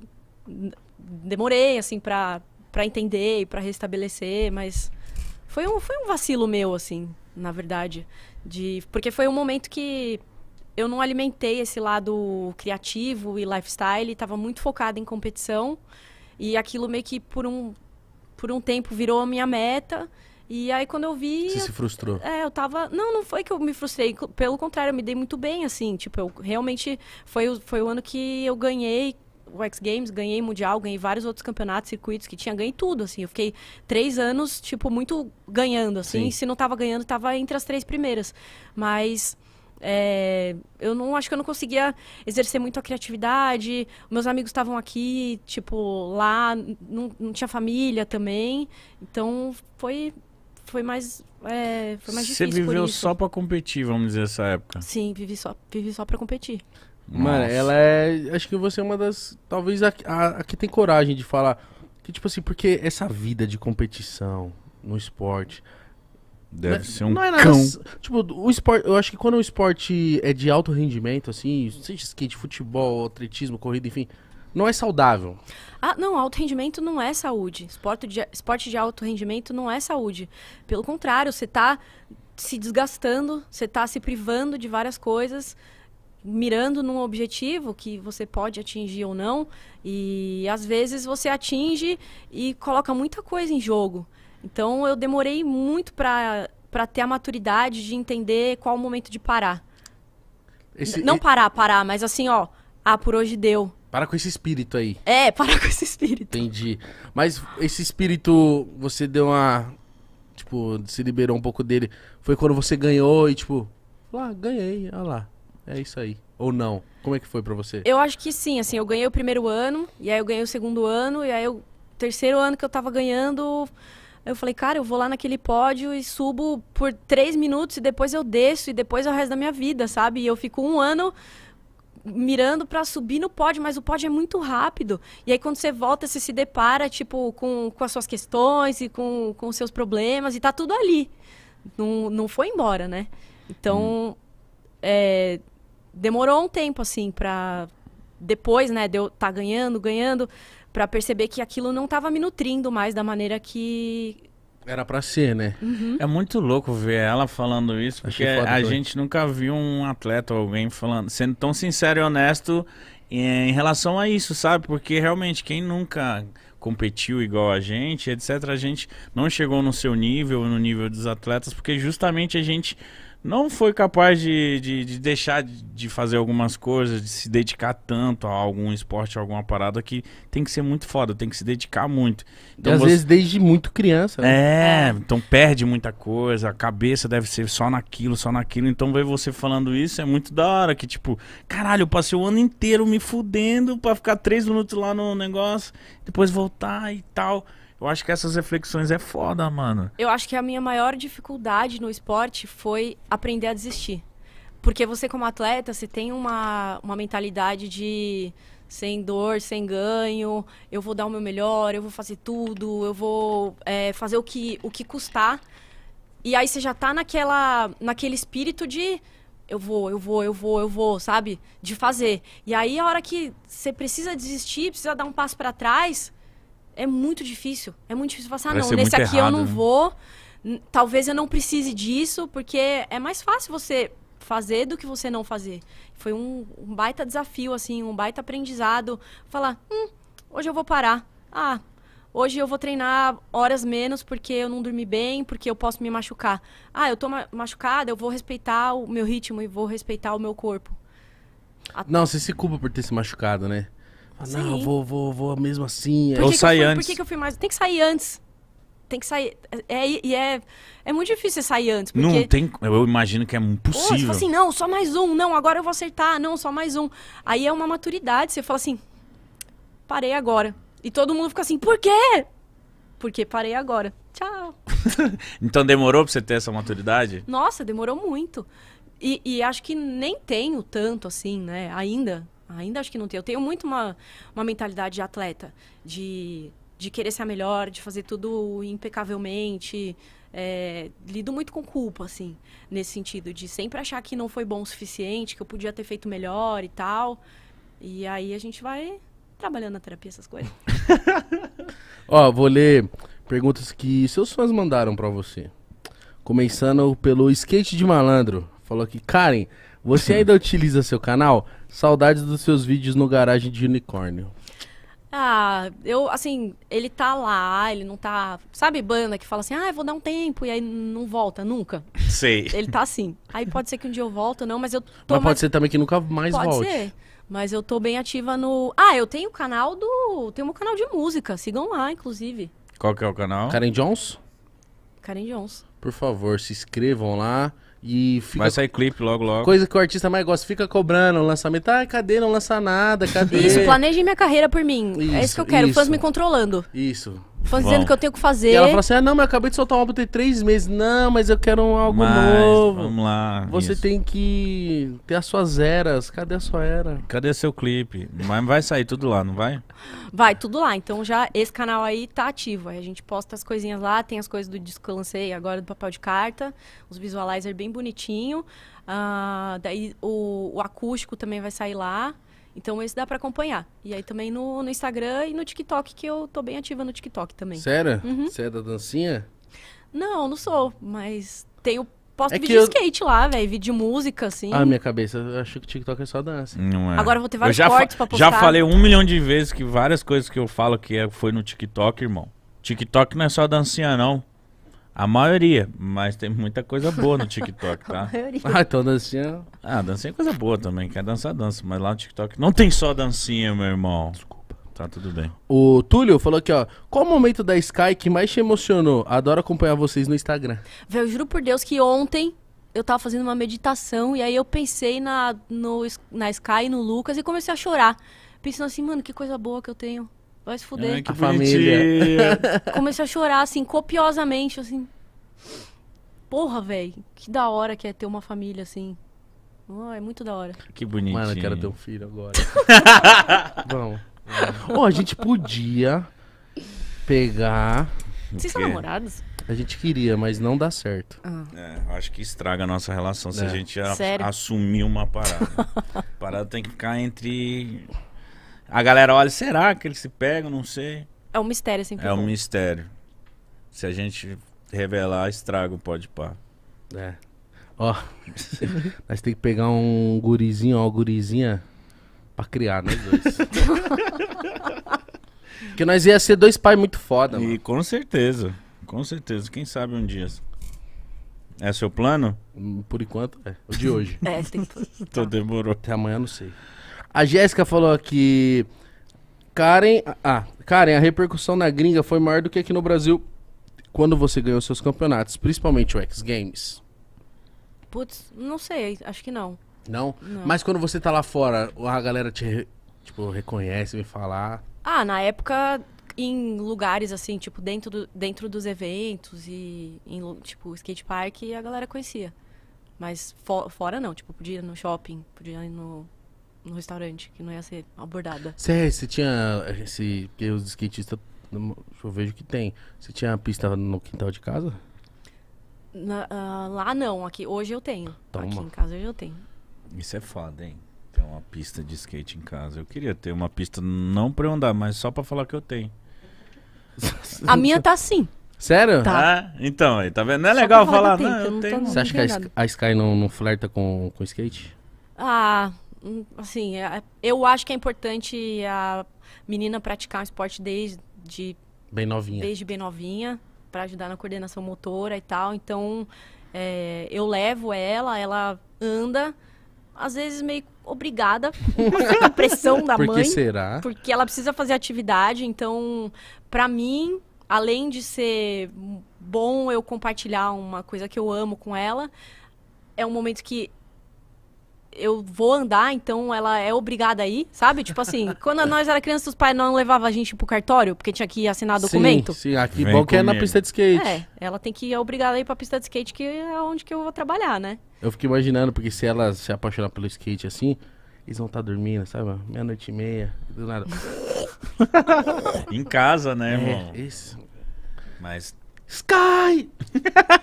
demorei, assim, pra, pra entender e pra restabelecer, mas foi um, foi um vacilo meu, assim, na verdade. de Porque foi um momento que eu não alimentei esse lado criativo e lifestyle, estava muito focada em competição. E aquilo meio que por um, por um tempo virou a minha meta. E aí quando eu vi. Você se frustrou? É, eu tava. Não, não foi que eu me frustrei. Pelo contrário, eu me dei muito bem, assim. Tipo, eu realmente. Foi, foi o ano que eu ganhei o X Games, ganhei Mundial, ganhei vários outros campeonatos, circuitos que tinha, ganhei tudo, assim. Eu fiquei três anos, tipo, muito ganhando, assim. Sim. Se não tava ganhando, tava entre as três primeiras. Mas. É, eu não acho que eu não conseguia exercer muito a criatividade. Meus amigos estavam aqui, tipo, lá, não, não tinha família também. Então foi foi mais, é, foi mais difícil. Você viveu só para competir, vamos dizer, essa época? Sim, vivi só, vivi só para competir. Mano, ela é. Acho que você é uma das. Talvez a, a, a, que tem coragem de falar. Que, tipo assim, porque essa vida de competição no esporte. Deve não, né, ser um não é nada, cão. Tipo, o esporte, eu acho que quando o esporte é de alto rendimento, assim, seja skate, futebol, atletismo, corrida, enfim, não é saudável. Ah, não, alto rendimento não é saúde. Esporte de, esporte de alto rendimento não é saúde. Pelo contrário, você está se desgastando, você está se privando de várias coisas mirando num objetivo que você pode atingir ou não, e às vezes você atinge e coloca muita coisa em jogo. Então eu demorei muito para para ter a maturidade de entender qual o momento de parar. Esse, não e... parar, parar, mas assim, ó, ah, por hoje deu. Para com esse espírito aí. É, para com esse espírito. Entendi. Mas esse espírito, você deu uma. Tipo, se liberou um pouco dele. Foi quando você ganhou e, tipo, lá, ah, ganhei, olha lá é isso aí. Ou não? Como é que foi para você? Eu acho que sim, assim, eu ganhei o primeiro ano, e aí eu ganhei o segundo ano, e aí o terceiro ano que eu tava ganhando, eu falei, cara, eu vou lá naquele pódio e subo por três minutos e depois eu desço e depois é o resto da minha vida, sabe? E eu fico um ano mirando para subir no pódio, mas o pódio é muito rápido. E aí quando você volta, você se depara, tipo, com, com as suas questões e com, com os seus problemas e tá tudo ali. Não, não foi embora, né? Então, hum. é, demorou um tempo, assim, pra depois, né, de eu estar tá ganhando, ganhando, para perceber que aquilo não estava me nutrindo mais da maneira que. Era para ser, né? Uhum. É muito louco ver ela falando isso, porque a foi. gente nunca viu um atleta ou alguém falando, sendo tão sincero e honesto em relação a isso, sabe? Porque realmente quem nunca competiu igual a gente, etc. A gente não chegou no seu nível, no nível dos atletas, porque justamente a gente não foi capaz de, de, de, deixar de fazer algumas coisas, de se dedicar tanto a algum esporte, a alguma parada que tem que ser muito foda, tem que se dedicar muito. Então, e às você... vezes desde muito criança. Né? É, então perde muita coisa, a cabeça deve ser só naquilo, só naquilo. Então ver você falando isso é muito da hora, que tipo, caralho, eu passei o ano inteiro me fudendo pra ficar três minutos lá no negócio, depois voltar e tal. Eu acho que essas reflexões é foda, mano. Eu acho que a minha maior dificuldade no esporte foi aprender a desistir. Porque você, como atleta, você tem uma, uma mentalidade de sem dor, sem ganho, eu vou dar o meu melhor, eu vou fazer tudo, eu vou é, fazer o que, o que custar. E aí você já tá naquela, naquele espírito de eu vou, eu vou, eu vou, eu vou, sabe? De fazer. E aí a hora que você precisa desistir, precisa dar um passo para trás, é muito difícil. É muito difícil passar, ah, Parece não, nesse aqui errado, eu não né? vou. Talvez eu não precise disso, porque é mais fácil você fazer do que você não fazer. Foi um, um baita desafio, assim, um baita aprendizado. Falar, hum, hoje eu vou parar. Ah, hoje eu vou treinar horas menos porque eu não dormi bem, porque eu posso me machucar. Ah, eu tô ma machucada, eu vou respeitar o meu ritmo e vou respeitar o meu corpo. A... Não, você se culpa por ter se machucado, né? Ah, não, vou, vou, vou mesmo assim. É. Por que eu saio antes. Por que, que eu fui mais? Tem que sair antes. Tem que sair. É, é e é, é muito difícil você sair antes. Porque... Não tem. Eu imagino que é impossível. Ou você fala assim, não, só mais um. Não, agora eu vou acertar. Não, só mais um. Aí é uma maturidade. Você fala assim, parei agora. E todo mundo fica assim, por quê? Porque parei agora. Tchau. então demorou pra você ter essa maturidade? Nossa, demorou muito. E, e acho que nem tenho tanto assim, né? Ainda. Ainda acho que não tenho. Eu tenho muito uma, uma mentalidade de atleta, de, de querer ser a melhor, de fazer tudo impecavelmente. É, lido muito com culpa, assim, nesse sentido, de sempre achar que não foi bom o suficiente, que eu podia ter feito melhor e tal. E aí a gente vai trabalhando na terapia essas coisas. Ó, vou ler perguntas que seus fãs mandaram para você. Começando pelo skate de malandro. Falou aqui, Karen, você ainda utiliza seu canal? Saudades dos seus vídeos no garagem de unicórnio. Ah, eu, assim, ele tá lá, ele não tá. Sabe, banda que fala assim, ah, eu vou dar um tempo, e aí não volta nunca? Sei. Ele tá assim. Aí pode ser que um dia eu volto, não, mas eu. mas pode ser também que nunca mais pode volte. Pode ser. Mas eu tô bem ativa no. Ah, eu tenho o canal do. Tenho um canal de música, sigam lá, inclusive. Qual que é o canal? Karen Jones? Karen Jones. Por favor, se inscrevam lá. E fica... Vai sair clipe logo, logo. Coisa que o artista mais gosta, fica cobrando o lançamento. Ah, cadê? Não lança nada, cadê? Isso, planeje minha carreira por mim. Isso, é isso que eu quero, isso. fãs me controlando. Isso fazendo Vão. o que eu tenho que fazer. E ela fala assim: ah, não, mas eu acabei de soltar um álbum tem três meses. Não, mas eu quero um algo mas, novo. Vamos lá. Você isso. tem que ter as suas eras. Cadê a sua era? Cadê seu clipe? Mas vai sair tudo lá, não vai? Vai, tudo lá. Então já esse canal aí tá ativo. Aí a gente posta as coisinhas lá, tem as coisas do disco que eu lancei agora do papel de carta, os visualizers bem bonitinho. Uh, daí o, o acústico também vai sair lá. Então esse dá para acompanhar. E aí também no, no, Instagram e no TikTok, que eu tô bem ativa no TikTok também. Sério? Uhum. Você uhum. é da dancinha? Não, não sou, mas tenho. Posto é vídeo eu... de skate lá, velho. Vídeo de música, assim. Ah, minha cabeça, eu acho que TikTok é só dança. Não é. Agora eu vou ter vários eu já cortes pra postar. Já falei um milhão de vezes que várias coisas que eu falo que é, foi no TikTok, irmão. TikTok não é só dancinha, não. A maioria, mas tem muita coisa boa no TikTok, tá? a maioria. Ah, então dancinha. Ah, dancinha é coisa boa também. Quer dançar, dança. Mas lá no TikTok não tem só dancinha, meu irmão. Desculpa. Tá tudo bem. O Túlio falou aqui, ó. Qual o momento da Sky que mais te emocionou? Adoro acompanhar vocês no Instagram. Velho, juro por Deus que ontem eu tava fazendo uma meditação e aí eu pensei na, no, na Sky, no Lucas e comecei a chorar. Pensando assim, mano, que coisa boa que eu tenho. Vai se fuder. Ai, que a família. Comecei a chorar, assim, copiosamente, assim. Porra, velho, que da hora que é ter uma família, assim. Oh, é muito da hora. Que bonitinho. Mano, eu quero ter um filho agora. Vamos. Ó, oh, a gente podia pegar. Vocês são namorados? A gente queria, mas não dá certo. Ah. É, acho que estraga a nossa relação é. se a gente a, assumir uma parada. parada tem que ficar entre a galera olha, será que eles se pegam? Não sei. É um mistério sempre. Assim, é um mistério. Se a gente revelar, estraga o pode pá. É. Ó, nós tem que pegar um gurizinho, ó, gurizinha pra criar, né? dois. Porque nós ia ser dois pais muito foda, e, mano. com certeza, com certeza. Quem sabe um dia. É seu plano? Hum, por enquanto, é. O de hoje. é, tem que... Então demorou. Até amanhã, não sei. A Jéssica falou aqui. Karen. Ah, Karen, a repercussão na gringa foi maior do que aqui no Brasil quando você ganhou seus campeonatos, principalmente o X Games. Putz, não sei, acho que não. Não? não. Mas quando você tá lá fora, a galera te tipo, reconhece, me falar. Ah, na época, em lugares assim, tipo, dentro, do, dentro dos eventos e em, tipo, skate park, a galera conhecia. Mas fora não, tipo, podia ir no shopping, podia ir no no restaurante, que não ia ser abordada. Sério, você tinha. Esse, porque os skatistas. Eu vejo que tem. Você tinha a pista no quintal de casa? Na, uh, lá não, aqui hoje eu tenho. Toma. Aqui em casa hoje eu tenho. Isso é foda, hein? Ter uma pista de skate em casa. Eu queria ter uma pista não pra eu andar, mas só pra falar que eu tenho. a minha tá assim. Sério? Tá. É? então, aí, tá vendo? Não é só legal falar, falar não, eu, tenho. Você acha que a, a Sky não, não flerta com, com skate? Ah, assim, eu acho que é importante a menina praticar um esporte desde de, bem novinha. Desde bem novinha, para ajudar na coordenação motora e tal. Então, é, eu levo ela, ela anda, às vezes meio obrigada a pressão da porque mãe. Será? Porque ela precisa fazer atividade, então, para mim, além de ser bom eu compartilhar uma coisa que eu amo com ela, é um momento que eu vou andar, então ela é obrigada a ir, sabe? Tipo assim, quando nós era criança, os pais não levavam a gente pro cartório, porque tinha que assinar documento. Sim, sim aqui Vem bom que é na pista de skate. É, ela tem que ir é obrigada a ir pra pista de skate, que é onde que eu vou trabalhar, né? Eu fico imaginando, porque se ela se apaixonar pelo skate assim, eles vão estar tá dormindo, sabe? Meia-noite e meia, do nada. em casa, né, é, Isso. Mas. Sky!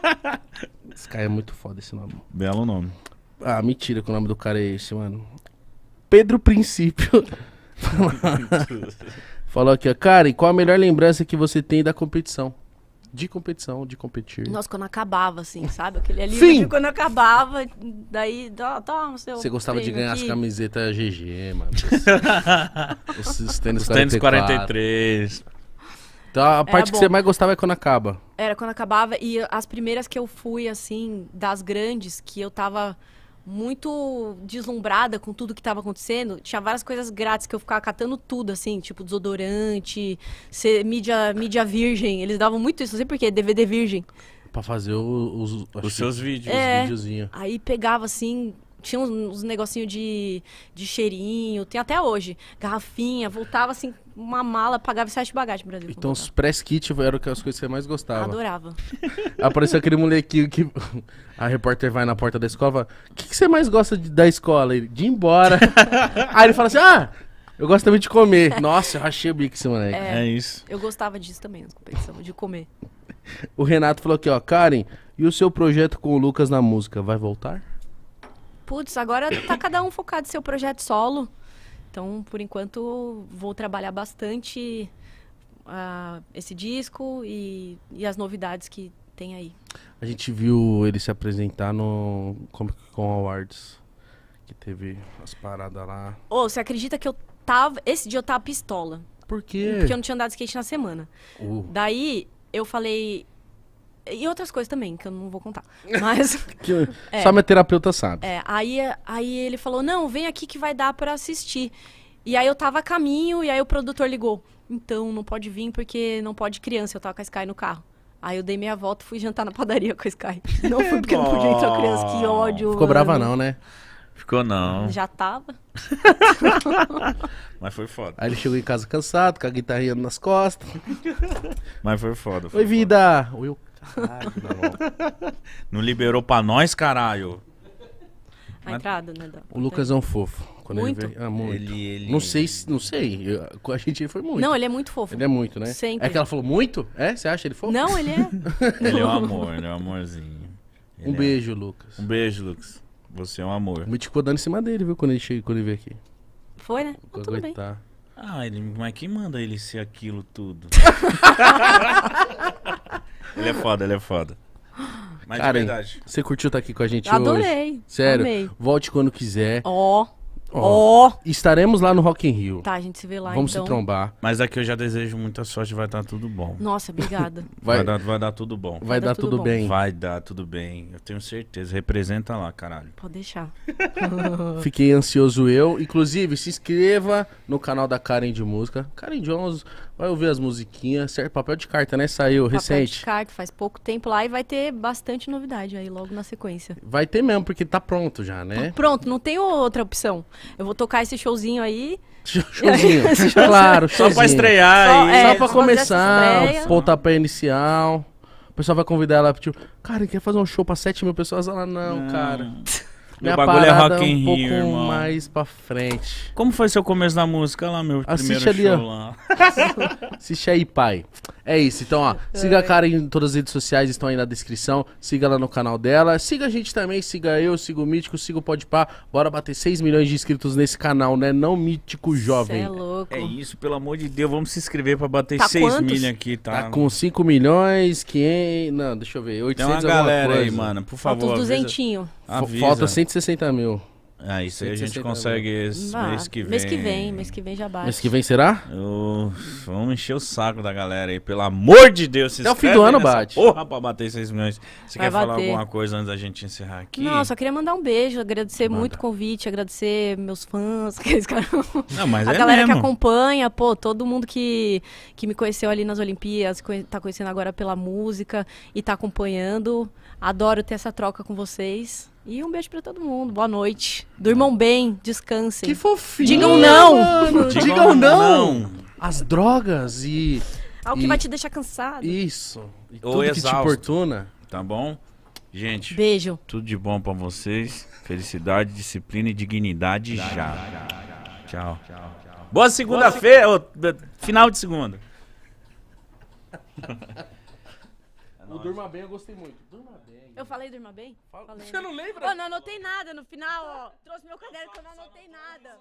Sky é muito foda esse nome. Belo nome. Ah, mentira que o nome do cara é esse, mano. Pedro Princípio. Falou aqui, ó. Cara, e qual a melhor lembrança que você tem da competição? De competição, de competir. Nossa, quando acabava, assim, sabe? Aquele ali quando acabava, daí, toma seu. Você gostava de ganhar aqui. as camisetas GG, mano. Os, os tênis, os tênis 43. Então a parte que você mais gostava é quando acaba. Era quando acabava. E as primeiras que eu fui, assim, das grandes, que eu tava muito deslumbrada com tudo que estava acontecendo. Tinha várias coisas grátis que eu ficava catando tudo, assim, tipo desodorante, ser, mídia, mídia virgem. Eles davam muito isso, não sei porquê, DVD virgem. Pra fazer os, os, os seus vídeos, é, Aí pegava assim, tinha uns, uns negocinhos de, de cheirinho, tem até hoje. Garrafinha, voltava assim, uma mala, pagava sete bagagens no Brasil. Então os press kit eram as coisas que você mais gostava. Adorava. Apareceu aquele molequinho que a repórter vai na porta da escola o que, que, você mais gosta de, da escola? Ele, de ir embora. Aí ele fala assim, ah... Eu gosto também de comer. Nossa, eu achei o bico esse moleque. É, é isso. Eu gostava disso também, de comer. O Renato falou aqui, ó, Karen, e o seu projeto com o Lucas na música, vai voltar? Putz, agora tá cada um focado em seu projeto solo. Então, por enquanto, vou trabalhar bastante uh, esse disco e, e as novidades que tem aí. A gente viu ele se apresentar no Comic Con Awards, que teve as paradas lá. Ô, oh, você acredita que eu tava. Esse dia eu tava pistola. Por quê? Porque eu não tinha andado skate na semana. Uh. Daí eu falei, e outras coisas também, que eu não vou contar. Mas. que, é, só minha terapeuta sabe. É, aí, aí ele falou: não, vem aqui que vai dar para assistir. E aí eu tava a caminho, e aí o produtor ligou. Então, não pode vir porque não pode criança. Eu tava com a Sky no carro. Aí eu dei meia volta e fui jantar na padaria com a Sky. Não fui porque não podia entrar criança, que ódio. Ficou mano. brava não, né? Ficou não. Já tava. Mas foi foda. Aí ele chegou em casa cansado, com a guitarrinha nas costas. Mas foi foda. Foi Oi, vida! Oi, eu... Caralho, não liberou pra nós, caralho. A entrada, né, Dó? O Lucas é um fofo. Quando muito? Ele, vem, ah, muito. Ele, ele... Não sei, não sei. Com a gente ele foi muito. Não, ele é muito fofo. Ele é muito, né? Sempre. É que ela falou muito? É? Você acha ele fofo? Não, ele é. ele é um amor, ele é um amorzinho. Ele um é... beijo, Lucas. Um beijo, Lucas. Você é um amor. O ficou dando em cima dele, viu, quando ele, chegou, quando ele veio aqui. Foi, né? Não, tudo bem. Ah, ele, mas quem manda ele ser aquilo tudo? ele é foda, ele é foda. Mas de verdade. você curtiu estar tá aqui com a gente hoje? Adorei. Sério, Amei. volte quando quiser. Ó. Ó. Estaremos lá no Rock in Rio. Tá, a gente se vê lá Vamos então. se trombar. Mas aqui eu já desejo muita sorte, vai estar tudo bom. Nossa, obrigada. Vai, Vai, dar, vai dar tudo bom. vai dar dar tudo tudo bem. Vai dar tudo bem. Eu tenho certeza. Representa lá, caralho. Pode deixar. Fiquei ansioso eu. Inclusive, se inscreva no canal da Karen de Música. Karen Jones Vai ouvir as musiquinhas, certo? Papel de carta, né? Saiu Papel recente. Papel de carta, faz pouco tempo lá e vai ter bastante novidade aí logo na sequência. Vai ter mesmo, porque tá pronto já, né? Tá pronto, não tem outra opção. Eu vou tocar esse showzinho aí. Showzinho, claro. Showzinho. Só pra estrear só, aí. É, só pra começar, pontapé inicial. O pessoal vai convidar ela, tipo, cara, quer fazer um show pra 7 mil pessoas? Ela, não, não. cara. Meu bagulho é Rock in um pouco Rio, irmão. mais pra frente. Como foi seu começo na música lá, meu Assiste primeiro ali, show ó. lá? Assiste aí, pai. É isso. Então, ó, siga a Karen em todas as redes sociais, estão aí na descrição. Siga lá no canal dela. Siga a gente também, siga eu, siga o Mítico, siga o Podpah. Bora bater 6 milhões de inscritos nesse canal, né? Não Mítico Jovem. Cê é louco. É isso, pelo amor de Deus. Vamos se inscrever pra bater tá 6 milhões aqui, tá? Tá com 5 milhões, 500... Não, deixa eu ver. 800 Tem uma galera aí, mano. Por favor, Falta 200. avisa. duzentinho. Avisa. Falta 160 mil. Ah, isso aí a gente consegue mês que vem. Mês que vem, mês que vem já bate. Mês que vem será? Vamos encher o saco da galera aí, pelo amor de Deus. Se Até o fim do ano bate. Porra, pra bater 6 milhões. Você Vai quer bater. falar alguma coisa antes da gente encerrar aqui? Não, só queria mandar um beijo, agradecer Manda. muito o convite, agradecer meus fãs, aqueles caras. Não, mas a é galera mesmo. que acompanha, pô, todo mundo que, que me conheceu ali nas Olimpíadas, tá conhecendo agora pela música e tá acompanhando. Adoro ter essa troca com vocês. E um beijo para todo mundo. Boa noite. Durmam bem, descansem. Que fofinho. Digam não. digam não. As drogas e Algo que vai te deixar cansado. Isso. E tudo Ou que te importuna. Tá bom? Gente. Beijo. Tudo de bom para vocês. Felicidade, disciplina e dignidade já. já, já, já tchau, tchau. Boa segunda-feira, final de segunda. O Durma Bem eu gostei muito. Durma Bem. Eu falei Durma Bem? Fala. Falei, Você não lembra? Eu não anotei nada no final, ó. Trouxe meu caderno que eu não anotei nada.